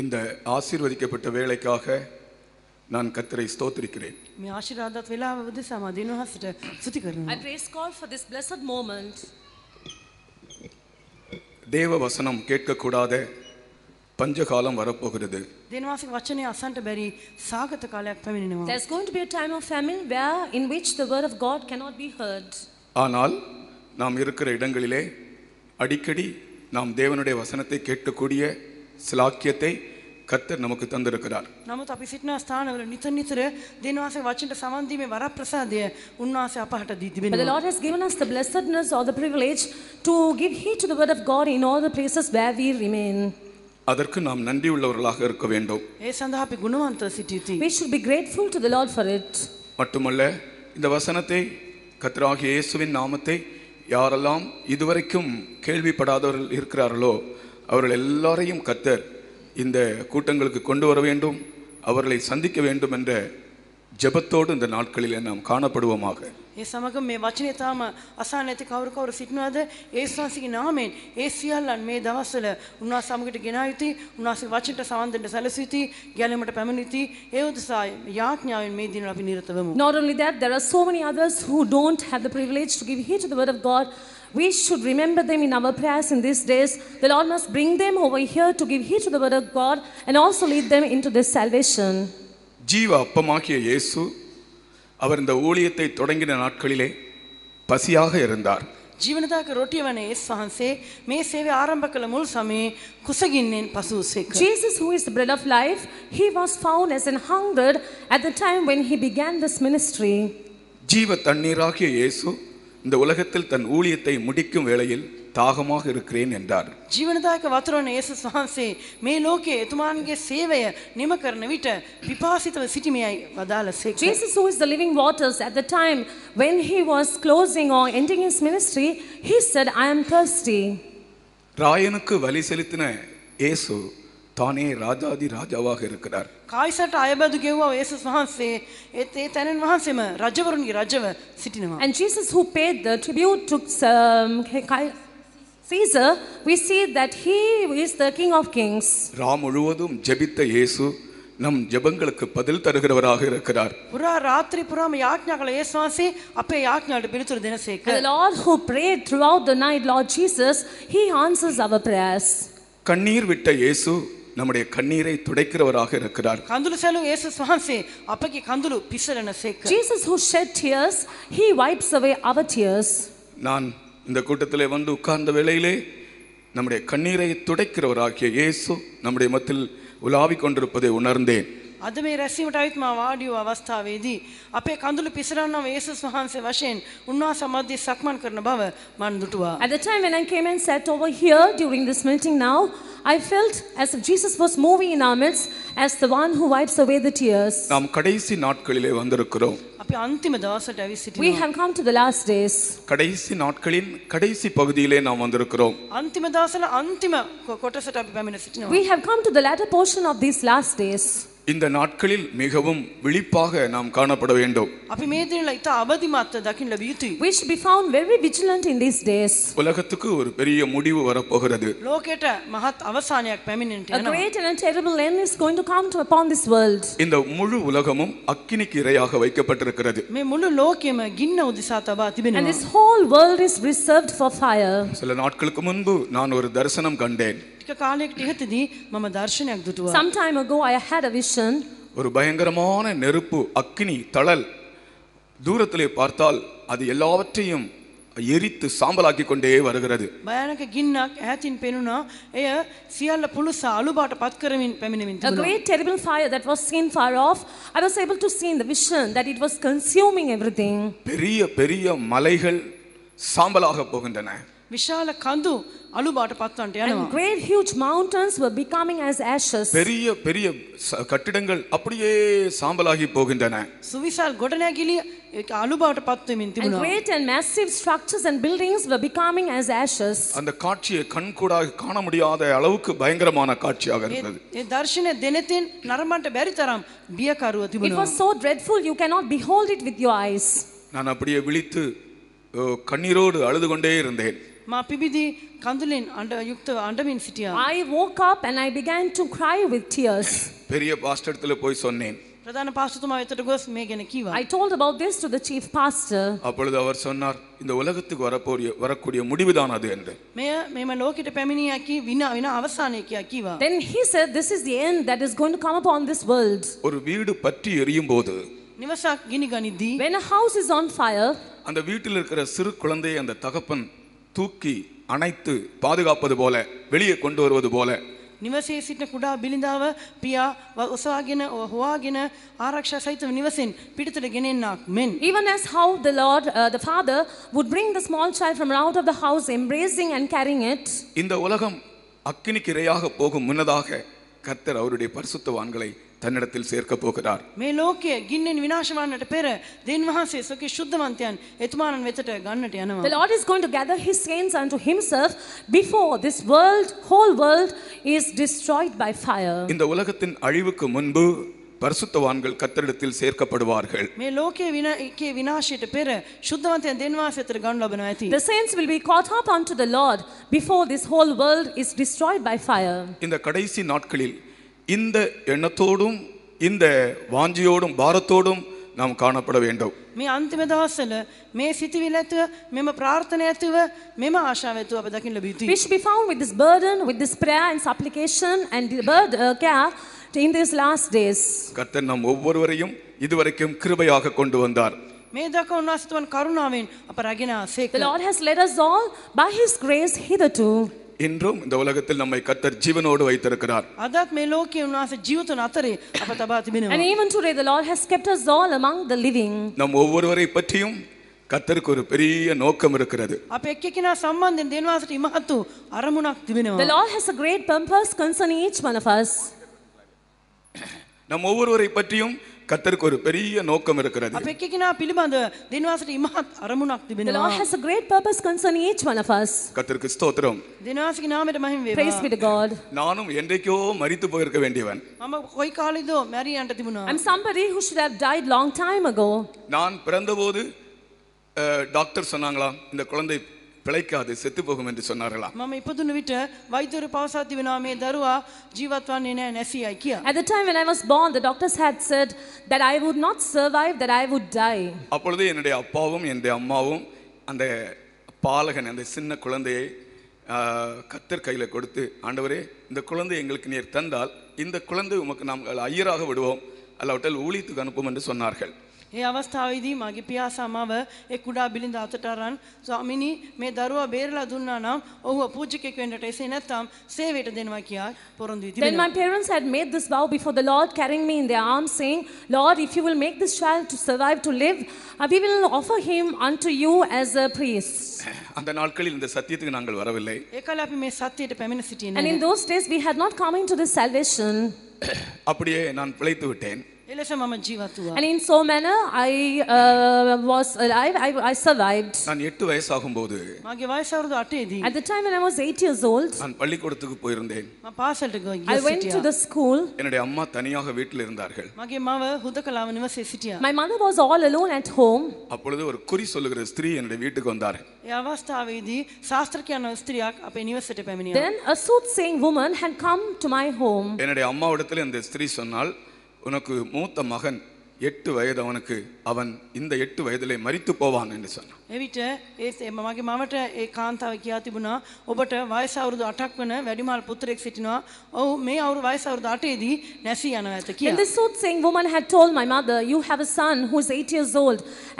இந்த ஆசீர்வதிக்கப்பட்ட வேலைக்காக நான் கத்தரை ஸ்தோத்திரிக்கிறேன் மீ ஆசீர்வாதத் விலாவது சமாதினு ஹஸ்ட சுத்தி கரணும் I praise God for this blessed moment தேவ வசனம் கேட்க கூடாத பஞ்சகாலம் வரப்போகிறது தினவாசி வச்சனே அசாண்ட பெரி சாகத கால அப்பவினினு there's going to be a time of famine where in which the word of God can not be heard ஆனால் நாம் இருக்கிற இடங்களிலே அடிக்கடி நாம் தேவனுடைய வசனத்தை கேட்கக்கூடிய சிலாக்கியத்தை கத்தர் நமக்கு தந்திருக்கிறார் நம்ம அப்படி சிட்டின ஸ்தானங்கள் நித்த நித்திர தினவாசை வச்சுட்டு சமந்தியமே வர பிரசாதிய உன்னாசை அப்பாட்ட தீதி The Lord has given us the blessedness or the privilege to give heed to the word of God in all the places where we remain. அதற்கு நாம் நன்றி உள்ளவர்களாக இருக்க வேண்டும் ஏ சந்தாபி குணவந்த சிட்டி we should be grateful to the lord for it மட்டுமல்ல இந்த வசனத்தை கர்த்தராகிய இயேசுவின் நாமத்தை யாரெல்லாம் இதுவரைக்கும் கேள்விப்படாதவர்கள் இருக்கிறார்களோ அவர்கள் எல்லாரையும் கத்தர் இந்த கூட்டங்களுக்கு கொண்டு வர வேண்டும் அவர்களை சந்திக்க வேண்டும் என்ற ஜபத்தோடு இந்த நாட்களில் நாம் காணப்படுவோமாக ஏ சமகம் மே வச்சனியத்தாம அசானத்துக்கு அவருக்கு அவர் சிக்னாத ஏசுவாசிக்கு நாமேன் ஏசியால் நான் மே தவாசில் உன்னா சமகிட்ட கிணாயுத்தி உன்னாசி வச்சிட்ட சாந்தண்ட சலசித்தி கேலமட்ட பெமனித்தி ஏவது சா யாக்ஞாவின் மே தினம் அப்படி நிறுத்தவும் not only there are so many others who don't have the privilege to give heed the word We should remember them in our prayers in these days. The Lord must bring them over here to give heed to the word of God and also lead them into their salvation. ஜீவ அப்பமாக்கிய இயேசு அவர் இந்த ஊழியத்தை தொடங்கின நாட்களிலே பசியாக இருந்தார் ಜೀವನದಾಗ ರೊಟ್ಟಿಯವನ ಏಸಾನ್ಸೆ ಮೇ ಸೇವೆ ಆರಂಭಕಲ ಮುಲ್ ಸಮೇ ಕುಸಗಿನ್ನೇನ್ ಪಸು ಸೇಕ್ Jesus who is the bread of life he was found as an hungered at the time when he began this ministry ಜೀವ ತಣ್ಣೀರಾಗಿಯ ಯೇಸು இந்த உலகத்தில் தன் ஊழியத்தை முடிக்கும் வேளையில் தாகமாக இருக்கிறேன் என்றார் ஜீவனதாய்க்கு வத்துறோன் ஏசு சுவாமி மேலோக்கே எதுமானங்க சேவைய நிமக்கரண விட்ட பிபாசித்த சிட்டிமியாய் வதால சே Jesus who is the living waters at the time when he was closing or ending his ministry he said I am thirsty ராயனுக்கு வலி செலுத்தின இயேசு தானே ராஜாதி ராஜாவாக இருக்கிறார் காய்சட்ட ஐபது கேவா இயேசு மகான்சே ஏதே தனன் மகான்சே ரஜவருன் ரஜவ சிட்டினவா and Jesus who paid the tribute to um, கை Caesar see that he is the king of kings ராம் முழுவதும் ஜெபித்த இயேசு நம் ஜெபங்களுக்கு பதில் தருகிறவராக இருக்கிறார் புறா ராத்திரி புறாம யாஜ்ஞாக்கள் ஏசுவாசி அப்பே யாஜ்ஞாட்டு பிரிச்சுரு தினசேக்கு the who who through throughout the night lord jesus he answers our prayers கண்ணீர் விட்ட இயேசு நம்முடைய கண்ணீரை துடைக்கிறவராக இருக்கிறார் செலு இயேசு స్వామి అప్పకి கந்துலு பிசரன சேக்க Jesus who shed tears he wipes away our tears நான் இந்த கூட்டத்திலே வந்து உட்கார்ந்த வேளையிலே நம்முடைய கண்ணீரை துடைக்கிறவராகிய இயேசு நம்முடைய மத்தியில் உலாவிக் கொண்டிருப்பதை உணர்ந்தேன் At the time when I came and sat over here during this meeting now, I felt as if Jesus was moving in our midst as the one who wipes away the tears. நாம் kadeisi naat வந்திருக்கிறோம். අපි We have come to the last days. கடைசி நாட்களின் கடைசி பகுதியிலே நாம் வந்திருக்கிறோம். අන්තිම We have come to the latter portion of these last days. இந்த நாட்களில் மிகவும் விழிப்பாக நாம் காணப்பட வேண்டும் அபிமேதிரலைத்த அவதி மாத்த தகின்ல வியுதி we should be found very vigilant in these days உலகத்துக்கு ஒரு பெரிய முடிவு வர போகிறது லோகேட்ட மகத் அவசானியக் பெமினன்ட் a great and a terrible end is going to come to upon this இந்த முழு உலகமும் அக்கினிக்கு இரையாக வைக்கப்பட்டிருக்கிறது மே முழு லோகியம கின்ன உதிசாதபா திபினம் and this whole world is reserved for fire சில நாட்களுக்கு முன்பு நான் ஒரு தரிசனம் கண்டேன் ಇದಕ್ಕೆ ಕಾಲಿಟ್ಟು ಹೇಳ್ತೀನಿ ಮಮ್ಮ ದರ್ಶನ ಆಗ್ದುಟ್ಟು some time ago I had a vision ஒரு பயங்கரமான நெருப்பு ಅಕ್ಕಿನಿ தழல் ದೂರತಲೇ பார்த்தால் அது எல்லாவற்றையும் எரித்து சாம்பலாக்கி கொண்டே வருகிறது பயானக கின்னா கேத்தின் பெனுனா ஏ சியல்ல புலுச அலுபாட பத்கரமின் பெமினமின் the great terrible fire that was seen far off I was able to see in the vision that it was consuming everything பெரிய பெரிய மலைகள் சாம்பலாக போகின்றன விஷால கந்து அழுபாட்டை பார்த்தான் and great huge mountains were becoming as ashes பெரிய பெரிய கட்டிடங்கள் அப்படியே சாம்பலாகி போகின்றன சுவிசால் கொடனாகிலி அழுபாட்டை பார்த்து மின் and great and massive structures and buildings were becoming as ashes அந்த காட்சியை கண் கூட காண முடியாத அளவுக்கு பயங்கரமான காட்சியாக இருந்தது இந்த தரிசன தினத்தின் நரமாட்ட பேரி தரம் பிய கருவதி it was so dreadful you can not behold it with your eyes நான் அப்படியே விழித்து கண்ணீரோடு அழுது கொண்டே இருந்தேன் I woke up and I began to cry with tears. I told about this to the chief pastor. Then he said, This is the end that is going to come upon this world. When a house is on fire, அந்த வீட்டில் இருக்கிற சிறு குழந்தையை அந்த தகப்பன் தூக்கி அனைத்து பாதுகாப்பது போல வெளியே கொண்டு வருவது போல நிவசேசிட்ட குடா பிலிந்தாவ பியா வசவாகின ஹுவாகின ஆரக்ஷா சைத்து நிவசின் பிடித்துட கினேன்னா மென் even as how the Lord the Father would bring the small child from out of the house embracing and caring it இந்த உலகம் அக்கினிக்கு இரையாக போகும் முன்னதாக கர்த்தர் அவருடைய பரிசுத்தவான்களை தன்னிடத்தில் சேர்க்க போகிறார் மே லோக்கிய கின்னின் விநாசமான பேர தேன்மஹாசே சோக்கி is going to his saints and to himself before this is destroyed by fire இந்த உலகத்தின் அழிவுக்கு முன்பு பரிசுத்தவான்கள் கத்தரிடத்தில் சேர்க்கப்படுவார்கள் மே லோகே வினாக்கே விநாசிட்ட பேர் சுத்தவந்த தேன்வாசத்திற்கு கண்ணலபனாயதி the saints will be caught up the whole world is destroyed by fire இந்த கடைசி நாட்களில் இந்த எண்ணத்தோடும் இந்த வாஞ்சியோடும் பாரத்தோடும் நாம் காணப்பட வேண்டும் மே அந்த தாசல மே சிதி விலத்துவ மேம பிரார்த்தனையத்துவ மேம ஆஷாவத்துவ அப்பதக்கின் லபித்து wish be found with this burden with this prayer and supplication and the பர்ட் கே இன் திஸ் லாஸ்ட் டேஸ் கர்த்தர் நம் ஒவ்வொருவரையும் இதுவரைக்கும் கிருபையாக கொண்டு வந்தார் மேதக்க உன்னாசத்துவன் கருணாவின் அப்ப ரகினா சேக் the Lord has led us all by his grace hitherto இன்றும் இந்த உலகத்தில் நம்மை கத்தர் ஜீவனோடு வைத்திருக்கிறார் அதாக் மேலோக்கி உனாச ஜீவத்தன் அத்தரே அப்ப மினும் and even today the lord has kept us all among the living நம் ஒவ்வொருவரை பற்றியும் கத்தருக்கு ஒரு பெரிய நோக்கம் இருக்கிறது அப்ப எக்கக்கினா சம்பந்தின் தேன்வாசட்டி மகத்து அரமுனாக் திவினவா the lord has a great purpose concerning each one of us நம் ஒவ்வொருவரை பற்றியும் கத்தருக்கு ஒரு பெரிய நோக்கம் இருக்கிறது அப்ப கேக்கினா பிலிமா அந்த தினவாசரி இமாத் அரமுனாக் திபினா Lord has a great purpose concern each one of us கத்தருக்கு ஸ்தோத்திரம் தினவாசரி நாமே மகிம் வேவா பிரைஸ் பீ டு காட் நானும் என்றைக்கோ மரித்து போயிருக்க வேண்டியவன் நம்ம கோய் காலிதோ மேரி அந்த திபினா I am somebody who should have died long time ago நான் பிறந்தபோது டாக்டர் சொன்னாங்களா இந்த குழந்தை பிழைக்காது செத்து போகும் என்று சொன்னார்களா மாமா இப்ப විට விட்டு வைத்தியர் තිබෙනවා வினாமே தருவா ජීවත් වන්නේ නෑ නැසියයි At the time when I was born, the doctors had said that I would not survive, that I would die. அப்பொழுது என்னுடைய அப்பாவும் என்னுடைய அம்மாவும் அந்த பாலகன் அந்த சின்ன குழந்தையை கத்தர் கையில் கொடுத்து ஆண்டவரே இந்த குழந்தை எங்களுக்கு நீர் தந்தால் இந்த குழந்தை உமக்கு நாங்கள் ஐயராக விடுவோம் அல்லாவிட்டால் ஊழித்துக்கு அனுப்பும் என்று சொன்னார்கள் ඒ අවස්ථාවේදී මගේ පියාසා මව ඒ කුඩා බිලිඳ අතට අරන් ස්වාමිනී මේ දරුවා බේරලා දුන්නා නම් ඔහුව පූජකෙක් වෙන්නට එසේ නැත්නම් සේවයට දෙනවා කියා පොරොන්දු වී Then my parents had made this vow before the Lord carrying me in their arms saying Lord if you will make this child to survive to live uh, we will offer him unto you as a priest அந்த நாட்களில் இந்த சத்தியத்துக்கு நாங்கள் வரவில்லை ஏகால අපි මේ සත්‍යයට පැමිණ සිටියේ And in those days we had not come into the salvation அப்படியே நான் பிழைத்து விட்டேன் And in so manner, I uh, was alive, I, I survived. நான் எட்டு வயசாகும் At the time when I was eight years old, நான் பள்ளிக்கூடத்துக்கு போயிருந்தேன் I went to the school. My mother was all alone at home. ஒரு குறி சொல்லுகிற ஸ்திரீ என்னுடைய வீட்டுக்கு வந்தார் Then a soothsaying woman had come to my home. அம்மாவிடத்தில் உனக்கு மூத்த மகன் எட்டு வயது அவனுக்கு அவன் இந்த எட்டு வயதிலே மறித்து போவான் என்று சொன்னான் மாவட்ட ஏ காந்தாவுக்கு யாத்திபுனா ஒவ்வொட்ட வயசாவது அட்டாக் பண்ண வெடிமால் புத்திரை சிட்டினா ஓ மே அவர் வயசாவது அட்டேதி நெசி அனவத்தை கே this my mother you have son who is eight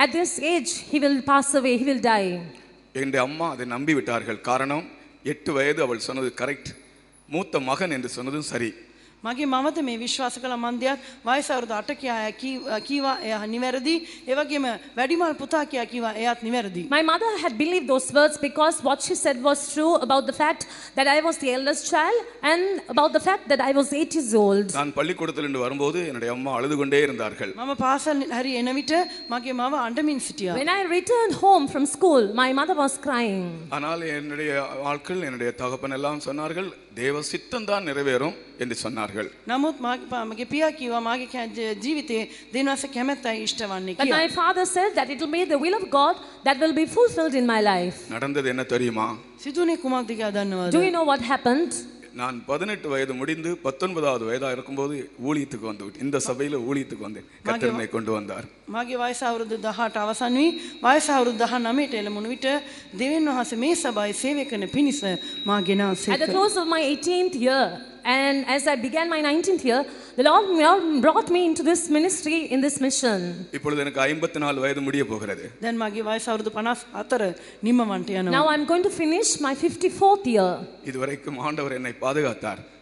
at this age he will pass away he die என்று அம்மா அதை நம்பி விட்டார்கள் காரணம் எட்டு வயது அவள் சொன்னது கரெக்ட் மூத்த மகன் என்று சொன்னதும் சரி My mother had believed those words because what she said was true about the fact that I was the eldest child and about the fact that I was 8 years old. நான் பள்ளிக்கூடத்திலிருந்து வரும்போது என்னுடைய அம்மா அழுது கொண்டே இருந்தார்கள். මම පාසල් When I returned home from school my mother was crying. ஆனால் என்னுடைய ஆட்கள் என்னுடைய தகப்பன் எல்லாம் சொன்னார்கள் தேவ சித்தம் தான் நிறைவேறும் என்று சொன்னார்கள் නමුත් my father said that it will be the will of God that will be fulfilled in my life. நடந்தது என்ன தெரியுமா? Do you know what happened? நான் பதினெட்டு வயது முடிந்து பத்தொன்பதாவது வயதாக போது ஊழியத்துக்கு வந்து இந்த சபையில் ஊழியத்துக்கு வந்தேன் கட்டணை கொண்டு வந்தார் மாகி வயசாவிருது தஹாட் அவசானி வயசாவிருது தஹா நமேட்டே இல்லை முன் விட்டு தேவன் மகாசு மேசபாய் சேவைக்கு பினிச மாகினா சேவை 18th year And as I began my 19th year, the Lord brought me into this ministry, in this mission. Then magi ವಯಸ್ಸಾವರದು Now I'm going to finish my 54th year.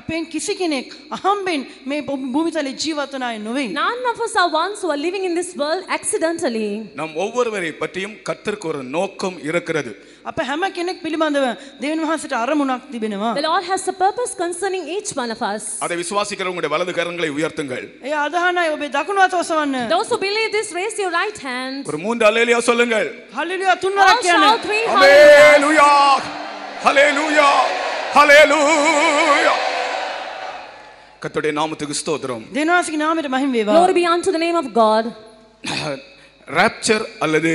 අපෙන් කිසි කෙනෙක් අහම්බෙන් මේ භූමි තලේ ජීවත් වන අය නොවේ. None of us are ones who are living in this world accidentally. நம் ஒவ்வொருவரை பற்றியும் கர்த்தருக்கு ஒரு நோக்கம் இருக்கிறது. අප හැම කෙනෙක් පිළිබඳව දෙවියන් වහන්සේට අරමුණක් තිබෙනවා. The Lord has a purpose concerning each one of us. அதை விசுவாசிக்கிறவங்களுடைய வலது கரங்களை உயர்த்துங்கள். ඒ අදහනයි ඔබේ දකුණු අත ඔසවන්න. Those who believe this raise your right hand. ஒரு மூன்று ஹalleluya சொல்லுங்கள். ஹalleluya තුන්වරක් කියන්න. Hallelujah. Hallelujah. Hallelujah. கர்த்தருடைய நாமத்துக்கு ஸ்தோத்திரம் தேவனாசிக்கு நாமத்து மகிமைவா glory be unto the name of god rapture அல்லது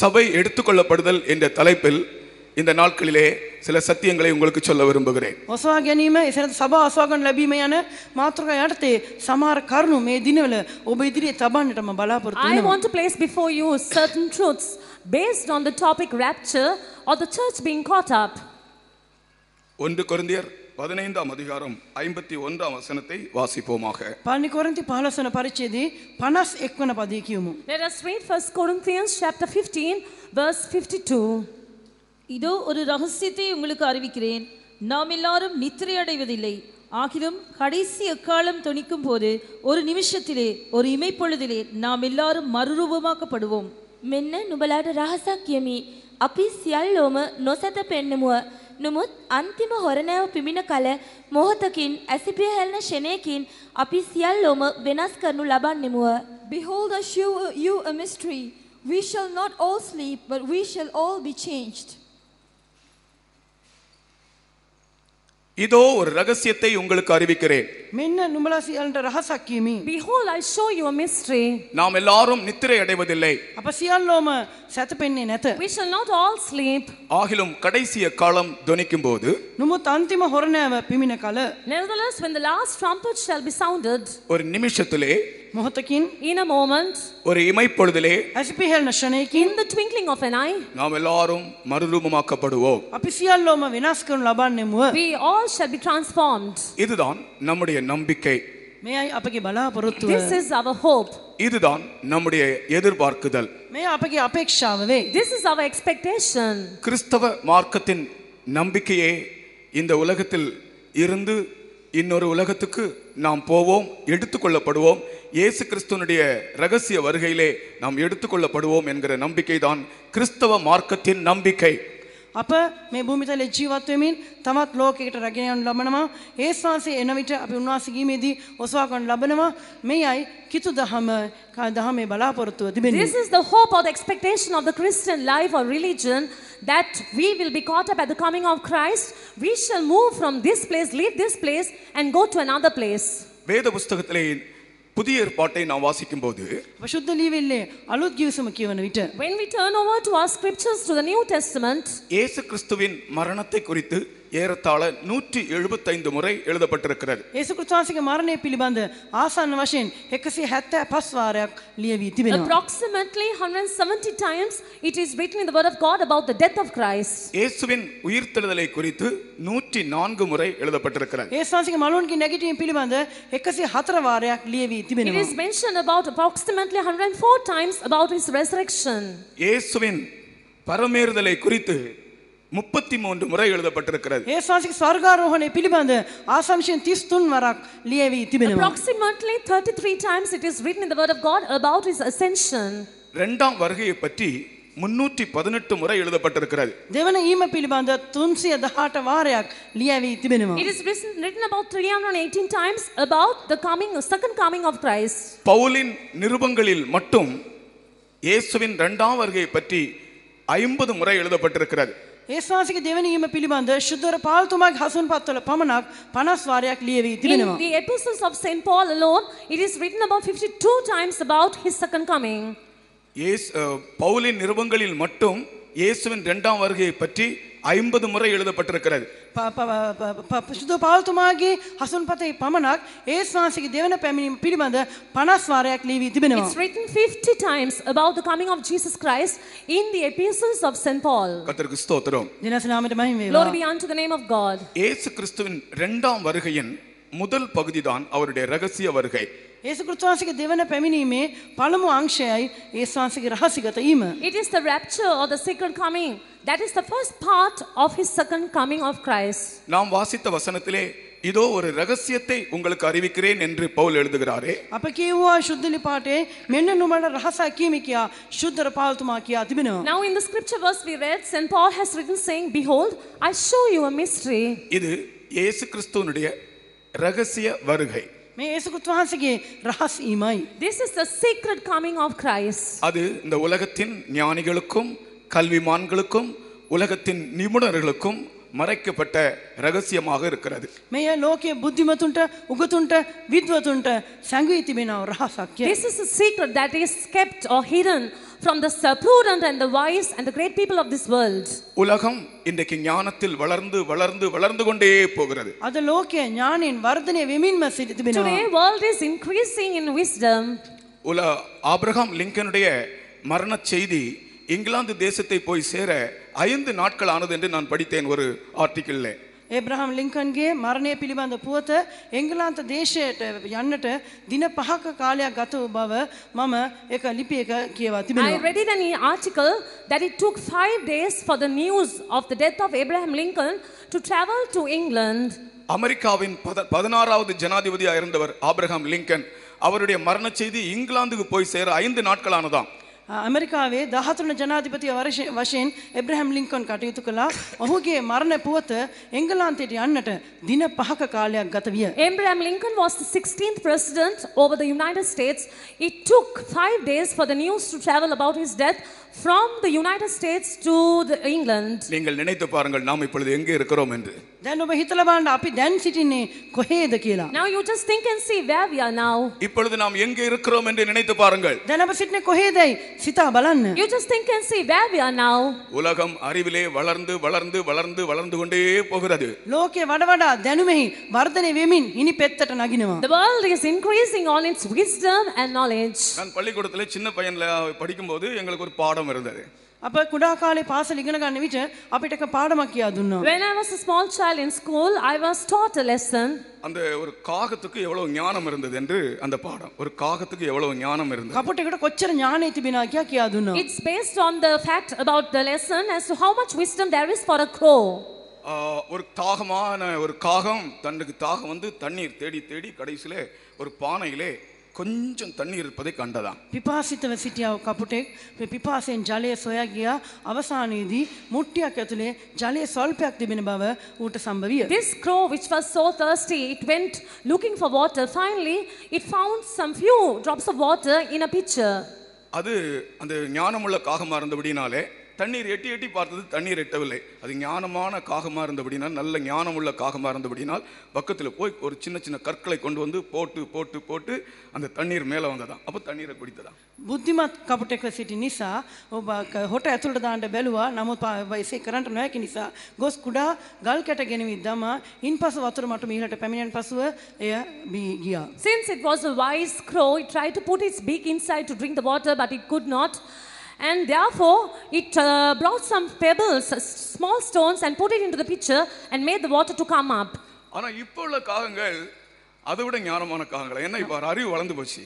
சபை எடுத்துக்கொள்ளப்படுதல் என்ற தலைப்பில் இந்த நாட்களிலே சில சத்தியங்களை உங்களுக்கு சொல்ல விரும்புகிறேன் அசோகனிம இசை சபா அசோகன் லபிமையான மாத்திரகா இடத்து சமார கர்ணு மே தினவில் உப எதிரியை தபானிடம் பலாபுரத்து I want to place before you certain truths based on the topic rapture or the church being caught up ஒன்று கொரிந்தியர் பதினைந்தாம் அதிகாரம் ಐಂಬತ್ತಿ ಒಂದಾಂ ವಸನತೆ ವಾಸಿಪೋಮಾಗ ಪಾನಿ ಕೊರಿಂತಿ ಪಹಲಸನ ಪರಿಚೇದಿ ಪನಸ್ ಎಕ್ವನ ಪದಿಕಿಯುಮು let us read first corinthians chapter 15 verse 52 இதோ ஒரு ரகசியத்தை உங்களுக்கு அறிவிக்கிறேன் நாம் எல்லாரும் அடைவதில்லை ஆகிலும் கடைசி எக்காலம் துணிக்கும் போது ஒரு நிமிஷத்திலே ஒரு இமைப்பொழுதிலே நாம் எல்லாரும் மறுரூபமாக்கப்படுவோம் மென்ன නුබලාට රහසක් කියමි අපි සියල්ලෝම නොසැත පෙන්නෙමුව නමුත් අන්තිම හොරණෑව පිමින කල මොහොතකින් ඇසිපිය හැලෙන ෂණයකින් අපි සියල්ලෝම වෙනස් කරනු ලබන්නෙමුව. Behold us you, you a mystery. We shall not all sleep, but we shall all be changed. இதோ ஒரு ரகசியத்தை உங்களுக்கு அறிவிக்கிறேன் මෙන්න නුඹලාසියන්ට රහසක් කියමි. Behold I show you a mystery. நாம் எல்லாரும் நித்திரை அடைவதில்லை. අප සියල්ලෝම සැතපෙන්නේ නැත. We shall not all sleep. ஆகிலும் கடைசிய காலம் துணிக்கும் போது නමුත් අන්තිම හොරණෑව පිමින කල Nevertheless when the last trumpet shall be sounded ஒரு நிமிஷத்திலே මොහොතකින් in a moment ஒரு இமைப்பொழுதிலே ඇසිපිහෙල්න ශනයකින් in the twinkling of an eye நாம் எல்லாரும் மறுரூபமாக்கப்படுவோம் අපි සියල්ලෝම වෙනස් කරනු ලබන්නෙමුව we all shall be transformed இதுதான் நம்முடைய நம்பிக்கை This is our hope. இதுதான் நம்முடைய எதிர்பார்க்குதல் This is our expectation. கிறிஸ்தவ மார்க்கத்தின் நம்பிக்கையே இந்த உலகத்தில் இருந்து இன்னொரு உலகத்துக்கு நாம் போவோம் எடுத்துக்கொள்ளப்படுவோம் இயேசு கிறிஸ்துவனுடைய ரகசிய வருகையிலே நாம் எடுத்துக்கொள்ளப்படுவோம் என்கிற நம்பிக்கை தான் கிறிஸ்தவ மார்க்கத்தின் நம்பிக்கை අප මේ භූමිතල ජීවත්වමින් තමත් ලෝකෙට රැගෙනයන් ලබනවා ඒ වහන්සේ එන විට අපි උන්වහන්සේගීමේදී ඔසවා ගන්න ලබනවා මේයි කිතු දහම දහමේ බලාපොරොත්තුව තිබෙනවා This is the hope or the expectation of the Christian life or religion that we will be caught up at the coming of Christ we shall move from this place leave this place and go to another place வேத புஸ்தகத்திலே புதிய ஏற்பாட்டை நாம் வாசிக்கும் போது பரிசுத்த லீவிலே அலோக்கியசமக்கியவன் விட்டு when we turn over to our scriptures to the new testament இயேசு கிறிஸ்துவின் மரணத்தை குறித்து ஏறத்தாழ நூற்றி எழுபத்தைந்து முறை எழுதப்பட்டிருக்கிறது இயேசு கிறிஸ்துவாசிங்க மரணை பிலி வந்து ஆசான் வஷின் ஹெக்கசி ஹெத்த பஸ்வார லியவி திவில் approximately hundred seventy times it is between the word of God about death of Christ இயேசுவின் உயிர்த்தெழுதலை குறித்து நூற்றி நான்கு முறை எழுதப்பட்டிருக்கிறது இயேசுவாசிங்க மலோன்கி நெகட்டிவ் பிலி வந்து ஹத்ர வார லியவி திவில் mention about hundred four times about his resurrection இயேசுவின் பரமேறுதலை குறித்து முப்பத்தி மூன்று முறை எழுதப்பட்டிருக்கிறது ஏசாசிக்கு சொர்க்காரோகனை பிலிப் அந்த ஆசாம்சியம் தீஸ்துன் வர லியவி திபிலும் approximately 33 times it is written in the word of god about his ascension இரண்டாம் வருகையை பற்றி முன்னூற்றி பதினெட்டு முறை எழுதப்பட்டிருக்கிறது தேவன ஈம பிலிப் அந்த துன்சி அந்த ஹாட்ட வாரையாக லியவி திபிலும் it is written about 318 times about the coming second coming of christ பவுலின் நிருபங்களில் மட்டும் இயேசுவின் இரண்டாம் வருகையை பற்றி ஐம்பது முறை எழுதப்பட்டிருக்கிறது ඒස්වාසික පිළිබඳ ශුද්ධර පාල්තුමාගේ හසුන් පත්වල පමණක් 50 වාරයක් ලියවී තිබෙනවා. In the epistles of St Paul alone it is written about 52 times about his second coming. ஏஸ் பவுலின் நிருபங்களில் மட்டும் இயேசுவின் இரண்டாம் வருகையை பற்றி ஐம்பது முறை எழுதப்பட்டிருக்கிறது பாவத்துமாகி ஹசன் பத்தை பமனாக் ஏசுவாசிக்கு தேவன times about the of Jesus Christ in the epistles of Saint Paul name of God ஏசு கிறிஸ்துவின் இரண்டாம் வருகையின் முதல் பகுதிதான் அவருடைய ரகசிய வருகை ஏசு கிறிஸ்துவாசிக தேவன பெமினியுமே பழமு ஆங்ஷையாய் ஏசுவாசிக ரகசிகத்தையும் it is the rapture or the second coming that is the first part of his second coming of Christ நாம் வாசித்த வசனத்திலே இதோ ஒரு ரகசியத்தை உங்களுக்கு அறிவிக்கிறேன் என்று பவுல் எழுதுகிறாரே அப்ப கேவா சுத்தலி பாட்டே மென்ன நுமட ரகச கீமிக்கியா சுத்தர பாவத்துமாக்கியா திபினோ now in the scripture verse we read Saint Paul has written saying behold I show you a mystery இது இயேசு கிறிஸ்துவினுடைய ரகசிய வருகை this is the secret coming of christ அது இந்த உலகத்தின் ஞானிகளுக்கும் கல்விமான்களுக்கும் உலகத்தின் நிபுணர்களுக்கும் மறைக்கப்பட்ட ரகசியமாக இருக்கிறது this is a secret that is kept or hidden from the prudent and the wise and the great people of this world உலகம் இன்றைக்கு ஞானத்தில் வளர்ந்து வளர்ந்து வளர்ந்து கொண்டே போகிறது அது லோகே ஞானின் வர்தனை விமின்ம சிரித்து பினா today world is increasing in உல ஆபிரகாம் லிங்கனுடைய மரண செய்தி இங்கிலாந்து தேசத்தை போய் சேர ஐந்து நாட்கள் ஆனது என்று நான் படித்தேன் ஒரு ஆர்டிக்கிளில் ඒබ්‍රහම් ලිංකන්ගේ මරණය පිළිබඳ පුවත එංගලන්ත දේශයට යන්නට දින පහක කාලයක් ගත වූ බව මම එක ලිපියක කියවා තිබෙනවා. I read in an article that it took five days for the news of the death of Abraham Lincoln to travel to England. அமெரிக்காவின் பதினாறாவது ஜனாதிபதியாக இருந்தவர் ஆப்ரஹாம் லிங்கன் அவருடைய மரண செய்தி இங்கிலாந்துக்கு போய் சேர ஐந்து நாட்களானதான் ඇමරිකාවේ දහතුන ජනාධිපතිය වශයෙන් එබ්‍රහම් ලින්කොන් කටයුතු කළා ඔහුගේ මරණ පුවත එංගලන්තයට යන්නට දින පහක කාලයක් ගත විය. Abraham Lincoln was the 16th president over the United States. It took five days for the news to travel about his death. from the United States to the England நீங்கள் நினைத்து பாருங்கள் நாம் இப்பொழுது எங்கே இருக்கிறோம் என்று then දැන් ඔබ හිතලා api then දැන් සිටින්නේ කොහේද kila now you just think and see where we are now இப்பொழுது நாம் எங்கே இருக்கிறோம் என்று நினைத்து பாருங்கள் then දැන් ඔබ සිටින්නේ කොහේදයි sita balanna you just think and see where we are now உலகம் அறிவிலே வளர்ந்து வளர்ந்து வளர்ந்து வளர்ந்து கொண்டே போகிறது லோகே වඩ වඩා வர்தனை වර්ධනය இனி ඉනි நகினவா the world is increasing all its wisdom and knowledge நான் பள்ளிக்கூடத்தில் சின்ன பையன்ல படிக்கும்போது எங்களுக்கு ஒரு பாடம் பாடம் இருந்தது அப்ப குடா காலை பாசல் இங்கன கண்ணு வீட்ல அப்பிட்டக்க பாடமாக்கியா துன்னு when i was a small child in school i was taught a lesson அந்த ஒரு காகத்துக்கு எவ்வளவு ஞானம் இருந்தது என்று அந்த பாடம் ஒரு காகத்துக்கு எவ்வளவு ஞானம் இருந்தது கப்பட்ட கிட்ட கொச்சர் ஞானேத்தி பினாக்கியா கியா துன்னு it's based on the fact about the lesson as to how much wisdom there is for a crow ஒரு தாகமான ஒரு காகம் தன்னுக்கு தாகம் வந்து தண்ணீர் தேடி தேடி கடைசியில ஒரு பானையிலே கொஞ்சம் தண்ணி இருப்பதை கண்டதாம் பிபாசித்த வசித்தியா கபுட்டே பிபாசின் ஜலே சுயாகியா அவசானிதி முட்டியாக்கத்திலே ஜலே சொல்பியாக திபினபாவ ஊட்ட சம்பவிய this crow which was so thirsty it went looking for water finally it found some few drops of water in a pitcher அது அந்த ஞானமுள்ள காகமாக இருந்தபடினாலே தண்ணீர் எட்டி எட்டி பார்த்தது தண்ணீர் எட்டவில்லை அது ஞானமான காகமாக இருந்தபடினால் நல்ல ஞானம் உள்ள காகமாக இருந்தபடினால் பக்கத்தில் போய் ஒரு சின்ன சின்ன கற்களை கொண்டு வந்து போட்டு போட்டு போட்டு அந்த தண்ணீர் மேலே தான் அப்போ தண்ணீரை குடித்ததா புத்திமத் கபட்டேக்க சிட்டி நிசா ஓ ஹோட்டல் எத்துடுதான் பெலுவா நம்ம வயசே கரண்ட் நோய்க்கு நிசா கோஸ் குடா கால் கேட்ட கெனவி தாமா இன் பசு வத்துரு மட்டும் இல்லட்ட பெமினன் பசுவ since it was wise crow try to put its beak inside to drink the water but it could not And therefore, it uh, brought some pebbles, small stones, and put it into the pitcher and made the water to come up. ஆனால் இப்போ உள்ள காகங்கள் அதை விட ஞானமான காகங்களா என்ன இப்போ அறிவு வளர்ந்து போச்சு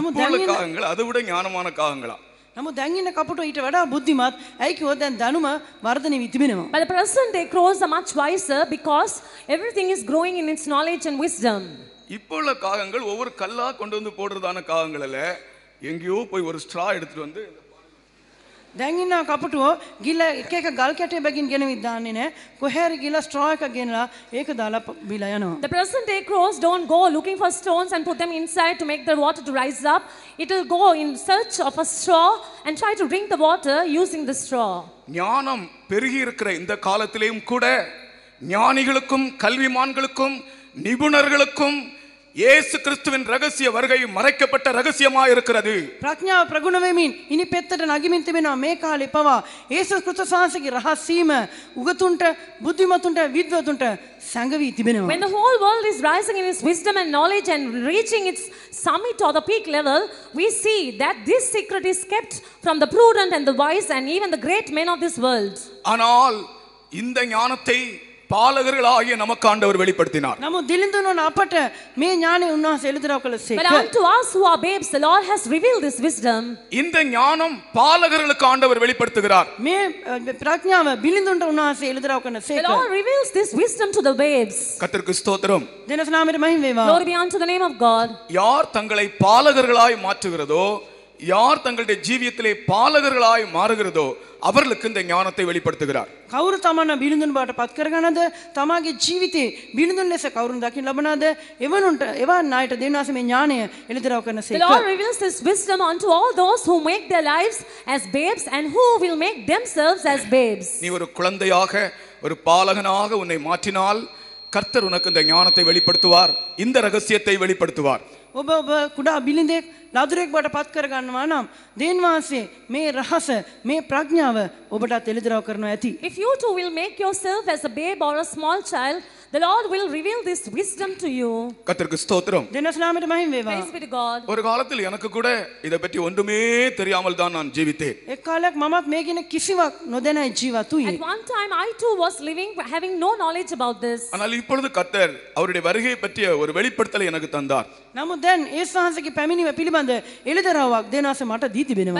இப்போ உள்ள காகங்கள் அதை விட ஞானமான காகங்களா නමු දැන් ඉන්න කපුටෝ ඊට වඩා බුද්ධිමත්. ඇයි කිව්වොත් දැන් දැනුම වර්ධනය වී තිබෙනවා. But the present day crows are much wiser because everything is growing in its knowledge and wisdom. இப்போ உள்ள காகங்கள் ஒவ்வொரு கல்லா கொண்டு வந்து போடுறதான காகங்கள் அல்ல எங்கேயோ போய் ஒரு ஸ்ட்ரா எடுத்துட்டு வந்து දැන්ඉන්න කපටුවෝ ගිල එක එක ගල් කැටේ බැගින් ගෙනවිත් දාන්නේ නෑ කොහැරි ගිල ස්ට්‍රෝ එකක් ගෙනලා ඒක දාලා බිලා යනවා The present day crows don't go looking for stones and put them inside to make the water to rise up it will go in search of a straw and try to drink the water using the straw ஞானம் பெருகி இருக்கிற இந்த காலத்திலேயும் கூட ஞானிகளுக்கும் கல்விமான்களுக்கும் நிபுணர்களுக்கும் இயேசு கிறிஸ்துவின் ரகசிய வருகை மறைக்கப்பட்ட ரகசியமாக இருக்கிறது பிரக்ஞா பிரகுணமே மீன் இனி பெத்தட நகிமின் තිබෙනවා මේ කාලේ පවා இயேசு கிறிஸ்து சாசகி ரகசியம උගතුන්ට බුද්ධිමතුන්ට විද්වතුන්ට சங்கவி තිබෙනවා When the whole world is rising in its wisdom and knowledge and reaching its summit or the peak level we see that this secret is kept from the prudent and the wise and even the great men of this world ஆனால் இந்த ஞானத்தை பாலகர்கள் ஆகிய நமக்கு ஆண்டவர் வெளிப்படுத்தினார் நம்ம நான் அப்பட்ட மே ஞானே உன்னா செலுத்துறவக்கள say but unto us who are babes the Lord has reveal this wisdom இந்த ஞானம் பாலகர்களுக்கு ஆண்டவர் வெளிப்படுத்துகிறார் மே பிரக்ஞாவ பிலிந்துன உன்னா செலுத்துறவக்கள say but are reveals this wisdom to the babes கர்த்தருக்கு ஸ்தோத்திரம் தினஸ் நாமிர மகிமை வா glory be unto the name யார் தங்களை பாலகர்களாய் மாற்றுகிறதோ யார் தங்களுடைய ஜீவியத்திலே பாலகர்களாய் மாறுகிறதோ அவர்களுக்கு இந்த ஞானத்தை வெளிப்படுத்துகிறார் கௌரு தமான பிருந்தன் பாட்ட பத்கரகானது தமாகி ஜீவித்தே பிருந்தன் லேச கௌரன் தாக்கி எவன் எவன் நாயிட்ட தேவாசமே ஞானே எழுதுறவ கண்ண சேர் all those make their lives as babes and who will make babes நீ ஒரு குழந்தையாக ஒரு பாலகனாக உன்னை மாற்றினால் கர்த்தர் உனக்கு இந்த ஞானத்தை வெளிப்படுத்துவார் இந்த ரகசியத்தை வெளிப்படுத்துவார் ඔබ ඔබ කුඩා බිලිඳෙක් නදුරෙක් බට පත් කරගන්නවා නම් දේන්වාසේ මේ රහස මේ ප්‍රඥාව ඔබටත් එළිදරව් කරනවා ඇති. If you too will make yourself as a babe or a small child, The Lord will reveal this wisdom to you. கர்த்தருக்கு ஸ்தோத்திரம். தினசனாமிட்டு Praise be to God. ஒரு காலத்தில் எனக்கு கூட இத பற்றி ஒன்றுமே தெரியாமல் தான் நான் ஜீவித்தேன். எக்காலக் மமத் மேகின கிசிவக் நொதென Jeeva At one time I too was living having no knowledge about this. ஆனால் இப்பொழுது கர்த்தர் அவருடைய வருகையை பற்றிய ஒரு வெளிப்படுத்தலை எனக்கு தந்தார். නමුත් දැන් ඒ වහන්සේගේ පැමිණීම පිළිබඳ එළිදරාවක් දෙනාස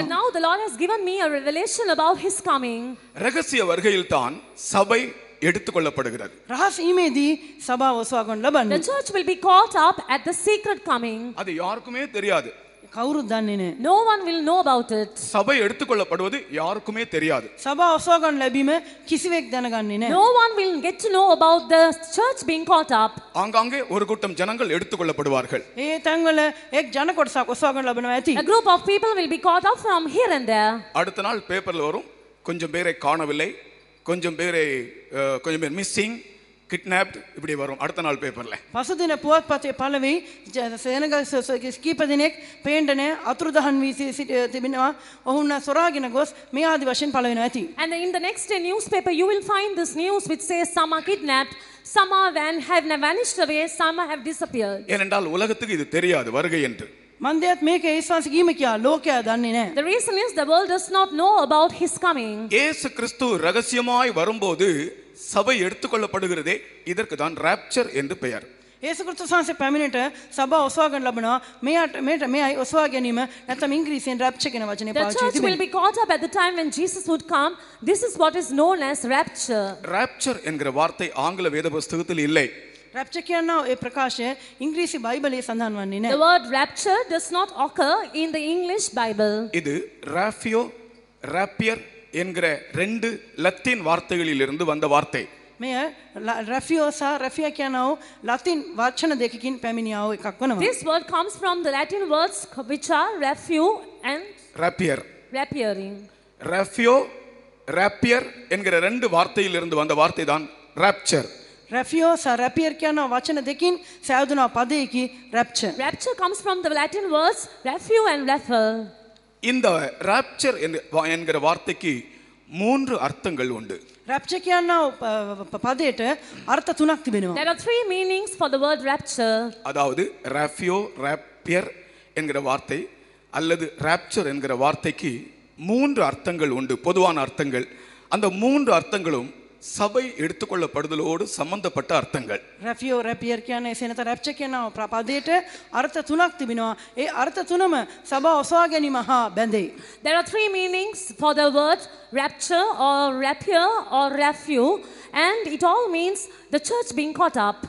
But now the Lord has given me a revelation about his coming. ரகசிய வருகையில் தான் சபை எடுத்துக்கொள்ளப்படுகிறது ராஸ் இமேதி சபா ඔසවා லபன் ලබන්නේ. The church will be caught up at the secret coming. அது யாருக்குமே தெரியாது. கவுரும் தானே no one will know about it சபை எடுத்துக்கொள்ளப்படுவது யாருக்குமே தெரியாது சபா அசோகன் லபிமே கிசிவேக் தனகன்னே no one will get to know about the church being caught up ஆங்காங்கே ஒரு கூட்டம் ஜனங்கள் எடுத்துக்கொள்ளப்படுவார்கள் ஏ தங்கள ஏக் ஜன கொடசா Asokan லபின ஏதி a group of people will be caught up from here and there அடுத்த நாள் பேப்பர்ல வரும் கொஞ்சம் பேரை காணவில்லை கொஞ்சம் பேரை கொஞ்சம் பேர் மிஸ்ஸிங் கிட்னாப் இப்படி வரும் அடுத்த நாள் பேப்பர்ல பசுதின போர் பற்றிய பலவி ஸ்கீபதினே பேண்டனே அத்ருதகன் வீசி திபினா ஒவ்வொன்ன சுராகின கோஸ் மியாதி வருஷம் பலவின ஆச்சு அண்ட் இந்த next day news paper you will find this news with say some kidnap some வேன் ஹேவ் ந vanished away some have disappear ஏனென்றால் உலகத்துக்கு இது தெரியாது வருகை என்று මන්දයත් මේක ඒස්වාන්ස කීම කියා ලෝකයා දන්නේ නෑ. The reason is the world does not know about his coming. இயேசு கிறிஸ்து ரகசியமாய் வரும்போது சபை எடுத்துக்கொள்ளப்படுகிறதே இதற்கு தான் ராப்சர் என்று பெயர். ஏசு கிறிஸ்து වහන්සේ பெமினட்ட සභාව ඔසවා ගන්න ලබනවා මෙයාට මෙයට මෙයයි ඔසවා ගැනීම நத்தம் ඉංග්‍රීසියෙන් ராப்சர் කියන වචනේ පාවිච්චි තිබෙනවා. The church will be caught up at the time when Jesus would come. This is what is known as rapture. rapture என்கிற வார்த்தை ஆங்கில வேத புஸ்தகத்தில் இல்லை. rapture කියනවා ඒ ප්‍රකාශය ඉංග්‍රීසි බයිබලයේ සඳහන් වන්නේ නැහැ. The word rapture does not occur in the English Bible. இது raphio rapier என்கிற ரெண்டு லத்தீன் வார்த்தைகளிலிருந்து வந்த வார்த்தை. මෙය රැෆියෝ සහ රැෆියා කියනව ලතින් වචන දෙකකින් පැමිණි ආව එකක් වෙනවා. This word comes from the Latin words which are raphio and rapier. Rapiering. raphio rapier என்கிற ரெண்டு வார்த்தையிலிருந்து வந்த வார்த்தை தான் rapture. Refuge or appear kiana vachana dekin savduna pade ki rapture. Rapture comes from the Latin words refuse and raffle. இந்த rapture என்கிற வார்த்தைக்கு மூன்று அர்த்தங்கள் உண்டு rapture කියන පදයට artha තුනක් තිබෙනවා. There are three meanings for the word rapture. அதாவது rapio, rapier என்கிற வார்த்தை அல்லது rapture என்கிற வார்த்தைக்கு மூன்று அர்த்தங்கள் உண்டு பொதுவான அர்த்தங்கள் அந்த மூன்று அர்த்தங்களும் சபை எடுத்துக்கொள்ளப்படுதலோடு சம்பந்தப்பட்ட அர்த்தங்கள் ரஃபியோ ரஃபியர் கேன சேனத ரப்சக்கேனா பிரபாதேட்ட அர்த்த துணாக் திபினோ ஏ அர்த்த துணம சபா ஒசாகனி மஹா பெந்தே there are three meanings for the word rapture or ரஃபியர் ஆர் ரஃபியூ and it all means the church being caught up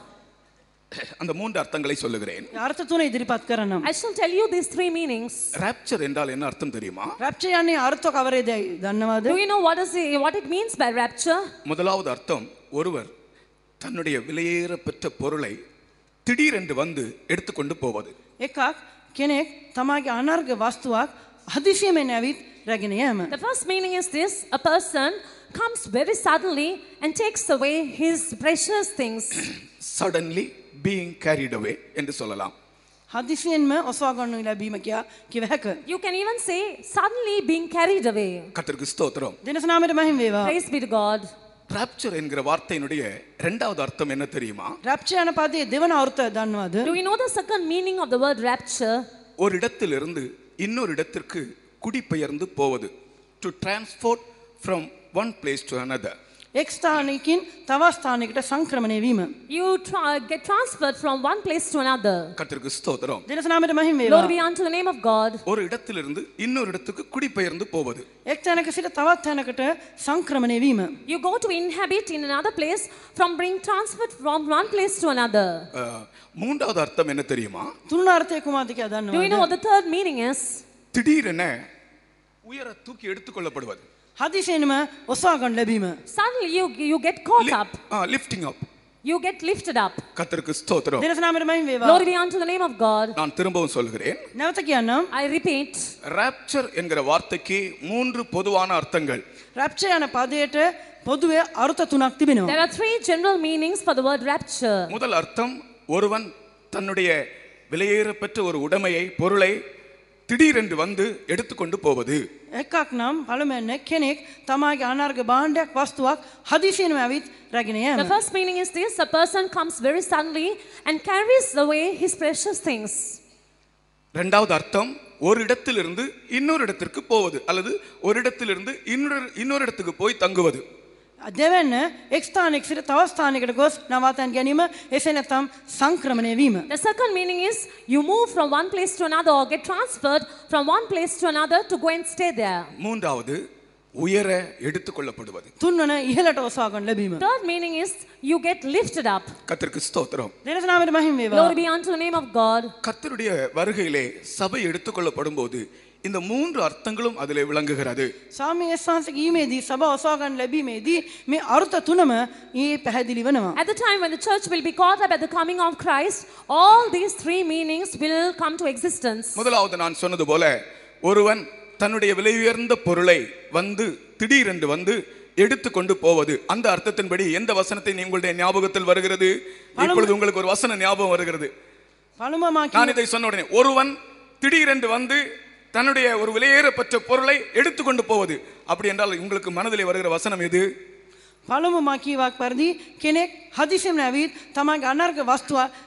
அந்த மூன்று அர்த்தங்களை சொல்லுகிறேன் அர்த்தத்துனை திரிபாத்கரணம் I shall tell you these three meanings rapture என்றால் என்ன அர்த்தம் தெரியுமா rapture யானி அர்த்த கவரேதை தன்னவாது Do you know what is what it means by rapture முதலாவது அர்த்தம் ஒருவர் தன்னுடைய விலையேற பெற்ற பொருளை திடீரென்று வந்து எடுத்துக்கொண்டு போவது எக்காக் කෙනෙක් තමාගේ අනර්ග වස්තුවක් අදිශයමෙන් ඇවිත් රැගෙන යෑම The first meaning is this a person comes very suddenly and takes away his precious things suddenly being carried away என்று சொல்லலாம் हदिसियन में ओसा करने ला बीम क्या you can even say suddenly being carried away கர்த்தருக்கு ஸ்தோத்திரம் தினசனாமே மகிமை வேவா praise be to god rapture என்கிற வார்த்தையினுடைய இரண்டாவது அர்த்தம் என்ன தெரியுமா rapture அன பாதி தேவன அர்த்த தன்வாது do you know the second meaning of the word rapture ஒரு இடத்திலிருந்து இன்னொரு இடத்திற்கு குடிபெயர்ந்து போவது to transport from one place to another එක්ස්ථානකින් තව ස්ථානයකට සංක්‍රමණය වීම. You try, get transferred from one place to another. கர்த்தருக்கு ஸ்தோத்திரம். தேவநாமයට மகிமை வேவா. Glory be unto the name of God. ஒரு இடத்திலிருந்து இன்னொரு இடத்துக்கு குடிபெயர்ந்து போவது. එක්තැනක සිට තවත් තැනකට සංක්‍රමණය වීම. You go to inhabit in another place from being transferred from one place to another. மூன்றாவது அர்த்தம் என்ன தெரியுமா? තුන්වෙනි අර්ථය කුමක්ද කියලා දන්නවද? Do you know what the third meaning is? திடீரென உயர தூக்கி எடுத்துக்கொள்ளப்படுவது. හදිසියෙන්ම ඔසවා ගන්න ලැබීම. Suddenly you you get caught up. Ah, lifting up. You get lifted up. கர்த்தருக்கு ஸ்தோத்திரம். தேவ நாமமே மகிமைவா. Glory be unto the name of God. நான் திரும்பவும் சொல்கிறேன். නැවත කියන්නම්. I repeat. Rapture என்கிற வார்த்தைக்கு மூன்று பொதுவான அர்த்தங்கள். Rapture என்ற பதයට பொதுவே அர்த்த තුනක් තිබෙනවා. There are three general meanings for the word rapture. முதல் அர்த்தம் ஒருவன் தன்னுடைய விலையேறப்பெற்ற ஒரு உடைமையை பொருளை திடீரென்று வந்து எடுத்துக்கொண்டு போவது எக்காக் நாம் பலமே நெக்கெனிக் தமாகி அனார்க பாண்டக் வாஸ்துவாக் ஹதிஷின் மேவித் ரகினியம் the first meaning is this a person comes very suddenly and carries away his precious things இரண்டாவது அர்த்தம் ஒரு இடத்திலிருந்து இன்னொரு இடத்திற்கு போவது அல்லது ஒரு இடத்திலிருந்து இன்னொரு இன்னொரு இடத்துக்கு போய் தங்குவது දෙවන්න එක්ස්ථානෙක්සිට තවස්ථානකට ගොස් නවාතැන් ගැනීම එසේ නැතම් සංක්‍රමණය වීම. The second meaning is you move from one place to another or get transferred from one place to another to go and stay there. மூன்றாவது உயர எடுத்துக் கொள்ளப்படுவது துண்ணன இஹலட்ட ஒசாகன் லபீம் third meaning is you get lifted up கர்த்தருக்கு ஸ்தோத்திரம் தேவன் நாமமே மகிமை glory be unto the name of god கர்த்தருடைய வருகையிலே சபை எடுத்துக் கொள்ளப்படும்போது இந்த மூன்று அர்த்தங்களும் அதில் விளங்குகிறது ස්වාමි වහන්සේගේ ඊමේදී සභාව සවාගන්න ලැබීමේදී මේ අර්ථ තුනම ඊ පැහැදිලි වෙනවා. At the time when the church will be caught up at the coming of Christ, all these three meanings will come to existence. முதலாவது நான் சொன்னது போல ஒருவன் தன்னுடைய விலை உயர்ந்த பொருளை வந்து திடீரென்று வந்து எடுத்து கொண்டு போவது அந்த அர்த்தத்தின்படி எந்த வசனத்தை உங்களுடைய ஞாபகத்தில் வருகிறது இப்பொழுது உங்களுக்கு ஒரு வசன ஞாபகம் வருகிறது பழுமமாக்கி நான் இதை சொன்ன உடனே ஒருவன் திடீரென்று வந்து தன்னுடைய ஒரு விலையேறப்பட்ட பொருளை எடுத்துக்கொண்டு போவது அப்படி என்றால் உங்களுக்கு மனதில் வருகிற வசனம் எது පරදි කෙනෙක් නැවිත් අනර්ග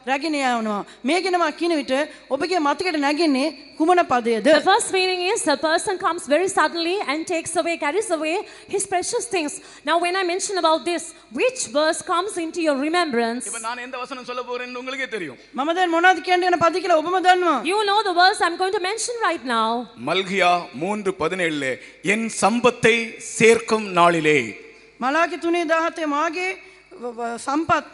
රැගෙන කියන විට ඔබගේ මතකයට නැගෙන්නේ කුමන The first meaning is a person comes very suddenly and takes away, carries away his precious things. Now when I mention about this, which verse comes into your remembrance? இப்ப நான் எந்த வசனம் சொல்ல போறேன்னு உங்களுக்கே தெரியும். මම දැන් මොනවද කියන්න යන පද කියලා ඔබම දන්නවා. You know the verse I'm going to mention right now. මල්ගියා 3:17 என் சம்பத்தை சேர்க்கும் நாளிலே මලාකි තුනේ දාහතේ මාගේ සම්පත්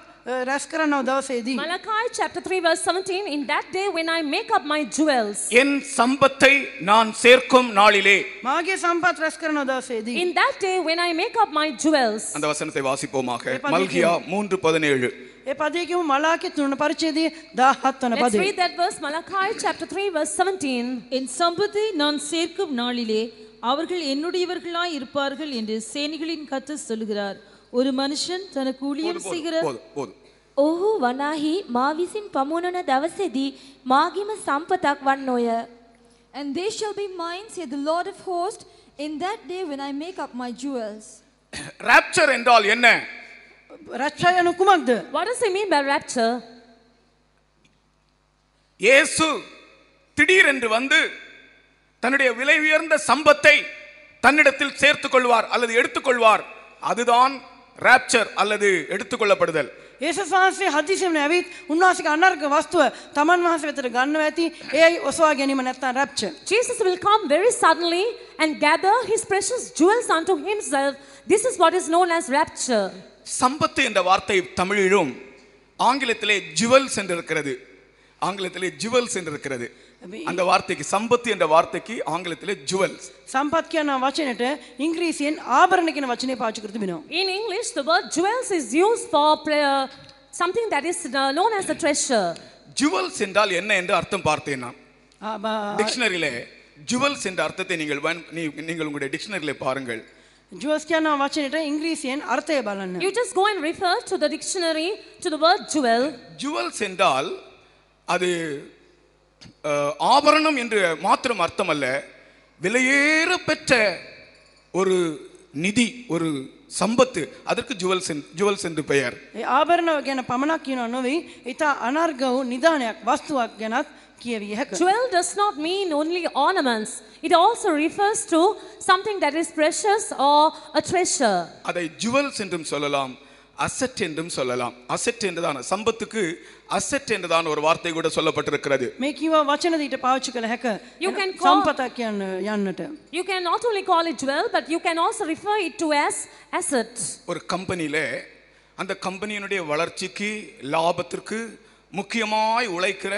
රැස් කරනව දවසේදී Malachi chapter 3 verse 17 in that day when I make up my jewels என் சம்பத்தை நான் சேர்க்கும் நாளிலே මාගේ සම්පත් රැස් කරනව දවසේදී In that day when I make up my jewels அந்த வசனத்தை வாசிப்போமாக மல்கியா 3:17 ඒ පදේ කියමු මලාකේ තුන පරිච්ඡේදයේ 17 වන පදේ Let's read that verse Malachi chapter 3 verse 17 In සම්පතේ நான் சேர்க்கும் நாளிலே அவர்கள் என்னுடையவர்களாய் இருப்பார்கள் என்று சேனிகளின் கத்த சொல்கிறார் ஒரு மனுஷன் தனக்கு ஊழியம் செய்கிறார் ඔහු වනාහි மாவிசின் பமுனன தவசதி மாகிம මාගිම සම්පතක් And they shall be mine, said the Lord of host in that day when I make up my jewels. rapture என்றால் என்ன? ரட்சையனு குமக்து? What does he mean by rapture? இயேசு திடீரென்று வந்து தன்னுடைய விலை உயர்ந்த சம்பத்தை தன்னிடத்தில் சேர்த்துக் கொள்வார் அல்லது எடுத்துக் கொள்வார் அதுதான் ராப்சர் அல்லது எடுத்துக் கொள்ளப்படுதல் ஏசஸ்வாசி ஹதிசிம் நவி உன்னாசிக்கு அண்ணருக்கு வஸ்துவ தமன் மாசி வைத்திரு கண்ணவேத்தி ஏ ஒசுவாகி நிம நெத்தான் rapture Jesus will very suddenly and gather his precious jewels on to this is what is known as rapture சம்பத்து என்ற வார்த்தை தமிழிலும் ஆங்கிலத்திலே ஜுவல்ஸ் என்று இருக்கிறது ஆங்கிலத்திலே ஜுவல்ஸ் என்று இருக்கிறது அந்த வார்த்தைக்கு சம்பத்தி என்ற வார்த்தைக்கு ஆங்கிலத்தில் ஜுவல்ஸ் சம்பத் கே நான் வச்சினிட்டு இங்கிலீஷியன் ஆபரணிக்கு நான் வச்சினே பாச்சுக்கிறது வினோ in English the word jewels is use for something that is known as a treasure jewels என்றால் என்ன என்று அர்த்தம் பார்த்தேனா டிக்ஷனரியிலே ஜுவல்ஸ் என்ற அர்த்தத்தை நீங்கள் நீங்கள் உங்களுடைய டிக்ஷனரியிலே பாருங்கள் ஜுவல்ஸ் நான் வச்சினிட்டு இங்கிலீஷியன் அர்த்தய பலன் you just go and refer to the dictionary to the word jewel jewels என்றால் அது ஆபரணம் என்று மாத்திரம் அர்த்தம் அல்ல விலையேற பெற்ற ஒரு நிதி ஒரு சம்பத்து அதற்கு ஜுவல்ஸ் ஜுவல்ஸ் என்று பெயர் ஆபரண வகையான பமனாக்கியன நோவி இதா அனர்கவு நிதானியாக வாஸ்துவாக்கியனாக Jewel does not mean only ornaments. It also refers to something that is precious or a treasure. அதை ஜுவல்ஸ் என்றும் சொல்லலாம் அசட் என்றும் சொல்லலாம் அசட் என்றுதான் சம்பத்துக்கு அசெட் என்றதான ஒரு வார்த்தை கூட சொல்லப்பட்டிருக்கிறது ಮೇಕ್ ಯುವ ವಚನದೀಟ ಪಾವಚಿಕಲ ಹೆಕ ಯು ಕ್ಯಾನ್ ಕಾಲ್ ಸಂಪತಕ್ಯನ್ ಯಾನ್ನಟ you can not only call it well but you can also refer it to as asset ஒரு கம்பெனியில அந்த கம்பெனியினுடைய வளர்ச்சிக்கு லாபத்திற்கு முக்கியமாய் உழைக்கிற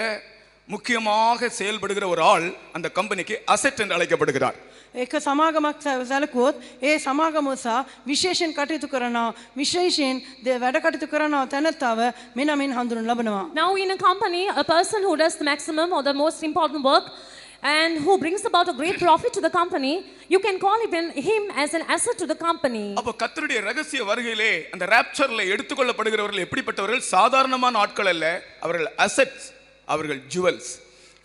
முக்கியமாக செயல்படுகிற ஒரு ஆள் அந்த கம்பெனிக்கு அசெட் என்று அழைக்கப்படுகிறார் එක සමාගමක් සැලකුවොත් ඒ සමාගමසා විශේෂෙන් කටයුතු කරනවා විශේෂයෙන් වැඩ කටයුතු කරනවා තැනැත්තාව මෙනමින් හඳුනු ලබනවා. Now in a company a person who does the maximum or the most important work and who brings about a great profit to the company, you can call even him as an asset to the company. அப்ப கர்த்தருடைய ரகசிய வருகையிலே அந்த ராப்சர்ல எடுத்துக்கொள்ளப்படுகிறவர்கள் எப்படிப்பட்டவர்கள் சாதாரணமான ஆட்கள் அல்ல அவர்கள் அசெட்ஸ் அவர்கள் ஜுவல்ஸ்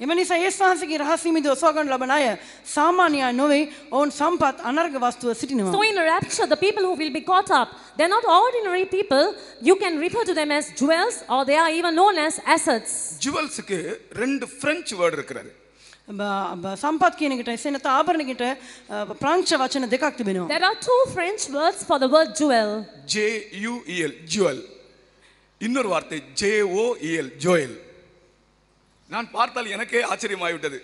එමනිසා ඒ වහන්සේගේ රහසීමිද ඔසවගන්න ලබන අය සාමාන්‍යය නොවේ ඔවුන් සම්පත් අනර්ග වස්තුව සිටිනවා. So in rapture the people who will be caught up they're not ordinary people you can refer to them as jewels or they are even known as assets. jewels க்கு ரெண்டு French word இருக்கிறது. සම්පත් කියන එකට එසේ නැත්නම් ආභරණයකට ප්‍රංශ වචන දෙකක් තිබෙනවා. There are two French words for the word jewel. J U E L jewel. இன்னொரு வார்த்தை J O E L jewel. நான் பார்த்தால் எனக்கே ஆச்சரியமாகிவிட்டது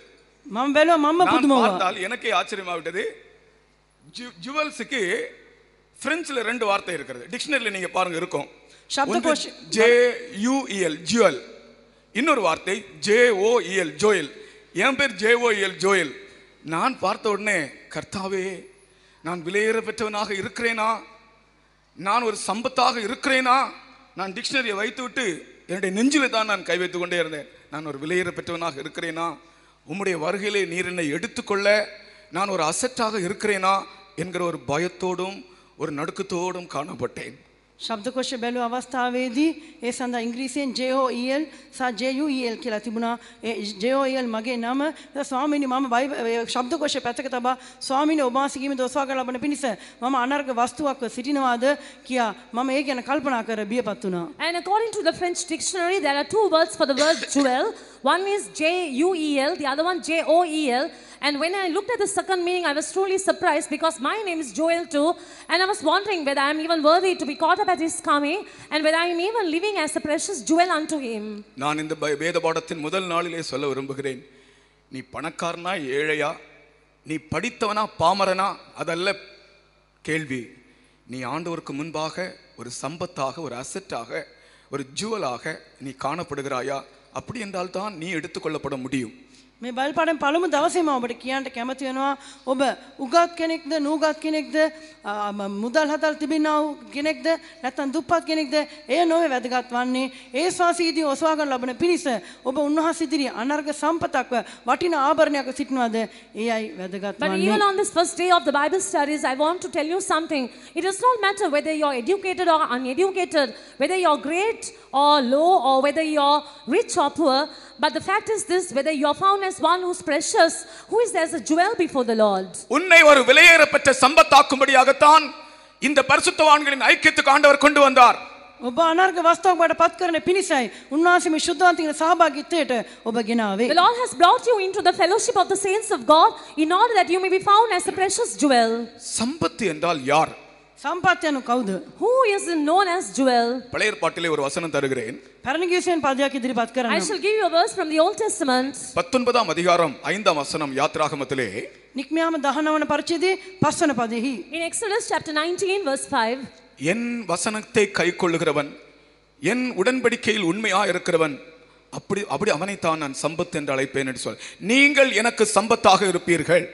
මම බැලුව මම பார்த்தால் எனக்கே ஆச்சரியமாகிவிட்டது ஜுவல்ஸுக்கு பிரெஞ்சில் ரெண்டு வார்த்தை இருக்கிறது டிக்ஷனரியில் நீங்க பாருங்க இருக்கும் சப்தகோஷ் ஜே யூஇஎல் ஜுவல் இன்னொரு வார்த்தை ஜேஓஇஎல் ஜோயல் என் பேர் ஜேஓஇஎல் ஜோயல் நான் பார்த்த உடனே கர்த்தாவே நான் விலையேற பெற்றவனாக இருக்கிறேனா நான் ஒரு சம்பத்தாக இருக்கிறேனா நான் டிக்ஷனரியை வைத்து விட்டு என்னுடைய நெஞ்சில் தான் நான் கை வைத்து கொண்டே இருந்தேன் நான் ஒரு விலையேற பெற்றவனாக இருக்கிறேனா உம்முடைய வருகையிலே நீர் என்னை எடுத்துக்கொள்ள நான் ஒரு அசட்டாக இருக்கிறேனா என்கிற ஒரு பயத்தோடும் ஒரு நடுக்கத்தோடும் காணப்பட்டேன் ශබ්දකෝෂ බැලූ අවස්ථාවේදී ඒ සඳහා ඉංග්‍රීසියෙන් JOEL සහ JUEL කියලා තිබුණා. ඒ JOEL මගේ නම. ස්වාමීනි මම ශබ්දකෝෂ පැත්තක තබා ස්වාමීනි ඔබ ආසිකීම දොස්වාක ලබන පිණිස මම අනර්ග වස්තුවක්ව සිටිනවාද කියා මම ඒ ගැන කල්පනා කර බියපත් වුණා. And according to the French dictionary there are two words for the word jewel. One is J U E L, the other one J O E L. And when I looked at the second meaning, I was truly surprised because my name is Joel too. And I was wondering whether I'm even worthy to be caught up at his coming and whether I'm even living as a precious jewel unto him. நான் இந்த வேத பாடத்தின் முதல் நாளிலே சொல்ல விரும்புகிறேன் நீ பணக்காரனா ஏழையா நீ படித்தவனா பாமரனா அதல்ல கேள்வி நீ ஆண்டவருக்கு முன்பாக ஒரு சம்பத்தாக ஒரு அசட்டாக ஒரு ஜுவலாக நீ காணப்படுகிறாயா அப்படி என்றால் தான் நீ எடுத்துக்கொள்ளப்பட முடியும் මේ බල්පඩම් පළමු දවසේම ඔබට කියන්න කැමති වෙනවා ඔබ උගත් කෙනෙක්ද නූගත් කෙනෙක්ද මුදල් හතල් තිබෙනව කෙනෙක්ද නැත්නම් දුප්පත් කෙනෙක්ද එය නොවේ වැදගත් වන්නේ ඒ ශාසීදී ඔසවා ගන්න ලබන පිණිස ඔබ උන්වහන්සේ ඉදිරියේ අනර්ග සම්පතක් වටිනා ආභරණයක් සිටිනවද එයයි වැදගත් වන්නේ But even on this first day of the Bible studies I want to tell you something it does not matter whether you're educated or uneducated whether you're great or low or whether you're rich or poor But the fact is this whether you are found as one who's precious, who is as a jewel before the Lord. உன்னை ஒரு விலையேறப்பட்ட சம்பத்தாக்கும்படியாகத்தான் இந்த பரிசுத்தவான்களின் ஐக்கியத்துக்கு ಆಂಡவர் கொண்டு වந்தார் ඔබ අනර්ග වස්තුවකට පත් කරන පිණිසයි උන්වහන්සේ මේ ශුද්ධවන්තගේ සහභාගීත්වයට ඔබ The Lord has brought you into the fellowship of the saints of God in order that you may be found as a precious jewel. සම්පத்து என்றால் யார்? கவுது కౌదు who is known as jewel பழைய பாட்டிலே ஒரு வசனம் தருகிறேன் பரணிகேஷன் பாதியாக்கு திருப்பி பார்க்கறேன் I shall give you a verse from the old testament 19 ஆம் அதிகாரம் 5 ஆம் வசனம் யாத்ராகமத்திலே நிக்மியாம தஹனவன பரிச்சதி பஸ்வன பதிஹி in exodus chapter 19 verse 5 என் வசனத்தை கைக்கொள்ளுகிறவன் என் உடன்படிக்கையில் உண்மையா இருக்கிறவன் அப்படி அப்படி அவனைத்தான் நான் சம்பத் என்று அழைப்பேன் என்று சொல் நீங்கள் எனக்கு சம்பத்தாக இருப்பீர்கள்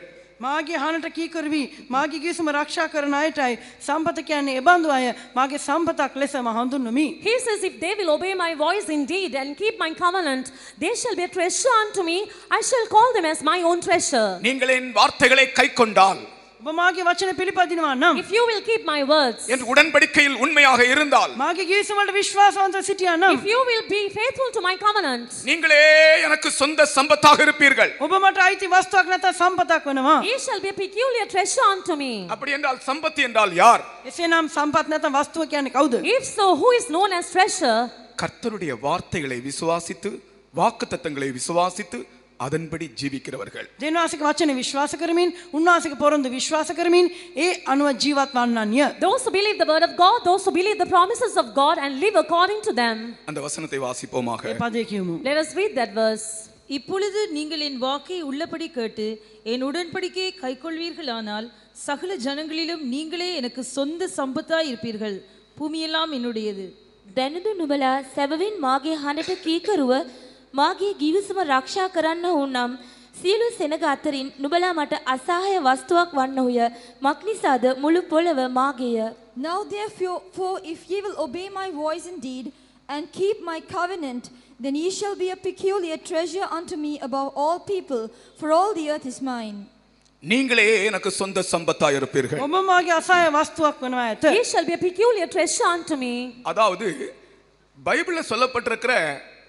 මාගේ හනට කීකරවී මාගේ ගිවිසුම රක්ෂා කරන අයටයි සම්පත කියන්නේ එබඳු අය මාගේ සම්පතක් ලෙස මම හඳුන්වමි He says if they will obey my voice indeed and keep my covenant they shall be a treasure unto me I shall call them as my own treasure நீங்கள் என் வார்த்தைகளை கைக்கொண்டால் உபமாகிய வசனம் பிடிபதினவானாம் if you will keep my words என் உடன்படிக்கையில் உண்மையாக இருந்தால் மாகி இயேசுவோட விசுவாசம் அந்த சிட்டியானாம் if you will be faithful to my covenant நீங்களே எனக்கு சொந்த சம்பத்தாக இருப்பீர்கள் உபமட்ட ஐதி வஸ்தாக்னத சம்பத்தாக வேணுமா he shall be a peculiar treasure unto me அப்படி என்றால் சம்பத்து என்றால் யார் எசே நாம் சம்பத்னத வஸ்துவக்கு என்ன கவுது if so who is known as treasure கர்த்தருடைய வார்த்தைகளை விசுவாசித்து வாக்குத்தத்தங்களை விசுவாசித்து அதன்படி ஜீவிக்கிறவர்கள் ஜெனாசிக்கு வச்சன விசுவாசகர்மீன் உன்னாசிக்கு பிறந்த விசுவாசகர்மீன் ஏ அனுவ ஜீவாத்மான் நான் those who believe the word of God those who believe the promises of God and live according to them அந்த வசனத்தை வாசிப்போமாக பாதேக்கியும் let us read that verse இப்பொழுது நீங்கள் என் வாக்கை உள்ளபடி கேட்டு என் உடன்படிக்கையை ஆனால் சகல ஜனங்களிலும் நீங்களே எனக்கு சொந்த சம்பத்தாய் இருப்பீர்கள் பூமியெல்லாம் என்னுடையது தனது நுபலா செவவின் மாகே ஹானட்டு கீக்கருவ මාගේ ගිවිසුම රක්ෂා කරන්න වුනම් සියලු සෙනග අතරින් නුඹලා මට අසහාය වස්තුවක් වන්නහුය. මක් නිසාද මුළු පොළව මාගේය. Now therefore for if ye will obey my voice indeed and keep my covenant, then ye shall be a peculiar treasure unto me above all people, for all the earth is mine. நீங்களே எனக்கு சொந்த சம்பத்தாய் இருப்பீர்கள் ஒவ்வொருமாகி அசாய வஸ்துவாக் வெனவாயத் ye shall be a peculiar treasure unto me அதாவது பைபிள்ல சொல்லப்பட்டிருக்கிற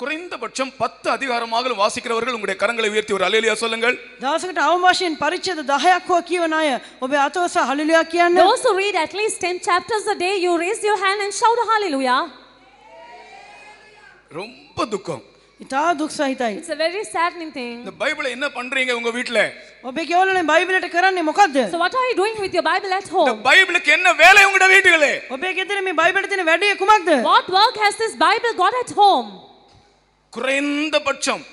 குறைந்தபட்சம் பத்து அதிகாரமாக வாசிக்கிறவர்கள் உங்களுடைய கரங்களை உயர்த்தி ஒரு சொல்லுங்கள் those who read at least 10 chapters a day you raise your hand and shout hallelujah ரொம்ப துக்கம் it's a very saddening thing the bible என்ன பண்றீங்க உங்க வீட்ல ඔබේ ගෙවලනේ බයිබලයට so what are you doing with your bible at home the bible க்கு என்ன வேலை உங்க வீட்டுகளே ඔබේ ගෙදර මේ what work has this bible got at home குறைந்தபட்சம்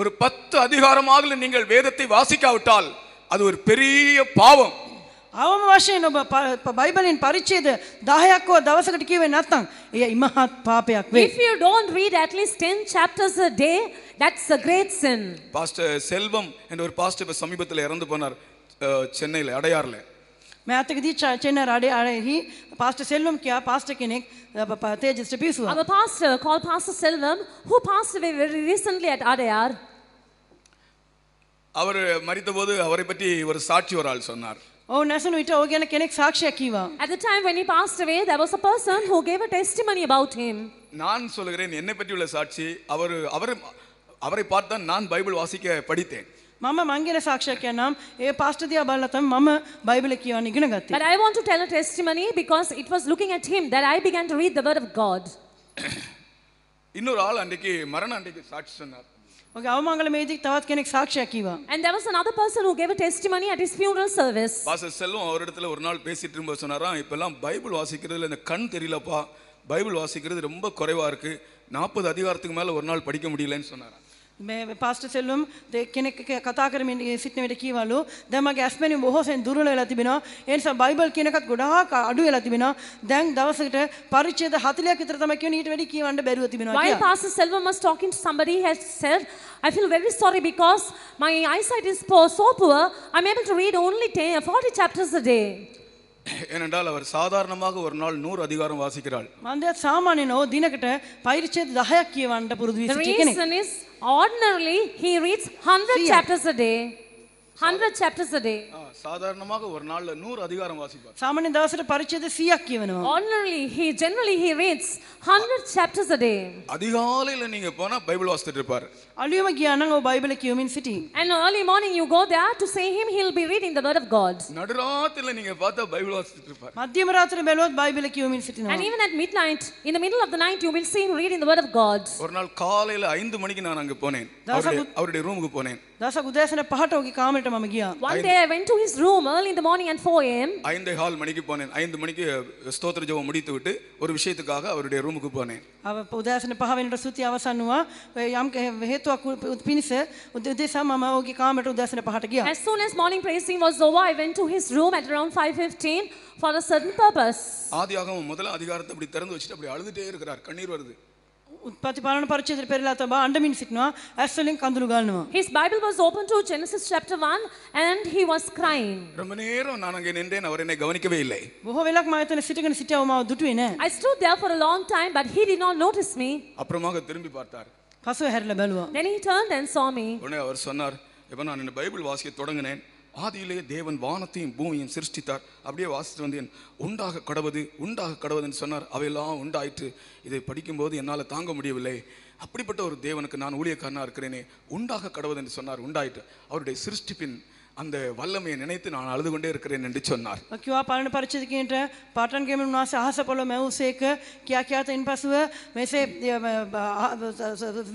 ஒரு பத்து அதிகாரமாக நீங்கள் வேதத்தை வாசிக்காவிட்டால் அது ஒரு பெரிய பாவம் அவம் வாஷன் பைபிளின் பரிச்சயது தாயாக்கோ தவச கட்டிக்கவே நத்தம் ஏ இமஹாத் பாப்பையாக if you don't read at least ten chapters day that's a great sin pastor Selvam என்ற ஒரு பாஸ்டர் சமீபத்தில் இறந்து போனார் சென்னையில் அடையாறில் मैं आते कदी चेन्नर आड़े आड़े ही पास्टर सेल्वम क्या पास्टर की ने तेज स्टेपीस हुआ. Our pastor called Pastor Selvam who passed away very recently at Adayar. அவர் மரித்தபோது அவரை பற்றி ஒரு சாட்சி ஒரு ஆள் சொன்னார் ஓ நசன் விட்ட ஓகேன கெனக் சாட்சியா கீவா at the time when he passed away there was a person who gave a testimony about him நான் சொல்கிறேன் என்னை பற்றி உள்ள சாட்சி அவர் அவர் அவரை பார்த்தான் நான் பைபிள் வாசிக்க படித்தேன் මම මංගෙන සාක්ෂකය නම් ඒ පාස්ටතියා බලතම මම බයිබල කියවන්න ඉගෙන ගත්ත. But I want to tell a testimony because it was looking at him that I began to read the word of God. இன்னொரு ஆள் அன்றைக்கு மரண அன்றைக்கு சாட்சி சொன்னார். ஓகே அவமங்கல மேஜிக் தවත් කෙනෙක් சாட்சியா கீவா. And there was another person who gave a testimony at his funeral service. Pastor Selvam அவர் இடத்துல ஒரு நாள் பேசிட்டு இருக்கும்போது சொன்னாராம் இப்பெல்லாம் பைபிள் வாசிக்கிறதுல இந்த கண் தெரியலப்பா பைபிள் வாசிக்கிறது ரொம்ப குறைவா இருக்கு நாற்பது அதிகாரத்துக்கு மேல ஒரு நாள் படிக்க முடியலன்னு சொன்னாராம் පාස්ට සෙල්ලුම් දෙ කෙනෙක් කතා කරමින් සිටනවිට කියවලු දැමගේ ඇස්මැනි බොහෝසෙන් දුරල වෙලා තිබෙනවා එනිසා බයිබල් කියනකත් ගොඩාක් අඩු වෙලා තිබෙනවා දැන් දවසකට පරිච්ඡේද 40ක් විතර තමයි කියන්නේ ඊට වැඩි කියවන්න බැරුව තිබෙනවා කියලා. Why Pastor Selvam was talking to somebody has said I feel very sorry because my eyesight is poor, so poor I'm able to read only 10 40 chapters a day. ஏனென்றால் அவர் சாதாரணமாக ஒரு நாள் நூறு அதிகாரம் வாசிக்கிறாள் மந்திய சாமானியனோ தினகிட்ட பயிற்சியது தகையாக்கிய வந்த பொருது ordinarily he reads hundred chapters a day hundred chapters a day சாதாரணமாக ஒரு நாள்ல 100 அதிகாரம் வாசிப்பார் சாமானிய தாசர் பரிச்சயத்தை சியாக்கி வேணும் ஆனர்லி he generally he reads 100 chapters a day அதிகாலையில நீங்க போனா பைபிள் வாசிட்டு இருப்பார் அலியம கியானங்க பைபிள் கியூமின் சிட்டி and early morning you go there to see him he'll be reading the word of god நடுராத்திரில நீங்க பார்த்தா பைபிள் வாசிட்டு இருப்பார் மத்தியம் ராத்திரி மேலோ பைபிள் கியூமின் சிட்டி and even at midnight in the middle of the night you will see him reading the word of god ஒரு நாள் காலையில 5 மணிக்கு நான் அங்க போனேன் அவருடைய ரூமுக்கு போனேன் දස උදෑසන පහට ඔගේ කාමරට මම ගියා. One day I went to his room early in the morning at 4 am. ஐந்து கால் மணிக்கு போனேன் ஐந்து மணிக்கு ஸ்தோத்திர ஜெபம் முடித்து விட்டு ஒரு விஷயத்துக்காக அவருடைய ரூமுக்கு போனேன். அவ උදෑසන පහ වෙනකොට සුති අවසන් වුණා. යම් හේතුවක් පිණිස උදෙසා මම ඔගේ කාමරට උදෑසන පහට ගියා. As soon as morning praising was over I went to his room at around 5:15 for a certain purpose. ஆதியாகமம் முதல் அதிகாரத்தை அப்படி திறந்து வச்சுட்டு அப்படி அழுதுட்டே இருக்கிறார் கண்ணீர் வருது. His Bible was open to Genesis chapter 1 and he was crying. I stood there for a long time but he did not notice me. Then he turned and saw me. ஆதியிலே தேவன் வானத்தையும் பூமியும் சிருஷ்டித்தார் அப்படியே வாசித்து வந்தேன் உண்டாக கடவுது உண்டாக கடவுதுன்னு சொன்னார் அவையெல்லாம் உண்டாயிற்று இதை படிக்கும்போது என்னால் தாங்க முடியவில்லை அப்படிப்பட்ட ஒரு தேவனுக்கு நான் ஊழியக்காரனாக இருக்கிறேனே உண்டாக கடவுதுன்னு சொன்னார் உண்டாயிற்று அவருடைய சிருஷ்டிப்பின் அந்த வல்லமையை நினைத்து நான் அழுது கொண்டே இருக்கிறேன் என்று சொன்னார் क्यों आप पालन परिचित किए थे पाटन के में ना साहस पलो मैं उसे एक क्या क्या था इन पास हुआ मैं से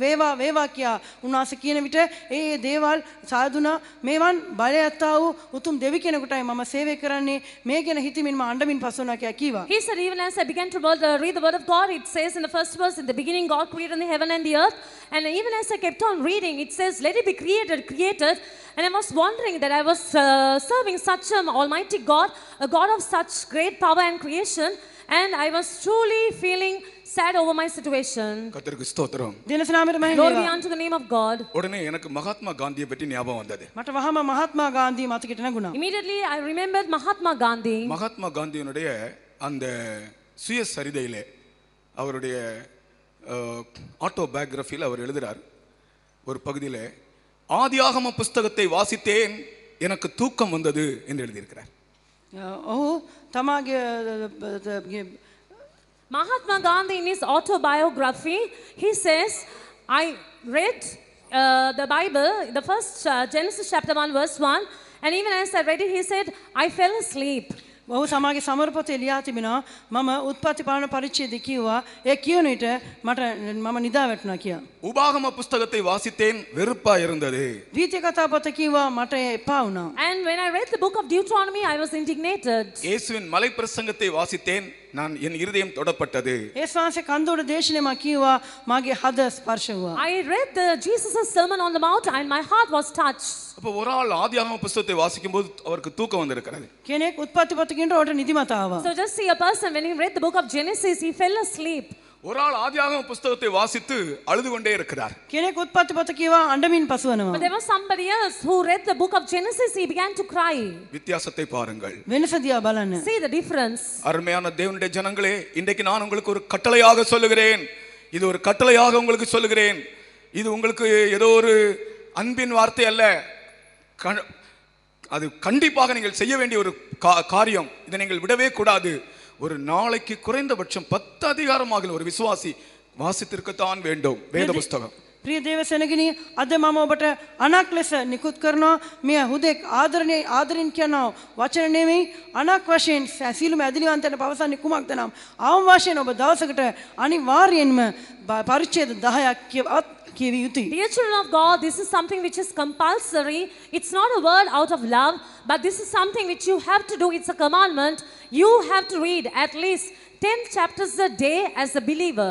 वेवा वेवा किया उन्हें से किए ने बिटे ए देवाल साधुना मेवान बाले अत्ता हूँ उत्तम देवी के ने कुटाई मामा सेवे कराने मैं के ने हिति में मांडम इन पासों ना क्या कीवा He said even as I began to read the word of God it says in the first verse in the beginning God created the heaven and the earth and even as I kept on reading it says let it be created created And I was wondering that I was uh, serving such an um, almighty God, a God of such great power and creation, and I was truly feeling sad over my situation. Glory unto the name of God. Immediately I remembered Mahatma Gandhi. Mahatma காந்தியினுடைய அந்த சுயசரிதையிலே அவருடைய auto பயோகிராஃபியில் our எழுதுறார் ஒரு பகுதியில் ஆதியாகம புஸ்தகத்தை வாசித்தேன் எனக்கு தூக்கம் வந்தது என்று எழுதியிருக்கிறார் ஓ தமாகி Mahatma Gandhi in his autobiography he says I read the Bible the first Genesis chapter one verse one and even as I read it he said I fell sleep ඔහු සමාගේ සමරපතේ ලියා තිබෙනවා මම උත්පත්තිපාලන පරිච්ඡේදය කිව්වා ඒ කියන විට මට මම නිදා වැටුණා කියලා. உபாகம புஸ்தகத்தை வாசித்தேன் வெறுப்பா இருந்தது. දීති කතා පොත කිව්වා මට එපා වුණා. And when I read the book of Deuteronomy I was indignated. இயேசுவின் மலை பிரசங்கத்தை வாசித்தேன் நான் என் இதயம் தொடப்பட்டது ஏசாயா கந்தோட தேசனே மக்கீவா மாகே ஹத ஸ்பர்ஷவா I read the Jesus sermon on the mount and my heart was touch அப்ப ஒரு ஆள் ஆதியாகம புத்தகத்தை வாசிக்கும் போது அவருக்கு தூக்கம் வந்திருக்கிறது கேனே உற்பத்தி பத்துக்கின்ற ஒரு நிதிமதாவா so just see a person when he read the book of Genesis he fell asleep ஒரு ஆள் ஆதியாகம புஸ்தகத்தை வாசித்து அழுது கொண்டே இருக்கிறார் கேனே උත්පත්ති පොත அண்டமீன் பசுவனவா පසුවනවා. But there was somebody else who read the book of Genesis, he வித்தியாசத்தை பாருங்கள் වෙනස பலன் சீ தி டிஃபரன்ஸ் அருமையான தேவனுடைய ஜனங்களே இன்றைக்கு நான் உங்களுக்கு ஒரு கட்டளையாக சொல்லுகிறேன் இது ஒரு கட்டளையாக உங்களுக்கு சொல்லுகிறேன் இது உங்களுக்கு ஏதோ ஒரு அன்பின் வார்த்தை அல்ல க- அது கண்டிப்பாக நீங்கள் செய்ய வேண்டிய ஒரு கா- காரியம் இதை நீங்கள் விடவே கூடாது ஒரு நாளைக்கு குறைந்தபட்சம் பத்து அதிகாரமாக ஒரு விசுவாசி வாசித்திருக்கத்தான் வேண்டும் வேத புஸ்தகம் ಪ್ರಿಯ ದೇವ ಸೆನಗಿನಿ ಅದೇ ಮಾಮ ಒಬ್ಬಟ ಅನಾಕ್ಲೆಸ ನಿಕುತ್ ಕರ್ನೋ ಮೇ ಹುದೆ ಆದರಣೆ ಆದರಿನ್ ಕ್ಯ ನಾವು ವಚನನೇ ಮೇ ಅನಾಕ್ ವಾಷೇನ್ ಸೀಲು ಮೇ ಅದಿಲಿ ಅಂತ ಪವಸ ನಿಕ್ಕುಮಾಗ್ತ ನಾವು ಆಮ್ ವಾಷೇನ್ ಒಬ್ಬ ದವಸಗಟ ಅನಿವಾರ್ಯನ್ ಪರಿಚಯದ ದಹಯ Dear children of God, this is something which is compulsory. It's not a word out of love, but this is something which you have to do. It's a commandment. You have to read at least 10 chapters a day as a believer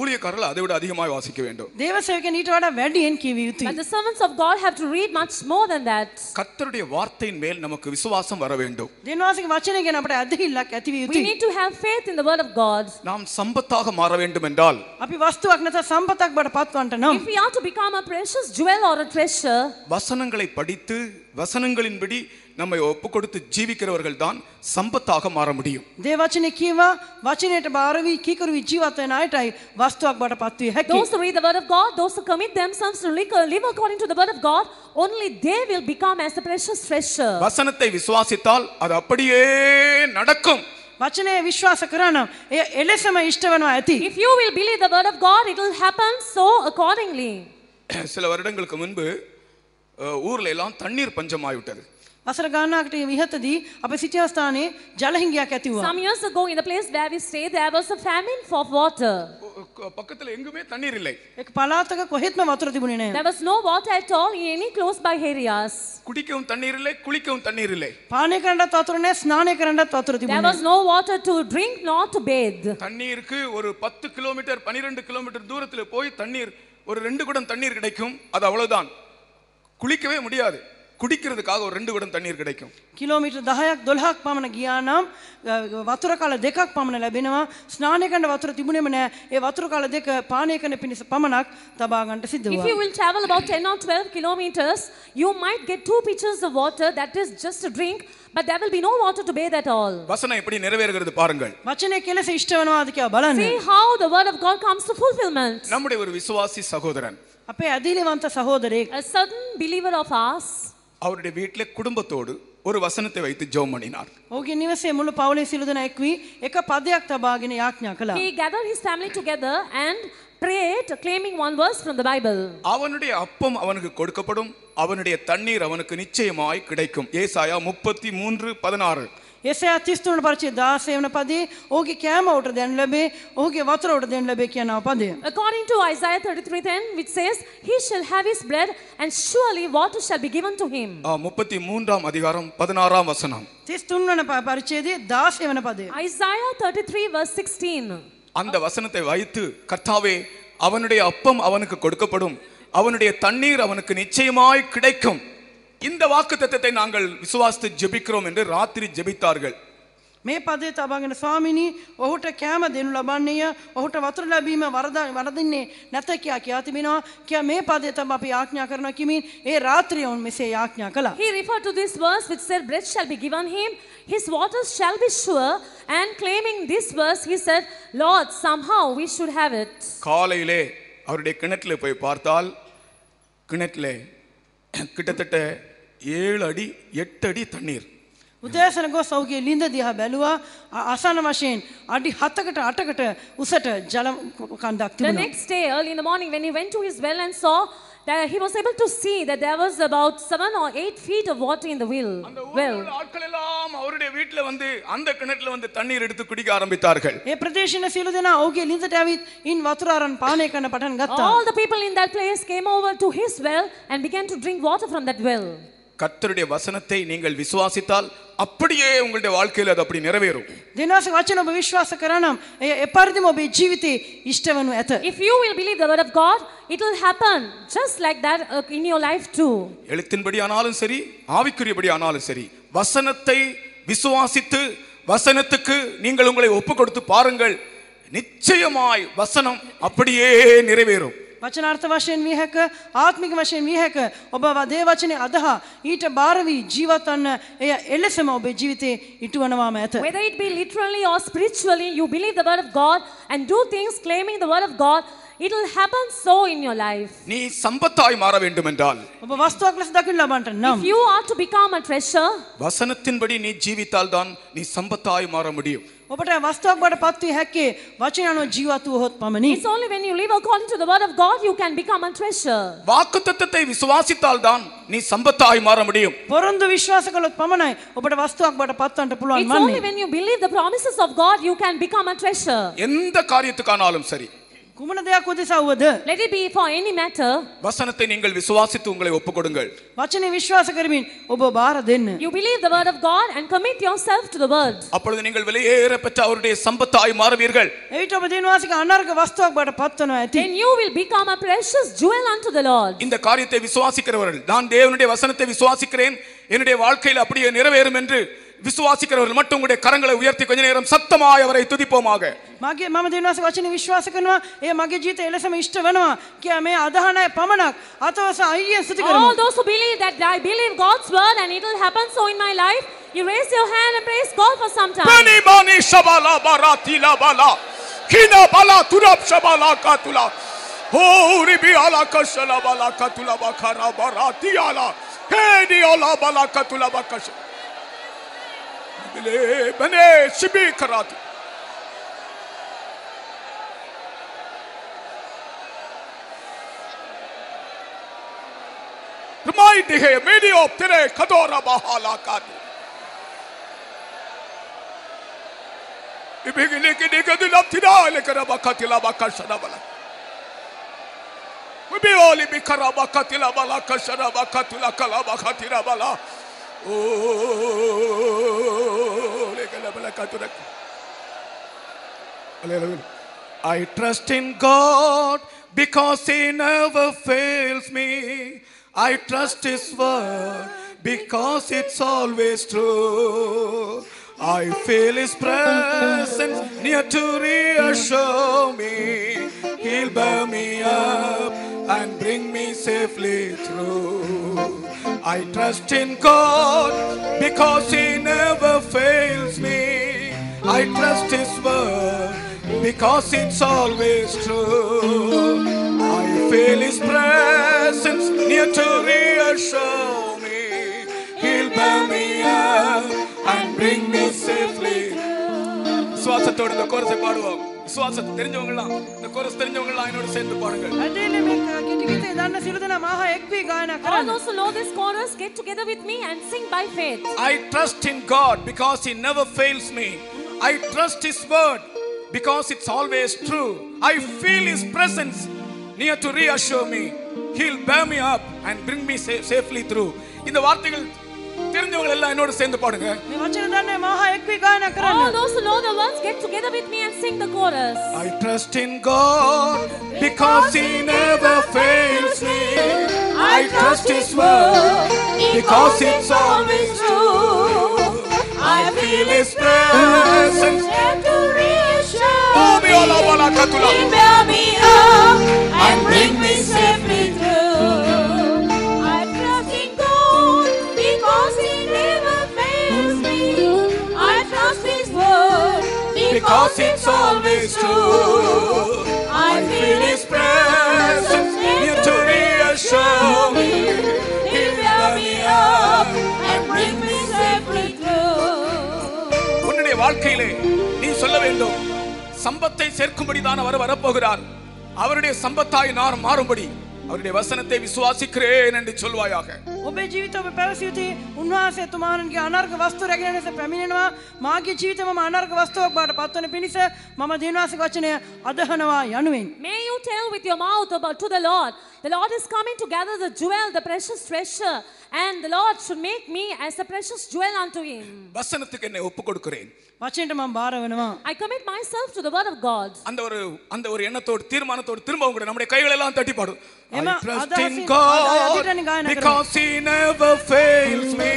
ஊழியக்காரர்கள் அதை விட அதிகமாக வாசிக்க வேண்டும் தேவ சேவகன் ஈட்டோட வெடியன் கிவியுத்தி and the servants of god have to read much more than that கர்த்தருடைய வார்த்தையின் மேல் நமக்கு விசுவாசம் வர வேண்டும் தினவாசிக்கு வச்சனங்க நம்ம அதிக இல்ல கத்திவியுத்தி we need to have faith in the word of god நாம் சம்பத்தாக மாற வேண்டும் என்றால் அப்படி வஸ்துவாக்னத சம்பத்தாக பட if we are to become a precious jewel or a treasure நம்மை ஒப்பு கொடுத்து ஜீவிக்கிறவர்கள் தான் சம்பத்தாக மாற முடியும் தேவாச்சனை கீவா வாச்சனேட்ட பாரவி கீக்கருவி ஜீவாத்தை நாயட்டாய் வாஸ்துவாக் பாட பார்த்து ஹெக் those read the word of God those commit themselves to like live according the word of only they will become as a precious வசனத்தை விசுவாசித்தால் அது அப்படியே நடக்கும் வச்சனே விசுவாச கரணம் எலசம இஷ்டவனம் ஆதி if you will believe the word of God it will happen so accordingly சில வருடங்களுக்கு முன்பு ஊர்ல எல்லாம் தண்ணீர் பஞ்சம் ஆயிட்டது අසර ගානකට විහතදී අපේ සිටියා ස්ථානයේ ජල හිඟයක් ඇති වුණා. Some years ago in the place where we stayed there was a famine for water. පකතල එංගුමේ තණීර இல்லை. එක පලාතක කොහෙත්ම වතුර තිබුණේ නැහැ. There was no water at all in any close by areas. குடிக்கவும் தண்ணீர் இல்லை குளிக்கவும் தண்ணீர் இல்லை. පානය කරන්නත් වතුර නැහැ ස්නානය කරන්නත් වතුර තිබුණේ නැහැ. There was no water to drink nor to bathe. தண்ணீருக்கு ஒரு 10 கிலோமீட்டர் 12 கிலோமீட்டர் தூரத்துல போய் தண்ணீர் ஒரு ரெண்டு குடம் தண்ணீர் கிடைக்கும் அது அவ்வளவுதான். குளிக்கவே முடியாது. குடிக்கிறதுக்காக ஒரு ரெண்டு குடம் தண்ணீர் கிடைக்கும் கிலோமீட்டர் தஹயாக் தொல்ஹாக் பாமன கியானாம் வத்துர கால தேக்காக் பாமன லபினவா ஸ்நானே கண்ட வத்துர திபுனே ஏ வத்துர கால தேக்க பானே கண்ட பின்னிஸ் பாமனாக் தபாக் சித்துவா if you will travel about 10 or 12 kilometres you might get two pitchers of water that is just drink but there will be no water to pay that all வசனம் எப்படி நிறைவேறுகிறது பாருங்கள் வசனே கேலச இஷ்டவனோ அதுக்கு பலன் see how the word of god comes to fulfillment நம்முடைய ஒரு விசுவாசி சகோதரன் அப்பே அதிலே வந்த சகோதரே a sudden believer of us அவருடைய வீட்டில் குடும்பத்தோடு ஒரு வசனத்தை வைத்து ஜோம் பண்ணினார் ஓகே நிவசே முழு பவுலே சிலுதன ஐக்வி எக்க பதியாக்த பாகின யாக்ஞாக்கல he gather his family together and prayed claiming one verse from the Bible அவனுடைய அப்பம் அவனுக்கு கொடுக்கப்படும் அவனுடைய தண்ணீர் அவனுக்கு நிச்சயமாய் கிடைக்கும் ஏசாயா 33 16 యెషయా తీస్తున్న పరిచి దాస్ ఏమన పది ఓగి క్యామ్ అవుట్ దెన్ లబే ఓగి వత్ర అవుట్ దెన్ లబే కేనా పది according to Isaiah 33:10 which says he shall have his bread and surely water shall be given to him 33 ஆம் அதிகாரம் 16 ஆம் வசனம் తీస్తున్న పరిచేది దాస్ ఏమన పది ఐజాయా 33 verse 16 அந்த வசனத்தை வைத்து கர்த்தாவே அவனுடைய அப்பம் அவனுக்கு கொடுக்கப்படும் அவனுடைய தண்ணீர் அவனுக்கு நிச்சயமாய் கிடைக்கும் இந்த வாக்கு தத்தத்தை நாங்கள் விசுவாசித்து ஜெபிக்கிறோம் என்று ராத்திரி ஜெபித்தார்கள் මේ පදේ තබාගෙන ස්වාමිනී ඔහුට කෑම දෙනු ලබන්නේය ඔහුට වතුර ලැබීම වරදින්නේ නැත කියා කියා තිබෙනවා කියා මේ පදේ තම අපි ආඥා කරනවා කිමින් ඒ රාත්‍රියේ ඔවුන් මෙසේ ආඥා කළා He referred to this verse which said bread shall be given him his waters shall be sure and claiming this verse he said Lord somehow we should have it காலையிலே அவருடைய கிணற்றில் போய் பார்த்தால் கிணற்றிலே கிட்டத்தட்ட The next day early in the morning when he went to his well and saw that he was able to see that there was about 7 or 8 feet of water in the well. well. ஆட்கள் எல்லாம் அவருடைய வீட்ல வந்து அந்த கிணத்துல வந்து தண்ணீர் எடுத்து குடிக்க ஆரம்பித்தார்கள். ஏ இன் கண்ண பட்டன் All the people in that place came over to his well and began to drink water from that well. கர்த்தருடைய வசனத்தை நீங்கள் விசுவாசித்தால் அப்படியே உங்களுடைய வாழ்க்கையில் அது அப்படி நிறைவேறும் ನೆರವೇರು ದಿನಾಸ ஒரு ವಿಶ್ವಾಸ கரணம் ಎಪ್ಪರ್ದಿಮ ஒரு ಜೀವಿತಿ இஷ்டவனு எத if you will believe the word of God it will happen just like that in your life to எழுத்தின்படி ஆனாலும் சரி ஆவிக்குரியபடி ஆனாலும் சரி வசனத்தை விசுவாசித்து வசனத்துக்கு நீங்கள் உங்களை ஒப்பு கொடுத்து பாருங்கள் நிச்சயமாய் வசனம் அப்படியே நிறைவேறும் වචනාර්ථ වශයෙන් විය හැක ආත්මික වශයෙන් විය හැක ඔබ වදේ වචනේ අදහා ඊට බාර වී ජීවත් වන්න එය එලෙසම ඔබේ ජීවිතේ ඉටුවනවාම ඇත whether it be literally or spiritually you believe the word of god and do things claiming the word of god it'll happen so in your life. If you are to become a treasure, it's only when you live according to the word of God you can become a treasure. It's only when you believe the promises of God you can become a treasure. කුමන දෙයක් උදෙසා වුවද? Let it be for any matter. වසනத்தை நீங்கள் விசுவாசித்து உங்களை ஒப்புக்கொடுங்கள். வචනේ විශ්වාස කරමින් ඔබ බාර දෙන්න. You believe the word of God and commit yourself to the word. அப்பொழுது நீங்கள் விலையேற பெற்ற அவருடைய சம்பத்தாய் மாறுவீர்கள். එවිට ඔබ දිනවාසික අනර්ග වස්තුවක් බවට පත්වනවා ඇති. Then you will become a precious jewel unto the Lord. இந்த காரியத்தை விசுவாசிக்கிறவர்கள் நான் தேவனுடைய வசனத்தை விசுவாசிக்கிறேன் என்னுடைய வாழ்க்கையில் அப்படியே நிறைவேறும் என்று විශ්වාසිකරවල් මට උන්ගේ කරங்களை உயர்த்தி கொஞ்ச நேரம் සත්තමාය அவரை துதிப்போமாக මගේ මම දෙවියන්වහන්සේ වචනේ විශ්වාස කරනවා එය මගේ ජීවිතය එලෙසම ඉෂ්ට වෙනවා කියා මේ අදහනය පමණක් අතවස අයියෙන් ස්තුති කරමු All those who believe that I believe God's word and it will happen so in my life you raise your hand and praise God for some time Bani bani shabala barati la bala kina bala turab shabala katula ho ribi ala kashala bala katula bakara barati ala hedi bala katula bakashala मिले बने शिबी कराती रमाई दिखे मेरी ओप तेरे खदोरा बहाला का इबिगिले के निके दिल अब थिला लेकर अब खतिला बाका शरा बला उबी ओली बिखरा बाका तिला बला कशरा बाका तुला कला बाका तिरा बला Oh, I trust in God because He never fails me. I trust His word because it's always true. I feel His presence near to reassure me. He'll bear me up and bring me safely through. I trust in God because He never fails me. I trust His word because it's always true. I feel His presence near to reassure me. He'll bear me up and bring me safely. the കുറച്ച് പാടുവാം those who know this chorus get together with me and sing by faith i trust in god because he never fails me i trust his word because it's always true i feel his presence near to reassure me he'll bear me up and bring me safely through the வார்த்தைகள் தெரிஞ்சவங்க எல்லாம் என்னோட சேர்ந்து பாடுங்க මේ වචනදන්න මහා එක්වී ගායනා All those who know the words, get together with me and sing the chorus. I trust in God because He never fails me. I trust His word because it's always true. I feel His presence. and to reassure me, He bear me up and bring me safely. because it's always true. I feel His presence near to reassure me. He'll fill me up and bring me safely through. உன்னுடைய வாழ்க்கையிலே நீ சொல்ல வேண்டும் சம்பத்தை சேர்க்கும்படிதான் அவர் வரப்போகிறார் அவருடைய சம்பத்தாய் நான் மாறும்படி அவருடைய வசனத்தை விசுவாசிக்கிறேன் என்று சொல்வாயாக ඔබේ ජීවිත ඔබ පැවසිති උන්වහන්සේ තුමාණන්ගේ අනර්ග වස්තු රැගෙන එස පැමිණෙනවා මාගේ ජීවිතය මම අනර්ග වස්තුවක් බවට පත්වන පිණිස මම දිනවාසික වචනය අදහනවා යනුවෙන් May you tell with your mouth about to the Lord the Lord is coming to gather the jewel the precious treasure And the Lord should make me as a precious jewel unto him. வசனத்துக்கு என்னை ஒப்பு கொடுக்கிறேன் வச்சிட்டுமா பார வேணுமா I commit myself to the word of God. அந்த ஒரு அந்த ஒரு எண்ணத்தோடு தீர்மானத்தோடு திரும்ப உங்களுடைய நம்முடைய கைகள் எல்லாம் தட்டி பாடு I trust in God because he never fails me.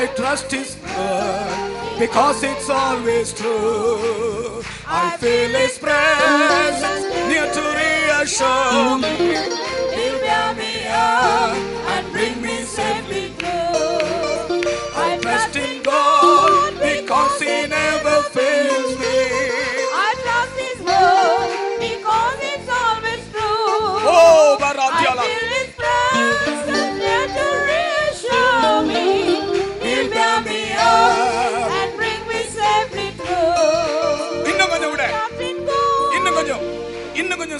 I trust his word because it's always true. I feel his presence near to reassure me. He'll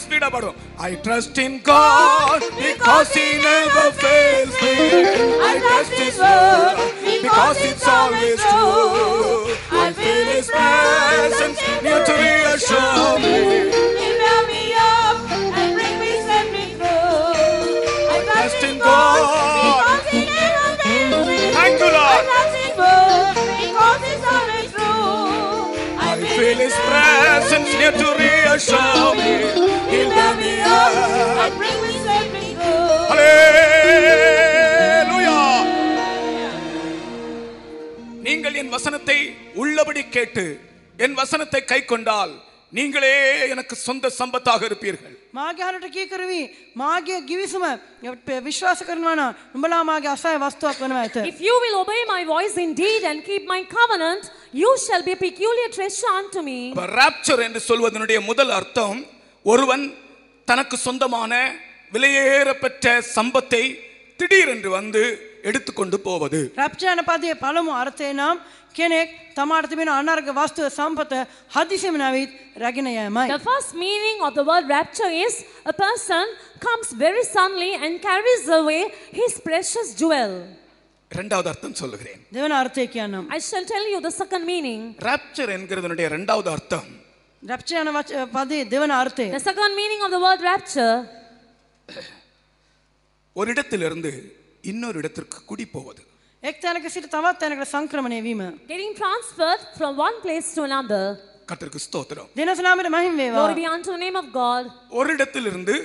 I trust in God because He never fails me. I trust His word because it's always true. I feel His presence near to reassure me. feel his presence here to reassure me. He'll back me up and bring me safely through. Hallelujah. நீங்கள் என் வசனத்தை உள்ளபடி கேட்டு என் வசனத்தை கை கொண்டால் நீங்களே எனக்கு சொந்த சம்பத்தாக இருப்பீர்கள் If you will obey my voice indeed and keep my covenant you shall be a peculiar treasure unto me அப்ப ராப்சர் என்று சொல்வதனுடைய முதல் அர்த்தம் ஒருவன் தனக்கு சொந்தமான விலையேறப்பெற்ற சம்பத்தை திடீரென்று வந்து எடுத்துಕೊಂಡು போவது ರಪ್ಚೆ ಅನಪಾದಿಯ ಪಲಮು ಅರ್ಥೇನಾಂ කෙනෙක් තමාට තිබෙන අනර්ග වස්තුව සම්පත හදිසිම නැවිත් රැගෙන යෑමයි. The first meaning of the word rapture is a person comes very suddenly and carries away his precious jewel. இரண்டாவது அர்த்தம் சொல்லுகிறேன் தேவன் அர்த்தக்கியானம் I shall tell you the second meaning rapture என்கிறதுனுடைய இரண்டாவது அர்த்தம் ராப்சர் என்ன பாதி தேவன் அர்த்தம் the second meaning of the word rapture ஒரு இடத்திலிருந்து இன்னொரு இடத்திற்கு குடி போவது எக் தனக்கு சிறு தவா தனக்கு சங்கிரமணே வீம getting transfer from one place to another கர்த்தருக்கு ஸ்தோத்திரம் தினசனாமிர மகிமை வேவா ஒரு be and name of God ஒரு இடத்திலிருந்து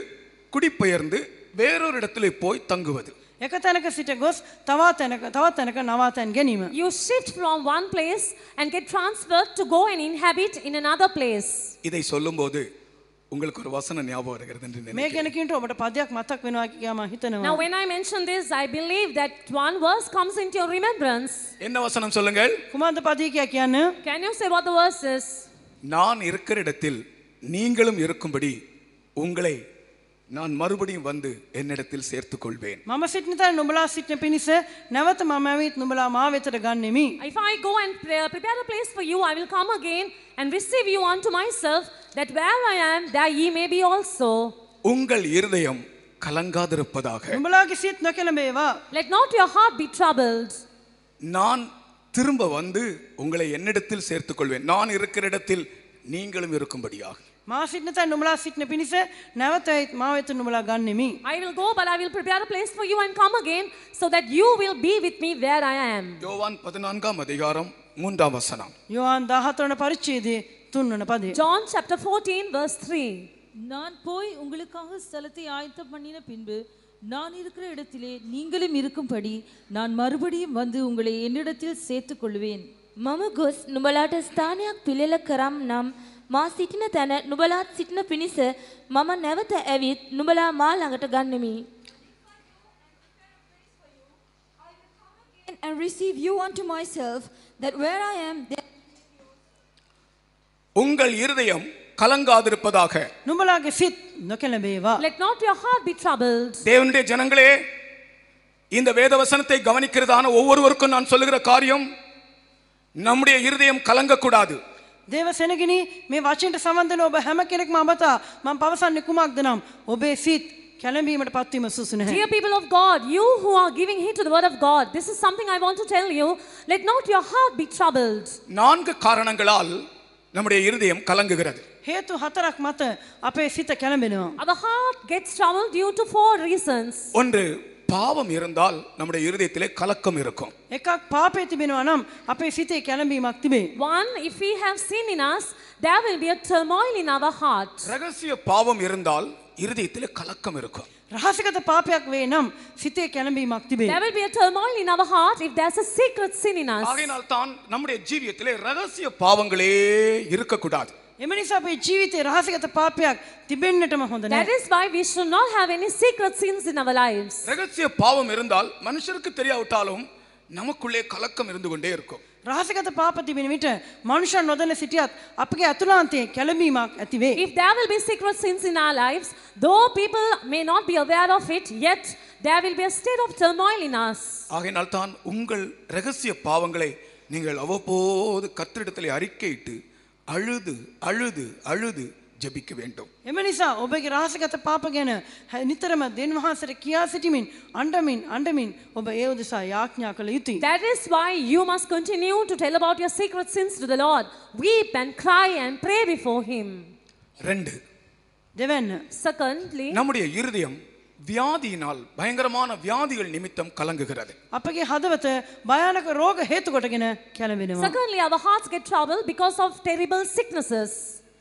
பெயர்ந்து வேறொரு இடத்திலே போய் தங்குவது එක තැනක සිට ගොස් තැනක තව තැනක You shift from one place and get transferred to go and inhabit in another place. இதை சொல்லும்போது உங்களுக்கு ஒரு வசனம் ஞாபகம் வருகிறது என்று நினைக்கிறேன். මේක எனக்கு Now when I mention this I believe that one verse comes into your remembrance. என்ன வசனம் சொல்லுங்கள்? කුමන්ද පදේ Can you say what the verse is? நான் இருக்கிற இடத்தில் நீங்களும் இருக்கும்படி உங்களை நான் மறுபடியும் வந்து என்னிடத்தில் சேர்த்துக் கொள்வேன் மாமா சிட்னதா நம்மளா சிட்ன பினிச நவத் மாமாவை நம்மளா மாவெத்தர கண்ணிமி if I go and prepare a place for you I will come again and receive you on to myself that where I am there he may B also உங்கள் இதயம் கலங்காதிருப்பதாக நம்மளா கிசித் நகலமேவா let not your heart be troubles நான் திரும்ப வந்து உங்களை என்னிடத்தில் சேர்த்துக் கொள்வேன் நான் இருக்கிற இடத்தில் நீங்களும் இருக்கும்படியாக I will go but I will prepare a place for you and come again so that you will be with me where I am. யோவான் 14ஆம் அதிகாரம் 3ஆம் வசனம். யோவான் 14 பரிச்சேதே 3 John chapter 14 verse 3. நான் போய் உங்களுக்காக ஸ்தலத்தை ஆயத்தம் பண்ணின பின்பு நான் இருக்கிற இடத்திலே நீங்களும் இருக்கும்படி நான் மறுபடியும் வந்து உங்களை என்னிடத்தில் சேர்த்துக் கொள்வேன். මම ගොස් නුඹලාට ස්ථානයක් පිළිල මා සිටින තැන නුබලාත් සිටින පිණිස මම නැවත ඇවිත් නුබලා මා ළඟට ගන්නෙමි. And receive you unto myself that where I am there ungal irudayam kalangaadirpadaga නුඹලාගේ සිත් නොකැළඹේවා. Let not your heart be troubled. devunde janangale இந்த வேத வசனத்தை கவனிக்கிறதான ஒவ்வொருவருக்கும் நான் சொல்லுகிற காரியம் நம்முடைய இருதயம் கலங்கக்கூடாது දේව සෙනගිනි මේ වචෙන්ට සම්බන්ධන ඔබ හැම කෙනෙක්ම අමතා මම පවසන්නේ කුමක්ද නම් ඔබේ සිත් කැළඹීමට පත්වීම සුසු නැහැ. Dear people of God, you who are giving heed to the word of God, this is something I want to tell you. Let not your heart be troubled. நான்கு காரணங்களால் நம்முடைய இருதயம் கலங்குகிறது. හේතු හතරක් මත අපේ සිත කැළඹෙනවා. Our heart gets troubled due to four reasons. ஒன்று பாவம் இருந்தால் நம்முடைய இருதயத்திலே கலக்கம் இருக்கும் எக்கா பாபேத்தி மீனவனம் அப்பே சீதை கிளம்பி மக்திமே one if we have sin in us there will be a turmoil in our heart ரகசிய பாவம் இருந்தால் இருதயத்தில் கலக்கம் இருக்கும் ரகசியத பாப்பியாக வேணும் சித்தே கிளம்பி மக்தி there will be a turmoil in our heart if there's a secret sin in us ஆகையால் தான் நம்முடைய ஜீவியத்தில் ரகசிய பாவங்களே இருக்க கூடாது எமனிசா போய் ஜீவித்து ரகசியத பாப்பியாக திபென்னட்டம ஹொந்தன that is why we should not have any secret sins in our lives ரகசிய பாவம் இருந்தால் மனுஷருக்கு தெரியாவிட்டாலும் நமக்குள்ளே கலக்கம் இருந்து கொண்டே இருக்கும் ராசகத பாபத்தி வினி மனுஷன் நொதல சிட்டியாத் அப்பகே அதுலாந்தே கிளம்பிமா அதிவே if there will be secret sins in our lives though people may not be aware of it yet there will be a state of turmoil in us ஆகையால் தான் உங்கள் ரகசிய பாவங்களை நீங்கள் அவ்வப்போது கர்த்தரிடத்தில் அறிக்கையிட்டு அழுது அழுது அழுது ජෙබික වෙන්ටෝ. එම නිසා ඔබගේ රාසගත පාප ගැන නිතරම දෙන්වහන්සට කියා සිටිමින් අන්ඩමින් අන්ඩමින් ඔබ ඒ උදෙසා යාඥා කළ යුතුයි. That is why you must continue to tell about your secret sins to the Lord. Weep and cry and pray before him. ரெண்டு දෙවන්න. Secondly நம்முடைய இருதயம் வியாதியினால் பயங்கரமான வியாதிகள் நிமித்தம் கலங்குகிறது அப்பகே ஹதவத்த பயங்கர ரோக ஹேத்து கொட்டகின கிளம்பினோம் Secondly our hearts get troubled because of terrible sicknesses.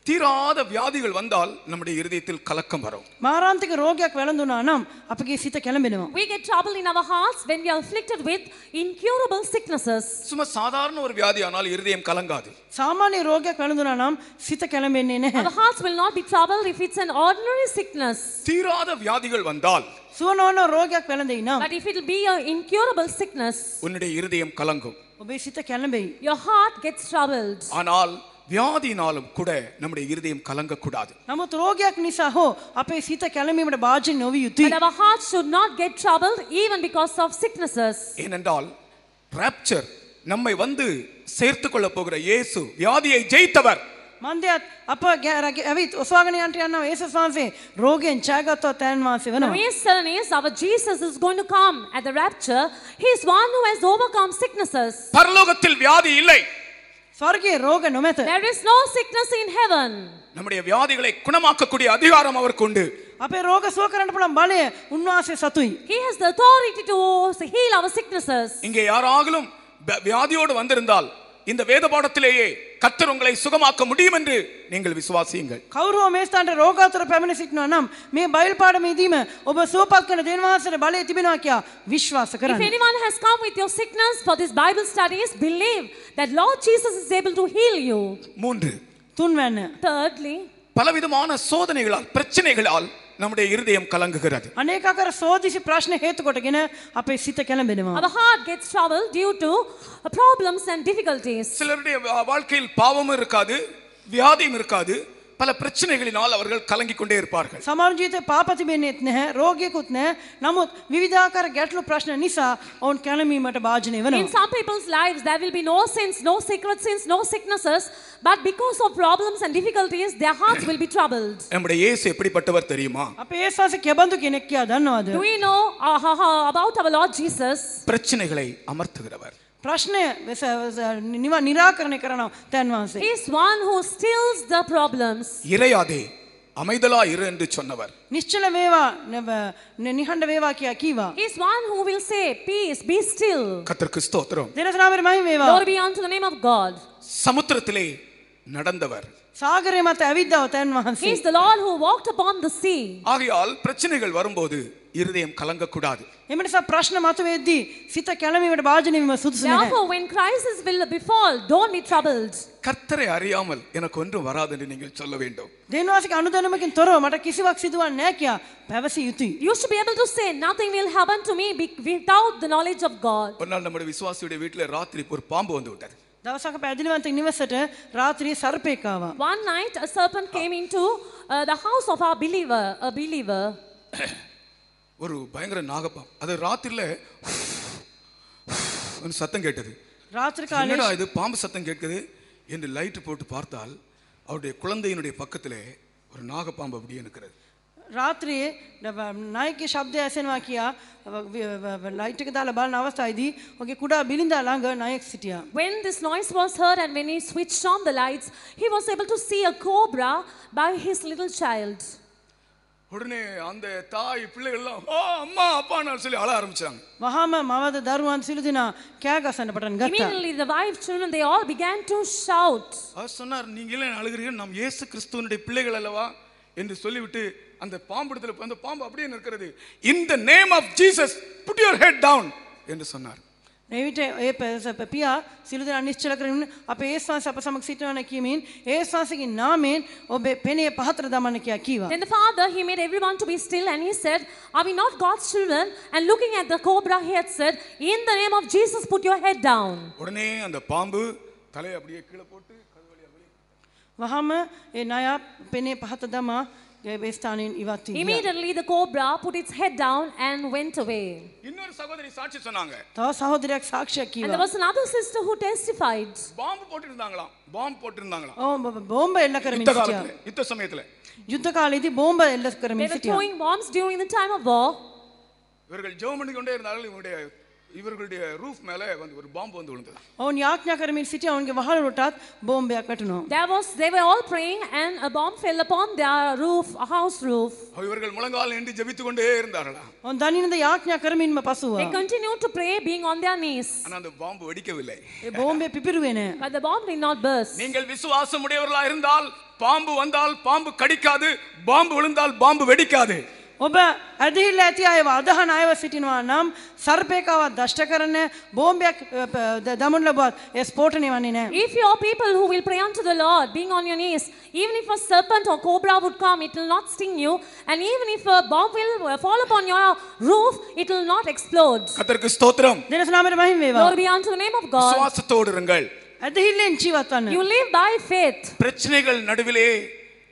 தீராத வியாதிகள் வந்தால் நம்முடைய హృదయത്തിൽ கலக்கம் வரும் మారాంతిక ரோகியாக விளந்துனானாம் అప్పగే சீத కెలంబెనుము we get trouble in our hearts when we are afflicted with incurable sicknesses சும்மா சாதாரண ஒரு வியாதி ஆனால் இதயம் கலங்காது சாமானிய ரோகியாக விளந்துனானாம் சீத కెలంబెన్నేనే our hearts will not be troubled if it's an ordinary sickness தீராத வியாதிகள் வந்தால் சுவனோன ரோகியாக விளந்தினா but if it will be a incurable sickness உன்னுடைய இதயம் கலங்கும் உபேசித்த கிளம்பி your heart gets troubled ஆனால் வியாதினாலும் கூட நம்முடைய இருதயம் கலங்க கூடாது நம்ம துரோகியாக நிசாஹோ அப்பே சீத கிளம்பி பாஜி நோவி யுத்தி our heart should not get trouble even because of sicknesses ஏனென்றால் ராப்சர் நம்மை வந்து சேர்த்து கொள்ள போகிற இயேசு வியாதியை ஜெயித்தவர் மந்தியத் அப்ப அவி உஸ்வாகனி அண்ணா இயேசு சுவாமி ரோகியன் சாகத்தோ தேன் வாசி வனம் இயேசுன் is our Jesus is going to come at the rapture he is one who has overcome sicknesses பரலோகத்தில் வியாதி இல்லை சொர்க்கிய ரோக நுமத்து there is no sickness in heaven நம்முடைய வியாதிகளை குணமாக்க கூடிய அதிகாரம் அவருக்கு உண்டு அப்பே ரோக சோக்கரன் பலம் பலே உன்வாசே சதுய் he has the authority to heal our sicknesses இங்கே யாராகிலும் வியாதியோடு வந்திருந்தால் இந்த வேத பாடத்திலேயே கத்தர் உங்களை சுகமாக்க முடியும் என்று நீங்கள் விசுவாசியுங்கள் கௌரவ மேஸ்தான் ரோகாசுர பெமனி சிக்னோனம் மே பயில் பாடம் இதீம ஒப சோபாக்கன தேன்வாசுர பலே திபினாக்கியா விஸ்வாசகரன் If anyone has come with your sickness for this Bible studies, believe that Lord Jesus is able to heal you. மூன்று துன்வன் Thirdly பலவிதமான சோதனைகளால் பிரச்சனைகளால் நம்முடைய இருதயம் கலங்குகிறது अनेक अगर சோதிசி பிரச்சனை ஹேத்து கொட்டகின அப்பே சீத கிளம்பினவா our heart gets trouble due to problems and difficulties சிலருடைய வாழ்க்கையில் பாவமும் இருக்காது வியாதியும் இருக்காது பல பிரச்சனைகளினால் அவர்கள் கலங்கிக் கொண்டே இருப்பார்கள் සමාන ජීවිතේ පාපතිබෙන්නේත් නැහැ රෝගියෙකුත් නැහැ නමුත් විවිධාකාර ගැටලු ප්‍රශ්න නිසා ඔවුන් කැළඹීමට භාජනය In වෙනවා some people's lives, there will be no sins, no secret sins, no sicknesses, but because of problems and difficulties, their hearts will be troubled. நம்முடைய இயேசு எப்படிப்பட்டவர் தெரியுமா අපේ ඒසාස කෙබඳු කෙනෙක් කියලා දන්නවද Do we know uh, ha- ha- about our Lord Jesus? பிரச்சனைகளை அமர்த்துகிறவர் ಪ್ರಶ್ನೆ ನಿವ ನಿರಾಕರಣೆ ಕಾರಣ is one who steals the problems இறையாதே அமைதலா இரு என்று சொன்னவர் நிச்சலமேவா நிகண்டவேவாக்கியா கீவா is one who will say peace be still கர்த்தருக்கு ஸ்தோத்திரம் தேவ நாமமே மேவா glory be unto the name of god சமுத்திரத்திலே நடந்தவர் ಸಾಗರ ಮತ್ತೆ ಅವಿದ್ದ ತನ್ನ ಮಹನ್ಸಿ He is the Lord who walked upon the sea. ஆகையால் பிரச்சனைகள் வரும்போது இருதயம் கலங்கக்கூடாது එමට ස ප්‍රශ්න මතුවේදී සිත කැළමීමට භාජනීම සුදුසු Therefore, when crisis will befall, don't be troubled. கர்த்தரை அறியாமல் எனக்கு ஒன்றும் வராது என்று நீங்கள் சொல்ல வேண்டும் දෙනවාසික අනුදැනමකින් තොරව මට කිසිවක් සිදුවන් නෑ කියා පැවසි යුතුයි. You should be able to say, Nothing will happen to me be- without the knowledge of God. ஒரு நாள் நம்முடைய விசுவாசியுடைய வீட்டில் ராத்திரி ஒரு பாம்பு வந்து விட்டது දවසක පැදිලිවන්ත නිවසට රාත්‍රියේ සර්පෙක් ආවා. One night a serpent came into uh, the house of our believer, a believer. ஒரு பயங்கர நாகப்பம். அது ராத்திரில ஒரு சத்தம் கேட்டது. ராத்திரி காலையில என்னடா இது பாம்பு சத்தம் கேட்குது என்று லைட் போட்டு பார்த்தால் அவருடைய குழந்தையினுடைய பக்கத்திலே ஒரு நாகப்பாம்பு அப்படியே இருக்கிறது रात्रे नायके शब्दे ऐसे वा किया लाइट के दाल बाल नावस आई दी ओके कुड़ा बिलिंदा लांग नायक सिटिया when this noise was heard and when he switched on the lights he was able to see a cobra by his little child உடனே அந்த தாய் பிள்ளைகள் எல்லாம் அம்மா அப்பா நான் சொல்லி அழ ஆரம்பிச்சாங்க மகாம மாவத தருவான் சிலுதினா கேக சண்டப்பட்டன் கத்தா immediately the wife children they all began to shout அவர் சொன்னார் நீங்க ஏன் அழுகிறீங்க நாம் இயேசு கிறிஸ்துவினுடைய பிள்ளைகள் அல்லவா என்று சொல்லிவிட்டு அந்த பாம்பு இடத்துல அந்த பாம்பு அப்படியே நிற்கிறது இந்த name of Jesus put your head down என்று சொன்னார் பியா சிறுதர் அநிச்சல அப்போ ஏசாஸ் அப்போ சீட்டு அனைக்கி மீன் ஏசாஸுக்கு நாமேன் ஒரு பெண்ணைய பகத்துல தான் அனைக்கி அக்கிவா என் father he made every one to be still and he said I we not God's children and looking at the cobra he name of Jesus put your head down உடனே அந்த பாம்பு தலையை அப்படியே கீழே போட்டு வகாம ஏ நாயா பெண்ணே பார்த்ததாமா Immediately the cobra put its head down and went away. இன்னொரு சகோதரி சாட்சி சொன்னாங்க தா சகோதரியாக சாட்சி ஆக்கிவா And there was another sister who testified. பாம்பு போட்டிருந்தாங்களாம் பாம்பு போட்டிருந்தாங்களாம் ஓ பாம்பு எல்லக்கற மின்சிட்டியா யுத்த சமயத்துல யுத்த காலத்துல பாம்பு எல்லக்கற மின்சிட்டியா They were throwing bombs during the time of war. இவர்கள் ஜெபம் பண்ணி கொண்டே இருந்தார்கள் இவங்களுடைய இவர்களுடைய ரூஃப் மேல வந்து ஒரு பாம்பு வந்து விழுந்தது அவன் யாக்ஞாகரமின் சிட்டி அவங்க வஹால் விட்டாத் பாம்பே கட்டணும் there was they were all praying and a bomb fell upon their roof a house roof இவர்கள் முழங்கால் நின்று ஜெபித்து கொண்டே இருந்தார்கள் அவன் தன்னிருந்த இந்த மீன் பசுவா they continue to pray being on their knees ஆனா அந்த பாம்பு வெடிக்கவில்லை பாம்பே பிபிருவேனே but the bomb did not burst நீங்கள் விசுவாசம் உடையவர்களாக இருந்தால் பாம்பு வந்தால் பாம்பு கடிக்காது பாம்பு விழுந்தால் பாம்பு வெடிக்காது ඔබ ಒಬ್ಬ ಅದಿಲ್ಲತಿ ಆಯವ ಅದಹ ನಾಯವ ಸಿಟಿನವ ನಮ್ ಸರ್ಬೇಕಾವ ದಷ್ಟಕರನ್ನೇ ಬೋಂಬೆ ದಮುಂಡ್ಲಬಾದ್ ಎ ಸ್ಫೋಟನಿವ ನೀನೆ if your people who will pray unto the Lord being on your knees, even if a serpent or cobra would come it will not sting you and even if a bomb will fall upon your roof it will not explode கர்த்தருக்கு ஸ்தோத்திரம் தேவநாமத்தை மகிமைவேவா glory be unto the name of god விசுவாசத்தோடு இருங்கள் அது இல்லை ஜீவத்தான் you live by faith பிரச்சனைகள் நடுவிலே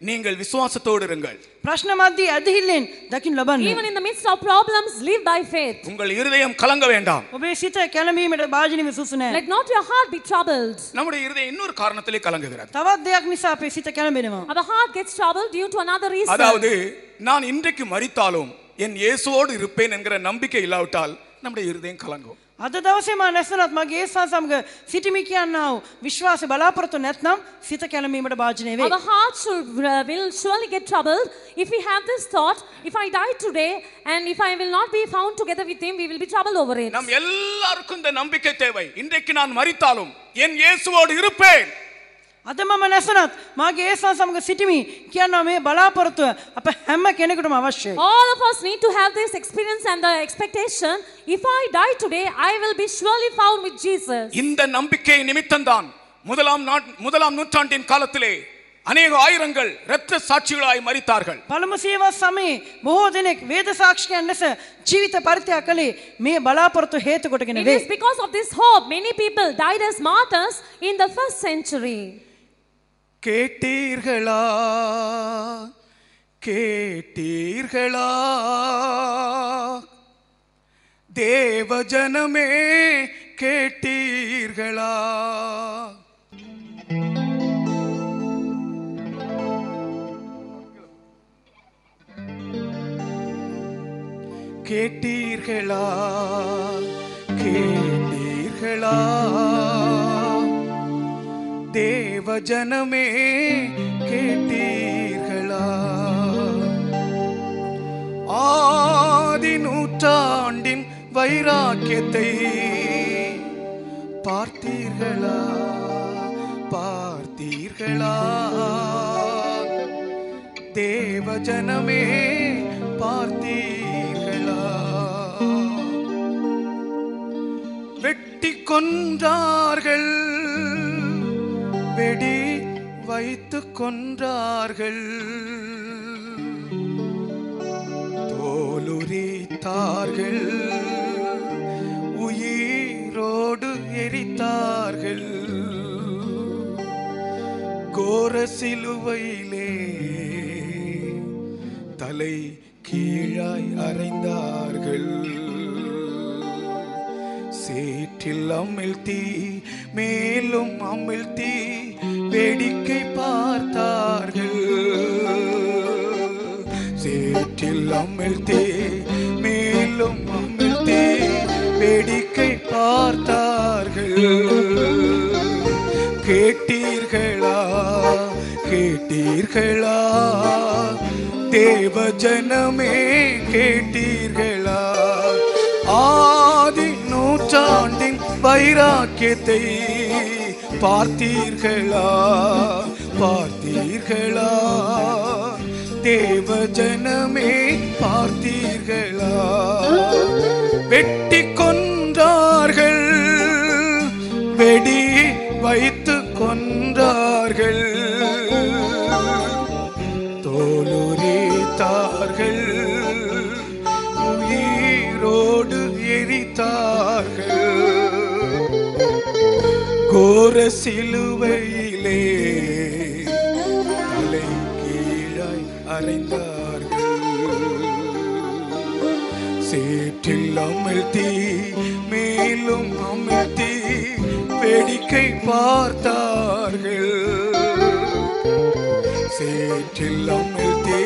நீங்கள் விசுவாசத்தோடு இருங்கள் பிரஷ்னமாதி அதில்லின் தக்கின் லபன் even in the midst of problems live by faith உங்கள் இதயம் கலங்க வேண்டாம் உபேஷித்த கலமி மெட பாஜினி விசுசுனே let not your heart be troubled நம்முடைய இதயம் இன்னொரு காரணத்திலே கலங்குகிறது தவத் தேக் பே பேசித்த கலம்பினவா our heart gets troubled due to another reason அதாவது நான் இன்றைக்கு மரித்தாலும் என் இயேசுவோடு இருப்பேன் என்கிற நம்பிக்கை இல்லாவிட்டால் நம்முடைய இருதயம் கலங்கும் අද දවසේ මා නැසනත් මගේ ඒසා සමග සිටිමි කියන්නාව විශ්වාස බලාපොරොත්තු නැත්නම් සිත කැළඹීමට භාජනය වේ. Our hearts will surely get troubled if we have this thought if I die today and if I will not be found together with him we will be troubled over it. நம் எல்லாருக்கும் இந்த நம்பிக்கை தேவை. இன்றைக்கு நான் மரித்தாலும் என் இயேசுவோடு இருப்பேன். All of us need to have this experience and the expectation if I die today I will be surely found with Jesus. இந்த நம்பிக்கை நிமித்தம் தான் முதலாம் முதலாம் நூற்றாண்டின் காலத்திலே අනේක ආයිරංගල් රත්ත සාක්ෂිකලායි මරිතාර්ගල්. පළමු සේවා සමයේ බොහෝ දෙනෙක් වේද සාක්ෂිකයන් ලෙස ජීවිත පරිත්‍යාග කළේ මේ බලාපොරොත්තු හේතු කොටගෙන වේ. It is because of this hope many people died as martyrs in the first century. கேட்டீர்களா கேட்டீர்களா தேவஜனமே கேட்டீர்களா கேட்டீர்களா கேட்டீர்களா தேவ தேவஜனமே கேட்டீர்களா ஆதி நூற்றாண்டின் வைராக்கியத்தை பார்த்தீர்களா பார்த்தீர்களா தேவஜனமே பார்த்தீர்களா வெட்டி கொன்றார்கள் வெடி வைத்து கொன்றார்கள் தோலுரித்தார்கள் உயிரோடு எரித்தார்கள் கோர சிலுவையிலே தலை கீழாய் அறைந்தார்கள் சேற்றில் அமிழ்த்தி மேலும் அமிழ்த்தி வேடிக்கை பார்த்தார்கள் சேற்றில் அமிழ்த்தி மேலும் அமிழ்த்தி வேடிக்கை பார்த்தார்கள் கேட்டீர்களா கேட்டீர்களா தேவ ஜனமே கேட்டீர்கள் நூற்றாண்டின் வைராக்கியத்தை பார்த்தீர்களா பார்த்தீர்களா தேவ ஜனமே பார்த்தீர்களா வெட்டி கொன்றார்கள் வெடி வைத்து கொன்றார்கள் தோலுரித்தார்கள் உயிரோடு எரித்தார் கோர சிலுவையிலே தலை கீழாய் அறைந்தார்கள் சேற்றில் அமிழ்த்தி மேலும் அமிழ்த்தி வேடிக்கை பார்த்தார்கள் சேற்றில் அமிழ்த்தி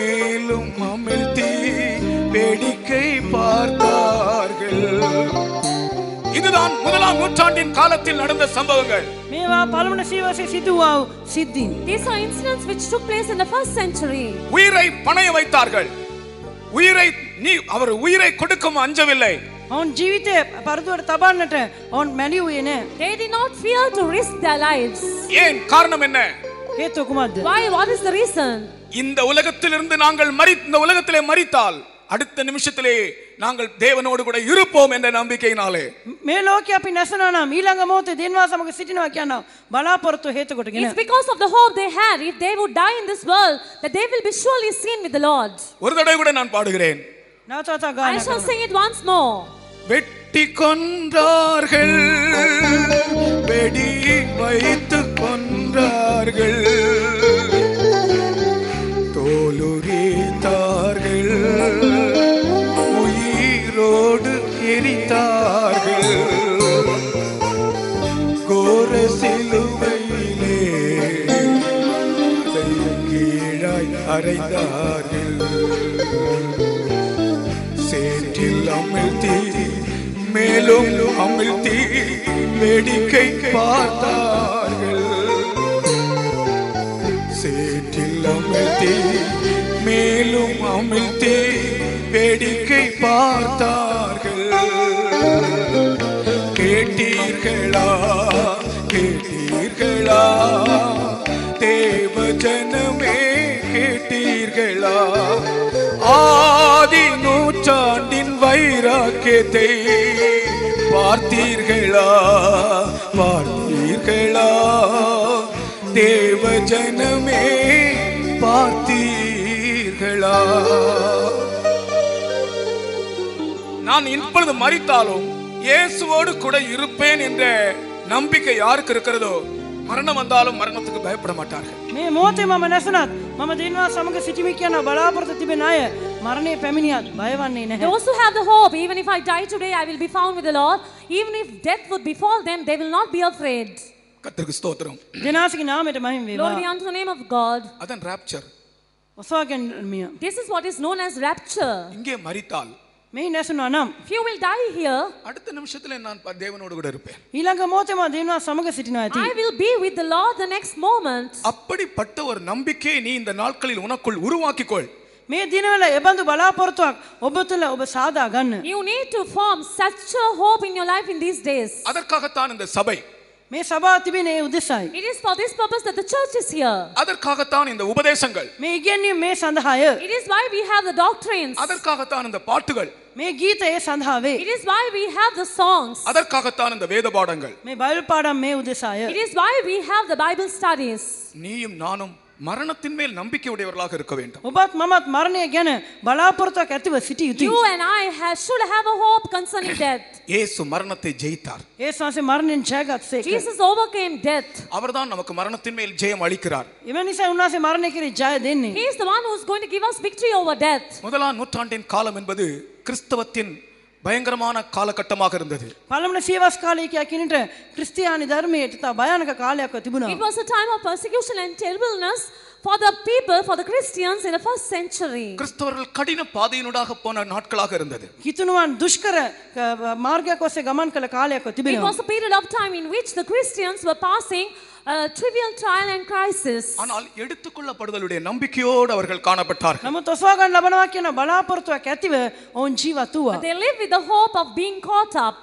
மேலும் அமிழ்த்தி வேடிக்கை பார்த்தார்கள் இதுதான் முதலாம் நூற்றாண்டின் காலத்தில் நடந்த சம்பவங்கள் மேவா පළමුණ சீவசி சிதுவா சித்தி සිද්ධීන්. Are incidents incidents which took place in the first century. உயிரை பணைய வைத்தார்கள். உயிரை நீ அவர் உயிரை கொடுக்கும் அஞ்சவில்லை. அவன் ஜீவித்த பரதுவர தபான்னட்ட அவன் மெலி உயனே They did not fear to risk their lives. ஏன் காரணம் என்ன? ஹேத்து Kumar. Why what is the reason? இந்த உலகத்திலிருந்து நாங்கள் மரி இந்த உலகத்திலே மரித்தால் அடுத்த நிமிஷத்திலே நாங்கள் தேவனோடு கூட இருப்போம் என்ற நம்பிக்கையினாலே மேலோக்கி அப்படி நெசனானாம் ஈலங்க மோத்து தீன்வாச நமக்கு சிட்டின வைக்கானாம் பலாபுரத்து ஹேத்து கொட்டுங்க it's because of the hope they have if they would die in this world that they will be surely seen with the Lord ஒரு தடவை கூட நான் பாடுகிறேன் நா தா தா I shall sing it once more வெட்டி கொன்றார்கள் வெடி வைத்து கொன்றார்கள் அடித்தார்கள் கோர சிலுவையிலே கீழாய் அறைந்தார்கள் சேற்றில் அமிழ்த்தி மேலும் அமிழ்த்தி வேடிக்கை பார்த்தார்கள் சேற்றில் அமிழ்த்தி மேலும் அமிழ்த்தி வேடிக்கை பார்த்தார்கள் கேட்டீர்களா கேட்டீர்களா தேவ ஜனமே கேட்டீர்களா ஆதி நூற்றாண்டின் வைராக்கியத்தை பார்த்தீர்களா பார்த்தீர்களா தேவ ஜனமே பார்த்தீர்களா நான் இப்பொழுது மறித்தாலும் இயேசுவோடு கூட இருப்பேன் என்ற நம்பிக்கை யாருக்கு இருக்கிறதோ மரணம் வந்தாலும் மரணத்துக்கு பயப்பட மாட்டார்கள் මේ මොහොතේ මම නැසනත් මම දිනවා සමග සිටිමි කියන බලාපොරොත්තු තිබෙන අය මරණය පැමිණියත් බය වන්නේ නැහැ. Those who have the hope, even if I die today, I will be found with the Lord. Even if death would befall them, they will not be afraid. கர்த்தருக்கு ஸ்தோத்திரம். ஜெனாசிக்கு நாமයට மகிமை වේවා. Glory unto the name of God. அதன் rapture. This is what is known as rapture. இங்கே மரித்தால் main என்ன சொன்னா you will tie here அடுத்த நிமிஷத்துல நான் தேவனோடு கூட இருப்பேன் இலங்க மோச்சமா தேவனா சமூக சிட்டினா I will be with the Lord the next moment அப்படிப்பட்ட ஒரு நம்பிக்கை நீ இந்த நாட்களில் உனக்குள் உருவாக்கி கொள் மே தினவல எபந்து பலாபரத்து ஒபத்துல ஒப சாதா கண்ணு you need to form such a hope in your life in these days அதற்காக தான் இந்த சபை It is for this purpose that the church is here. அதற்காகத்தான் இந்த உபதேசங்கள். මේ ඉගැන්වීම් මේ It is why we have the doctrines. அதற்காகத்தான் இந்த பாட்டுகள். මේ ගීතය සඳහාවේ. It is why we have the songs. இந்த வேத பாடங்கள். It is why we have the Bible studies. நீயும் நானும் மரணத்தின் மேல் நம்பிக்கை உடையவர்களாக இருக்க வேண்டும் உபத் மமத் மரணிய கேன பலாபுரத்தா கத்தி வசிட்டி you you and I have should have a hope concerning death இயேசு மரணத்தை ஜெயித்தார் இயேசு அசே மரணின் ஜெகத் சே ஜீசஸ் ஓவர்கேம் டெத் அவர்தான் நமக்கு மரணத்தின் மேல் ஜெயம் அளிக்கிறார் இவன் இசை உன்னாசே மரணிக்கிற ஜெய தேன் he is the one who is going to give us victory over death முதலாம் நூற்றாண்டின் காலம் என்பது கிறிஸ்தவத்தின் பயங்கரமான காலகட்டமாக இருந்தது ಕಾಲಮನ ಸೇವಾಸ್ಕಾಲಿಕೆ ಆಕಿನಿಟ ಕ್ರಿಸ್ಟಿಯಾನಿ ಧರ್ಮೀಯ ತಾ ಭಯಾನಕ ಕಾಲಕ ತಿಬುನ It was a time of persecution and terribleness for the people, for the Christians in the first century. கிறிஸ்தவர்கள் கடின பாதையினூடாக போன நாட்களாக இருந்தது ಕಿತುನವಾನ್ ದುಷ್ಕರ ಮಾರ್ಗಕೋಸೆ ಗಮನ ಕಲ ಕಾಲಕ It ತಿಬಿನ was a period of time in which the Christians were passing trivial trial and crisis ஆனால் எடுத்துಕೊಳ್ಳப்படுதலுடைய நம்பிக்கையோடு அவர்கள் ಕಾಣப்பட்டார்கள் ನಮ್ಮ ತೊಸೋಗನ್ ಲಬನವಾಕ್ಯನ ಬಲಾಪುರತ್ವಕ್ಕೆ ಅತಿವೆ ಅವನ್ ಜೀವ ತೂವ they live with the hope of being caught up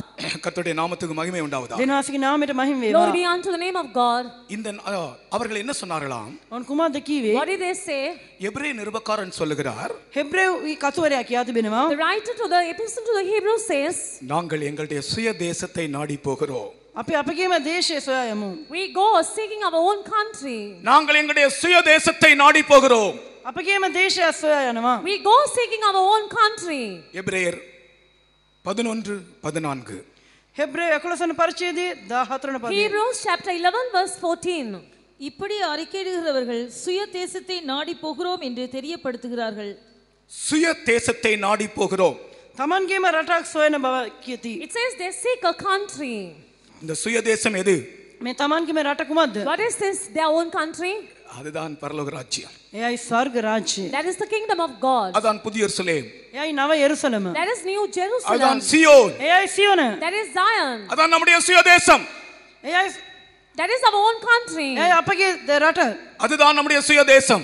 கர்த்தருடைய நாமத்துக்கு மகிமை உண்டாவதா ದಿನಾಸಿಗೆ ನಾಮದ ಮಹಿಮೆ glory be unto the name of god இந்த அவர்கள் என்ன சொன்னார்களாம் ಅವನ್ ಕುಮಾದ ಕೀವೆ what did they say எபிரே நிருபக்காரன் சொல்லுகிறார் ஹெப்ரே கத்துவரையாக்கி அது பினவா the writer to the epistle to the hebrew says நாங்கள் எங்களுடைய சுய தேசத்தை நாடி போகிறோம் அப்ப அப்பக்கே மே தேசிய சுயாயமும் we go seeking our own country நாங்கள் எங்களுடைய சுய தேசத்தை நாடி போகிறோம் அப்பக்கே மே தேசிய சுயாயமும் we go seeking our own country எபிரேயர் 11 14 ஹெப்ரே எக்கலசன் பரிச்சேதி 10 14 ஹீரோஸ் சாப்டர் 11 வெர்ஸ் 14 இப்படி அறிக்கையிடுகிறவர்கள் சுய தேசத்தை நாடி போகிறோம் என்று தெரியப்படுத்துகிறார்கள் சுய தேசத்தை நாடி போகிறோம் தமன்கேம ரட்டாக் சுயனபவக்கியதி it says they seek a country இந்த சுயதேசம் எது මෙතමන්ගේ රටකුමක්ද What is this? Their own country? அதுதான் பரலோக ராஜ்யம் එයයි ස්වර්ග ராஜ்யம் That is the kingdom of God. அதான் புதிய எருசலேம் එයයි நவ எருசலேம் That is New Jerusalem. அதான் சியோன் එයයි சியோன் That is Zion. அதான் நம்முடைய சுயதேசம் එයයි That is our own country. එය අපගේ தே ராட்ட அதுதான் நம்முடைய சுயதேசம்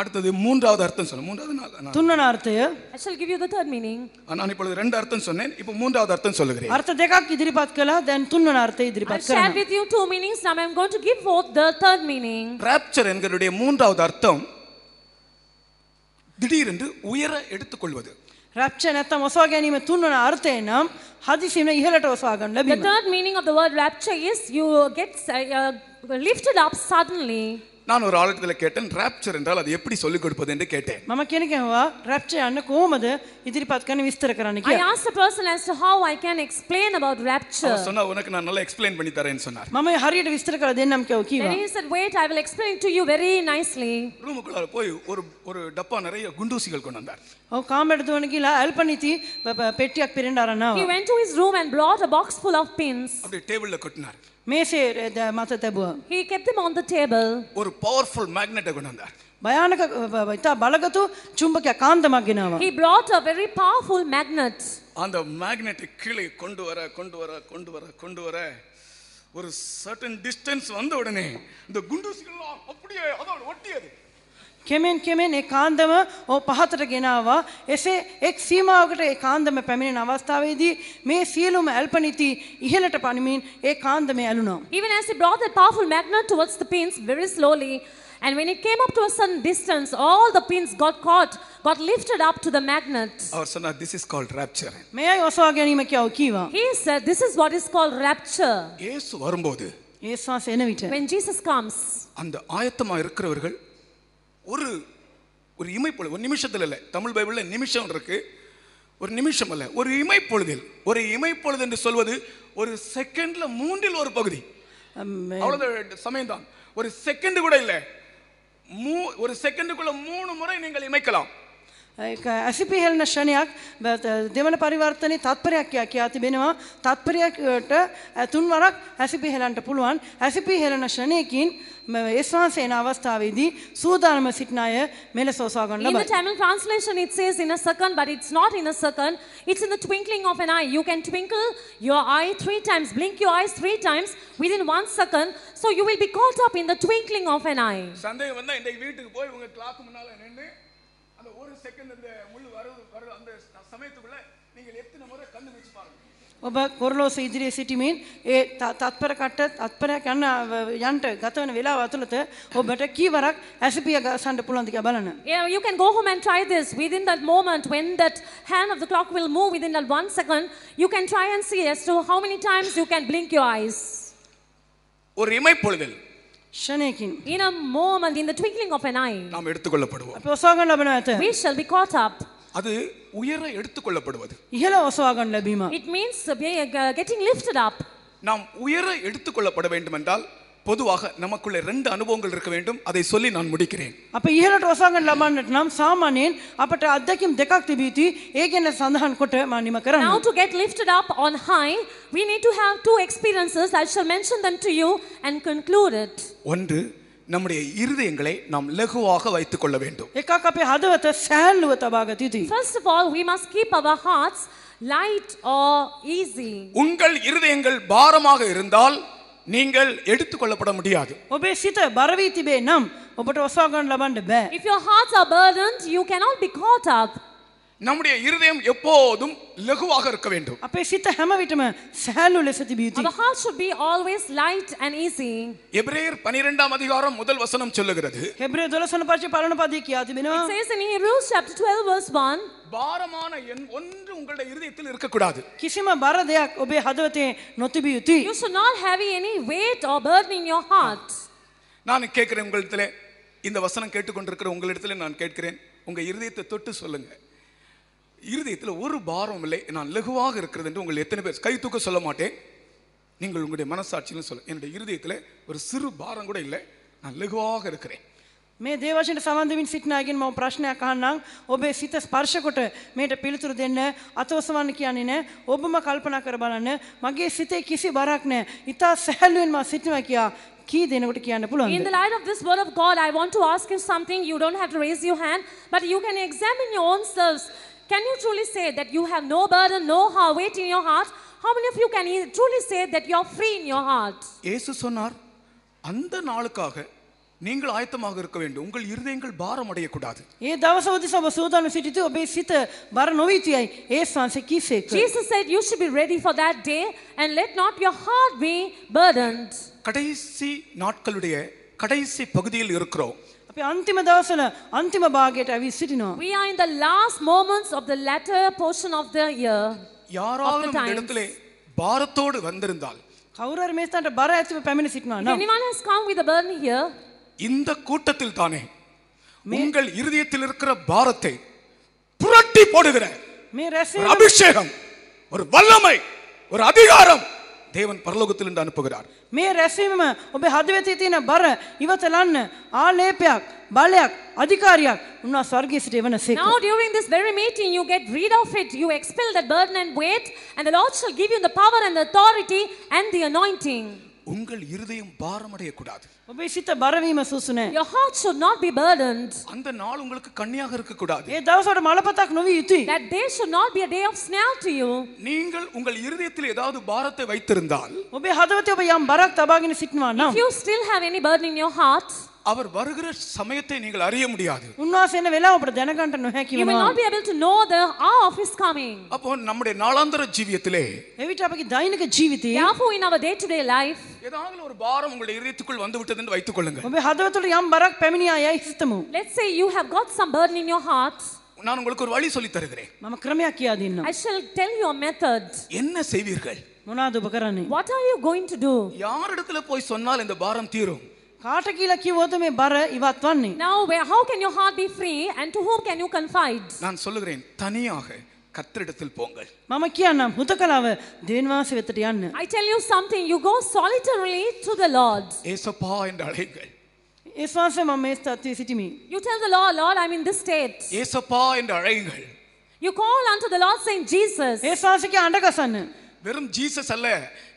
அடுத்தது மூன்றாவது அர்த்தம் சொன்னேன் மூன்றாவது நாள் துண்ணன அர்த்தம் I shall give you the third நான் இப்பொழுது ரெண்டு அர்த்தம் சொன்னேன் இப்போ மூன்றாவது அர்த்தம் சொல்லுகிறேன் ಅರ್ಥ දෙකක් ඉදිරිපත් කළා දැන් තුන්වන අර්ථය ඉදිරිපත් කරනවා I shared with you two meanings now I am going to give forth என்கிறதுடைய மூன்றாவது அர்த்தம் திடீரென்று உயர எடுத்துக்கொள்வது கொள்வது නැත්නම් ඔසවා ගැනීම තුන්වන අර්ථය නම් හදිසියෙම ඉහළට ඔසවා ගන්න ලැබීම The third meaning of the word rapture is you get uh, lifted up suddenly நான் ஒரு ஆளுடத்தில் கேட்டேன் ராப்ச்சர் என்றால் அது எப்படி சொல்லிக் கொடுப்பது என்று கேட்டேன் மம கேனிக்கேவா ராப்ச்சர் அன்ன கோமது இதிரி பாத்துக்கான விஸ்தரக்கிறான் I ask a person as to how I can explain about rapture அவர் சொன்னா உனக்கு நான் நல்லா எக்ஸ்பிளைன் பண்ணி தரேன் சொன்னார் மம ஹரியட் விஸ்தரக்கிறது என்ன நமக்கு ஓகே வா sir wait I will explain to you very nicely ரூமுக்குள்ள போய் ஒரு ஒரு டப்பா நிறைய குண்டூசிகள் கொண்டு வந்தார் ಅವ್ ಕಾಮ್ ಎಡ್ದವನಿಗೆ ಇಲ್ಲ ಅಲ್ಪನೀತಿ ಪೆಟ್ಟಿಯಾಗಿ ಪಿರಿಂಡಾರನ್ನ He went to his room and brought a box full of pins. அப்படியே டேபிள்ல கொட்டினார் ಮೇಸೆ ಮಾತ ತೆಬುವ He kept them on the table. ஒரு பவர்ஃபுல் மேக்னெட்டை கொண்டு வந்தார் ಭಯಾನಕ ಇತ್ತ ಬಳಗತು ಚುಂಬಕ ಕಾಂತಮಾಗಿನವ He brought a very powerful magnet. அந்த மேக்னெட்டை கீழே கொண்டு வர கொண்டு வர கொண்டு வர கொண்டு வர ஒரு சர்டன் டிஸ்டன்ஸ் வந்த உடனே இந்த குண்டூசிகள் அப்படியே அதோட ஒட்டியது කෙමෙන් කෙමෙන් ඒ කාන්දම ඕ පහතට ගෙනාවා එසේ එක් සීමාවකට ඒ කාන්දම පැමිණෙන අවස්ථාවේදී මේ සියලුම ඇල්පනිති ඉහළට පනිමින් ඒ කාන්දම ඇලුනා even as he brought that powerful magnet towards the pins very slowly And when it came up to a certain distance, all the pins got caught, got lifted up to the magnet. Our son, this is called rapture. May I also again He said, this is what is called rapture. Yes, When Jesus comes, அந்த ஆயத்தமா இருக்கிறவர்கள் ஒரு ஒரு இமைப்பொழுது ஒரு நிமிஷத்தில் இல்லை தமிழ் பைபிளில் நிமிஷம் இருக்கு ஒரு நிமிஷம் அல்ல ஒரு இமைப்பொழுதில் ஒரு இமைப்பொழுது என்று சொல்வது ஒரு செகண்ட்ல மூன்றில் ஒரு பகுதி அவ்வளவு சமயம் தான் ஒரு செகண்ட் கூட இல்லை மூ ஒரு செகண்டுக்குள்ள மூணு முறை நீங்கள் இமைக்கலாம் ඇසිපිහෙල්න ෂණයක් දෙවන පරිවර්තනය තත්පරයක්යක් කියා තිබෙනවා තත්පරයක්ට ඇතුන් වරක් ඇසිපිහෙලන්ට පුළුවන් ඇසිපිහෙලන ෂණයකින් ඒස්වාන්සේන අවස්ථාවේදී සූදානම සිටිනාය මෙල සෝසාගන්න In the Tamil translation it says in a second but it's not in a second it's in the twinkling of an eye you can twinkle your eye three times blink your eyes three times within one second so you will be caught up in the twinkling of an eye சந்தேகம் வந்தா இந்த வீட்டுக்கு போய் உங்க clock முன்னால நின்று second அந்த முள் வரது வர அந்த சமயத்துக்குள்ள நீங்கள் எத்தனை முறை கண்ணு வச்சு பாருங்க ඔබ කොරලෝස ඉදිරිය සිටිමින් ඒ තත්පර කට්ට තත්පරයක් යන්න යන්ට ගතවන වෙලා අතුළත ඔබට කීවරක් ඇසපිය ගසන්ට පුළුවන්දික බලන. you can go home and try this within that moment when that hand of the clock will move within that one second. You can try and see as to how many times you can blink your eyes. ஒரு இமைப்பொழுதல் ஷனேகின் in a moment in the twinkling of an eye நாம் எடுத்துக்கொள்ளப்படுவோம் அப்போசாகன் லபனாயத்தை we shall be caught up அது உயர எடுத்துக்கொள்ளப்படுவது இஹல ஒசாகன் லபீமா it means getting lifted up நாம் உயர எடுத்துக்கொள்ளப்பட வேண்டும் என்றால் பொதுவாக நமக்குள்ள ரெண்டு அனுபவங்கள் இருக்க வேண்டும் அதை சொல்லி நான் முடிக்கிறேன் அப்ப இயலட்டு வசாங்கன் லமானட்னாம் சாமானேன் அப்பட்ட அத்தைக்கும் தெக்காக் திபீதி ஏகேன சந்தான் கொட்ட மா நிமக்கரன் நவ to get lifted up on high we need to have two experiences I shall mention them to you and conclude it ஒன்று நம்முடைய இருதயங்களை நாம் லகுவாக வைத்துக் கொள்ள வேண்டும் ஏகாகப்பே ஹதவத சேல்வத the first of all we must keep our hearts light or easy உங்கள் இருதயங்கள் பாரமாக இருந்தால் நீங்கள் எடுத்துக்கொள்ளப்பட கொள்ளப்பட முடியாது ஒபே சித பரவீதி பே நம் ஒபட வசாகன் லபண்ட் பே if your hearts are burdened you cannot be caught up நம்முடைய இதயம் எப்போதும் லகுவாக இருக்க வேண்டும் அப்பே சித்த ஹம விட்டும சேலு லெசதி பியூதி our heart should be always light and easy எபிரேயர் 12 ஆம் அதிகாரம் முதல் வசனம் சொல்லுகிறது எபிரேயர் 12 வசனம் பார்த்து பலன பாதிக்கியாது மினோ it says in Hebrews chapter 12 verse 1 பாரமான என் ஒன்று உங்களுடைய இருதயத்தில் இருக்கக்கூடாது කිසිම බරදයක් ඔබේ හදවතේ නොතිබිය යුතුයි. You should not have any weight or burden in your heart. நான் கேட்கிறேன் உங்களிடத்தில் இந்த வசனம் கேட்டுக்கொண்டிருக்கிற உங்களிடத்தில் நான் கேட்கிறேன் உங்கள் இருதயத்தை தொட்டு சொல்லுங்கள் இருதயத்தில் ஒரு பாரம் இல்லை நான் லகுவாக இருக்கிறது என்று உங்கள் எத்தனை பேர் கை தூக்க சொல்ல மாட்டேன் நீங்கள் உங்களுடைய மனசாட்சியிலும் சொல்ல என்னுடைய இருதயத்தில் ஒரு சிறு பாரம் கூட இல்லை நான் லகுவாக இருக்கிறேன் මේ දේවශයට සවන්දමින් සිටිනාගෙන් මම ප්‍රශ්නයක් අහන්නම් ඔබේ සිත ස්පර්ශකොට මේට පිළිතුරු දෙන්න අතවසවන්න කියන්නේ නෑ ඔබම කල්පනා කර බලන්න මගේ සිතේ කිසි බරක් නෑ ඉතා සැහැල්ලුවෙන් මම සිටිනවා කියා කී දෙනෙකුට කියන්න පුළුවන්ද In the light of this word of God I want to ask you something you don't have to raise your hand but you can examine your own selves can you truly say that you have no burden no weight in your heart how many of you can truly say that you are free in your heart ஏசு சொன்னார் அந்த நாளுக்காக நீங்கள் ஆயத்தமாக இருக்க வேண்டும் உங்கள் இருதயங்கள் பாரம் அடையக்கூடாது ஏ தவச ஒதி சப சூதான சிட்டிட்டு ஒபே சித்த பர நோவித்தியாய் ஏ சான்ஸ் கீ சேக் Jesus said you should be ready for that day and let not your heart be burdened கடைசி நாட்களுடைய கடைசி பகுதியில் இருக்கிறோம் அப்ப அந்திம தவசல அந்திம பாகேட் வி சிட்டினோம் we are in the last moments of the latter portion of the year யாராவது இடத்துல பாரத்தோடு வந்திருந்தால் கௌரர் மேஸ்தான் பர எச்சு பெமினிசிட்னா no anyone has come with a burden here இந்த கூட்டத்தில் தானே உங்கள் இருதயத்தில் இருக்கிற பாரத்தை புரட்டி போடுகிற அபிஷேகம் ஒரு வல்லமை ஒரு அதிகாரம் தேவன் பரலோகத்தில் இருந்து அனுப்புகிறார் மே ரசிம ஒபி ஹதவேதீன பர இவத்தலான் ஆலேபியாக் பாலியாக் அதிகாரியாக் உன்னா ஸ்வர்கீஸ் தேவனை சேக் நவ during this very meeting you get rid of it you expel that burden and weight and the Lord shall give you the power and the authority and the anointing உங்கள் இருதயம் பாரமடைய கூடாது உபேசித்த பரவீம சூசுனே your heart should not be burdened அந்த நாள் உங்களுக்கு கண்ணியாக இருக்க கூடாது ஏ தவசோட மலபத்தாக் நோவி யுதி that day should not be a day of snail to you நீங்கள் உங்கள் இருதயத்தில் ஏதாவது பாரத்தை வைத்திருந்தால் உபே ஹதவத்தை உபயாம் பரக் தபாகின சிட்னவானா if you still have any burden in your heart அவர் வருகிற சமயத்தை நீங்கள் அறிய முடியாது உன்னாசேன வேளாவ அப்படி ஜனகண்ட நோக்கி you will not be able to know அப்போ நம்முடைய நாளாந்தர ஜீவியத்திலே எவிட்டாபகி தைனிக ஜீவிதே therefore in our day to day life ஏதாவது ஒரு பாரம் உங்களுடைய இதயத்துக்குள் வந்து விட்டதுன்னு வைத்துக் கொள்ளுங்க உங்க ஹதவத்துல யாம் பரக் பெமினியாயா இஸ்தமு let's say you have got some burden in your hearts நான் உங்களுக்கு ஒரு வழி சொல்லி தருகிறேன் கிரமையா கிரமயாக்கியாதீன் i shall tell you a method என்ன செய்வீர்கள் மூணாவது உபகரணம் what are you going to do யாரிடத்துல போய் சொன்னால் இந்த பாரம் தீரும் කාට කියලා කිව්වොත් Now where how can your heart be free and to whom can you confide? நான் சொல்லுகிறேன் தனியாக கத்தரிடத்தில் போங்கள் මම කියන්නම් හුදකලාව දෙවන්වාස වෙතට යන්න I tell you something you go solitarily to the Lord. ஏசப்பா என்று அழைங்கள் ඒස්වාස මම මේ තත්ත්වයේ සිටිමි You tell the Lord, Lord, I'm in this state. ஏசப்பா என்று அழைங்கள் You call unto the Lord Saint Jesus. ඒස්වාසගේ අඬ ගසන්න வெறும் ஜீசஸ் அல்ல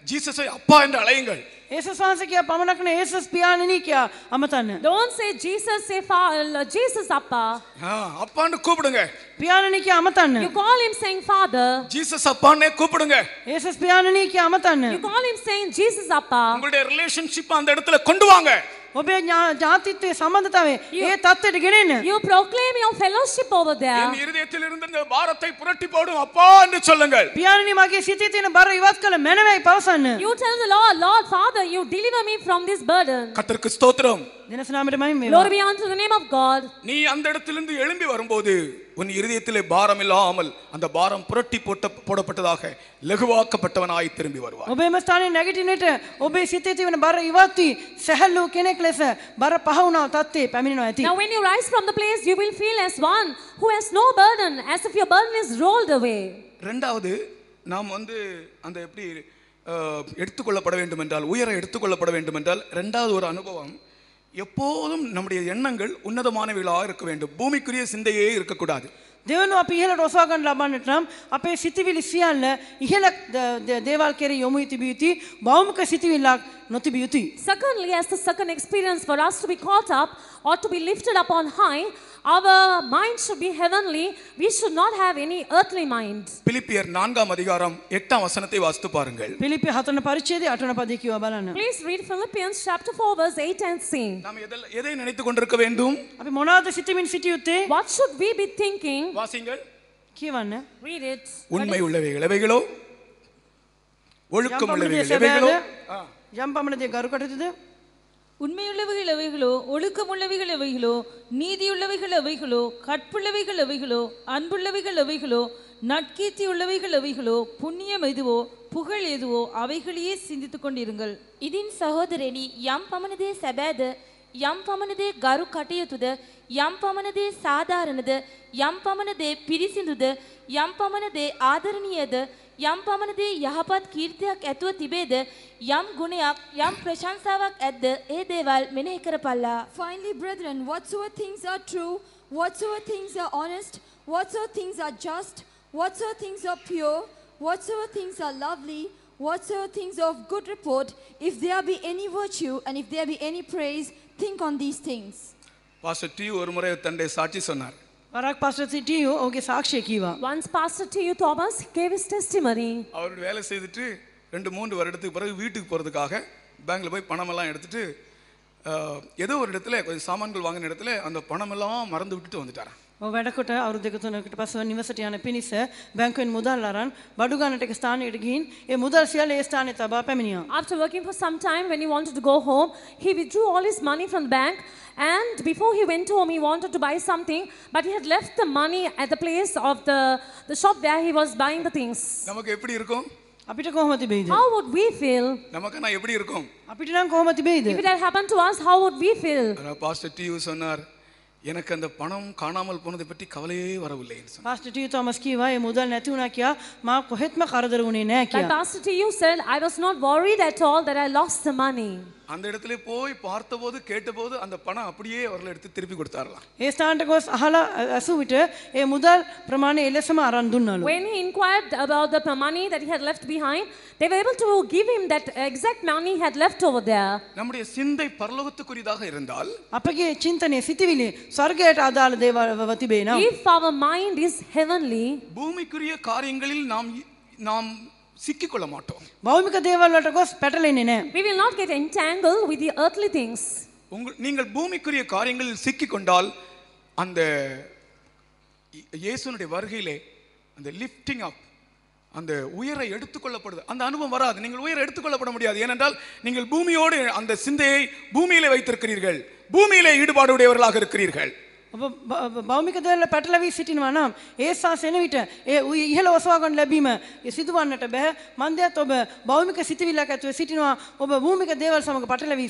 ஜீசஸை அப்பா என்று அழையுங்கள் యేసస్ වහන්සේ කියා පමණක් නේ యేසස් පියාණෙනි කියා අමතන්න don't say jesus say father jesus appa ஆ அப்பான்னு கூப்பிடுங்க පියාණෙනි කියා අමතන්න you call him saying father Jesus அப்பானே கூப்பிடுங்க యేසස් පියාණෙනි කියා අමතන්න you call him saying jesus appa உங்களுடைய ரிலேஷன்ஷிப் அந்த இடத்துல கொண்டு வாங்க ඔබේ ජාතිත්වයේ සම්බන්ධතාවය ඒ தත්ත්වයට ගෙනෙන්න. You proclaim your fellowship over there. என் இருதயத்தில் இருந்து இந்த பாரத்தை புரட்டி போடும் அப்பா என்று சொல்லுங்கள். පියාණනි මගේ සිතේ තියෙන බර ඉවත් කළ මැනවයි පවසන්න. You tell the Lord, Lord Father, you deliver me from this burden. கர்த்தருக்கு ஸ்தோத்திரம். தினசனாமிட மகிமை. Glory be unto the name of God. நீ அந்த இடத்திலிருந்து எழும்பி வரும்போது உன் இருதயத்திலே பாரம் இல்லாமல் அந்த பாரம் புரட்டி போட்ட போடப்பட்டதாக லெகுவாக்கப்பட்டவனாய் திரும்பி வருவார் ஒபே மஸ்தானி நெகட்டிவ் நேட்டு ஒபே சித்தத்தை உன் பார இவாத்தி செஹல்லு கினே கிளேச பார பகவுனா தத்தி பமினா ஆத்தி now you rise from the place you will feel as one who has no burden as if your burden is rolled away ரெண்டாவது நாம் வந்து அந்த எப்படி எடுத்துக்கொள்ளப்பட வேண்டும் என்றால் உயரம் எடுத்துக்கொள்ளப்பட வேண்டும் என்றால் ரெண்டாவது ஒரு அனுபவம் எப்போதும் நம்முடைய எண்ணங்கள் உன்னதமானவைகளாக இருக்க வேண்டும் பூமிக்குரிய சிந்தையே இருக்கக்கூடாது தேவனும் அப்போ இகல ரொசாகன் லாபான்னுட்டாம் அப்போ சித்திவில் இசியால்ல இகல தேவாழ்க்கையை யோமுயுத்தி பியுத்தி பௌமுக சித்திவில்லா நொத்தி பியுத்தி secondly as the second experience for us to be caught up are to be lifted up on high our mind should be heavenly. We should not have any earthly mind. Philippians நான்காம் அதிகாரம் எட்டாம் வசனத்தை வாசித்து பாருங்கள் Please read Philippians chapter 4 verse 8 and see. நாம் எதை கொண்டிருக்க வேண்டும் What should we be thinking? வாசிங்கள் කියවන්න. Read it. உண்மை உள்ளவைகள் எவைகளோ ஒழுக்கம் உள்ளவைகள் எவைகளோ යම් පමණ உண்மையுள்ளவைகள் அவைகளோ ஒழுக்கமுள்ளவைகள் அவைகளோ நீதியுள்ளவைகள் அவைகளோ கற்புள்ளவைகள் அவைகளோ அன்புள்ளவைகள் அவைகளோ நட்கீர்த்தி உள்ளவைகள் அவைகளோ புண்ணியம் எதுவோ புகழ் எதுவோ அவைகளையே சிந்தித்துக் கொண்டிருங்கள் இதின் சகோதரனி යම් பமனதே சபேத යම් பமனதே கரு கட்டியத்துத යම් பமனதே சாதாரணது යම් பமனதே பிரிசிந்துது යම් பமனதே ஆதரணியது යම් පමණදී යහපත් කීර්තියක් ඇතුව තිබේද යම් ගුණයක් යම් ප්‍රශංසාවක් ඇද්ද ඒ දේවල් මෙනෙහි කරපල්ලා Finally brethren whatsoever things are true whatsoever things are honest whatsoever things are just whatsoever things are pure whatsoever things are lovely whatsoever things are of good report if there be any virtue and if there be any praise think on these things Pastor T ஒரு தன்னுடைய சாட்சி சொன்னார் వరాక్ pastor తిట్టియు okay సాక్షి కీవా once pastor D U thomas gave his testimony அவர் வேலை செய்துட்டு ரெண்டு மூன்று வருடத்துக்கு பிறகு வீட்டுக்கு போகிறதுக்காக பேங்க்கில் போய் பணமெல்லாம் எடுத்துட்டு ஏதோ ஒரு இடத்துல கொஞ்சம் சாமான்கள் வாங்கின இடத்துல அந்த பணமெல்லாம் மறந்து விட்டுட்டு வந்துட்டாராம் After working for some time when he wanted to go home, he withdrew all his money from the bank and before he went home he wanted to buy something but he had left the money at the place of the the shop where he was buying the things. நமக்கு எப்படி இருக்கும்? අපිට How would we feel? If it had happened to us how would we feel? எனக்கு அந்த பணம் காணாமல் போனதை பற்றி கவலையே வரவில்லை Pastor T. Thomas ki wa ye mudal you said I was not worried at all that I lost the money அந்த இடத்துல போய் பார்த்தபோது கேட்டபோது அந்த பணம் அப்படியே அவர்களை எடுத்து திருப்பி கொடுத்தாரலாம் ஏ ස්ථානට ගොස් අහලා ඇසු විට ඒ මුදල් ප්‍රමාණය එලෙසම When he inquired about the money that he had left behind, they were able to give him that exact money he had left over there. நம்முடைய சிந்தை பரலோகத்துக்குரியதாக இருந்தால் අපගේ චින්තනය සිතවිලි ස්වර්ගයට අදාළ දේවල් තිබේ නම් If our mind is heavenly, பூமிக்குரிய காரியங்களில் நாம் நாம் சிக்கிக்கொள்ள மாட்டோம் பௌமிக தேவலோட்டகோ பெட்டலைனே we will not get entangled with the earthly things உங்கள் நீங்கள் பூமிக்குரிய காரியங்களில் சிக்கி கொண்டால் அந்த இயேசுனுடைய வருகையிலே அந்த லிஃப்டிங் அப் அந்த உயிரை எடுத்துக்கொள்ளப்படுது அந்த அனுபவம் வராது நீங்கள் உயிரை எடுத்துக்கொள்ளப்பட முடியாது ஏனென்றால் நீங்கள் பூமியோடு அந்த சிந்தையை பூமியிலே வைத்திருக்கிறீர்கள் பூமியிலே ஈடுபாடு உடையவர்களாக இருக்கிறீர்கள் භෞමික දෙවල පැටලවී සිටිනවා නම් ඒ සාසෙන විට ඒ ඉහළ ඔසවා ලැබීම සිදුවන්නට බෑ මන්දයත් ඔබ සිටිනවා ඔබ භූමික දේවල්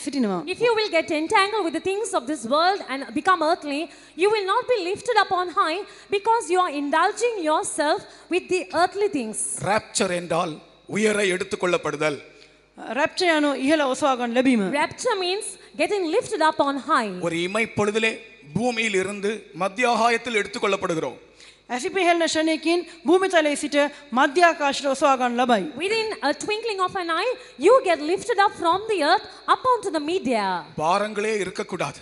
සිටිනවා if you will get entangled with the things of this world and become earthly you will not be lifted up on high because you are indulging yourself with the earthly things rapture என்றால் உயரை எடுத்துக்கொள்ளப்படுதல் rapture anu இහළ osawagan ගන්න rapture means getting lifted up on high ஒரு இமை பொழுதிலே பூமியில் இருந்து மத்திய ஆகாயத்தில் எடுத்துக்கொள்ளப்படுகிறோம் ඇසිපිහෙල්න ෂණයකින් භූමිතලේ සිට මධ්‍යාකාශයට ඔසවාගන්න ලබයි. Within a twinkling of an eye, you get lifted up from the earth up onto the media. பாரங்களே இருக்க கூடாது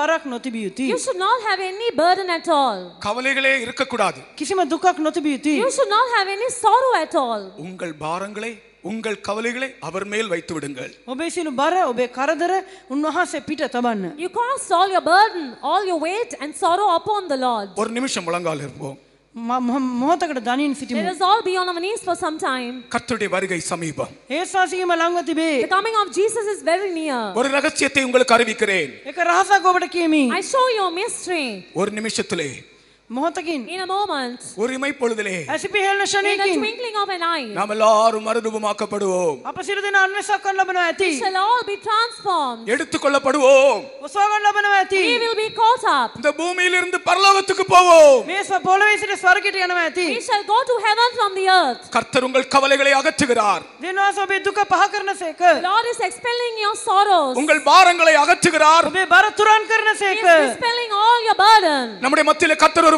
බරක් නොතිබිය යුතුයි. You should not have any burden at all. கவலைகளே இருக்கக்கூடாது. කිසිම දුකක් නොතිබිය යුතුයි. You should not have any sorrow at all. உங்கள் பாரங்களே உங்கள் கவலைகளை அவர் மேல் வைத்து விடுங்கள் ඔබේ සියලු බර ඔබේ කරදර උන්වහන්සේ පිට තබන්න. You cast all your burden, all your weight and sorrow upon the Lord. ஒரு நிமிஷம் முழங்கால் இருப்போம் මොහොතකට දනින් සිටිමු. Let us all be on our knees for some time. கர்த்தருடைய வருகை சமீபம். ஏசாசியම ළඟ තිබේ. The coming of Jesus is very near. ஒரு ரகசியத்தை உங்களுக்கு அறிவிக்கிறேன். එක රහසක් ඔබට කියමි. I show you a mystery. ஒரு நிமிஷத்திலே In a moment, in a twinkling of an eye, we shall all be transformed. We will be caught up. We shall go to heaven from the earth. The Lord is expelling your sorrows.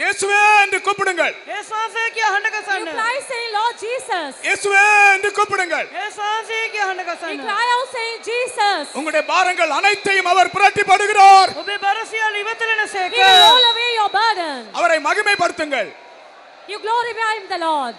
இயேசுவே கூப்பிடுங்கள் இயேசுவே கியா ஹண்டகசன் you cry saying lord jesus இயேசுவே என்று கூப்பிடுங்கள் இயேசுவே கியா ஹண்டகசன் you cry out saying jesus உங்களுடைய பாரங்கள் அனைத்தையும் அவர் புரட்டி போடுகிறார் பரசியால் இவத்திலன சேக்க he will away your burden அவரை மகிமைப்படுத்துங்கள் you glorify him the lord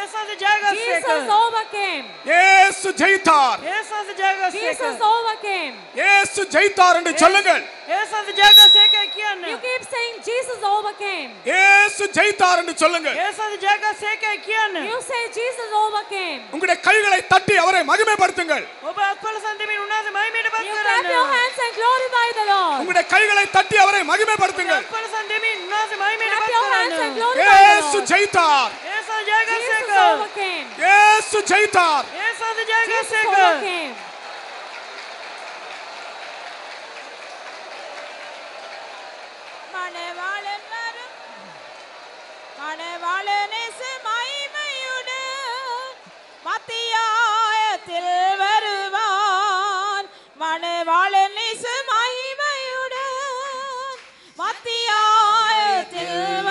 Jesus is Jesus taken. overcame. இயேசு ஜெயித்தார் Jesus is Jesus taken. overcame. இயேசு ஜெயித்தார் என்று சொல்லுங்கள் Jesus is taken. You keep saying Jesus overcame. இயேசு ஜெயித்தார் என்று சொல்லுங்கள் Jesus is taken. You say Jesus overcame. உங்களுடைய கைகளை தட்டி அவரை மகிமைப்படுத்துங்கள் ඔබ අත්වල සන්දමින් උනාද මහිමයටපත් You clap your කරන්න. hands and glorify the Lord. உங்களுடைய கைகளை தட்டி அவரை மகிமைப்படுத்துங்கள் අත්වල සන්දමින් උනාද Clap your hands and මහිමයටපත් කරන්න. glorify the Lord. இயேசு ஜெயித்தார் Jesus overcame. యేసు జయితారు యేసు అది జయగేసేకర్ மனவாளன் வரும் மனவாளனேசு மகிமையுடன் மத்தியாயத்தில் வருவான் மனவாளனேசு மகிமையுடன் மத்தியாயத்தில்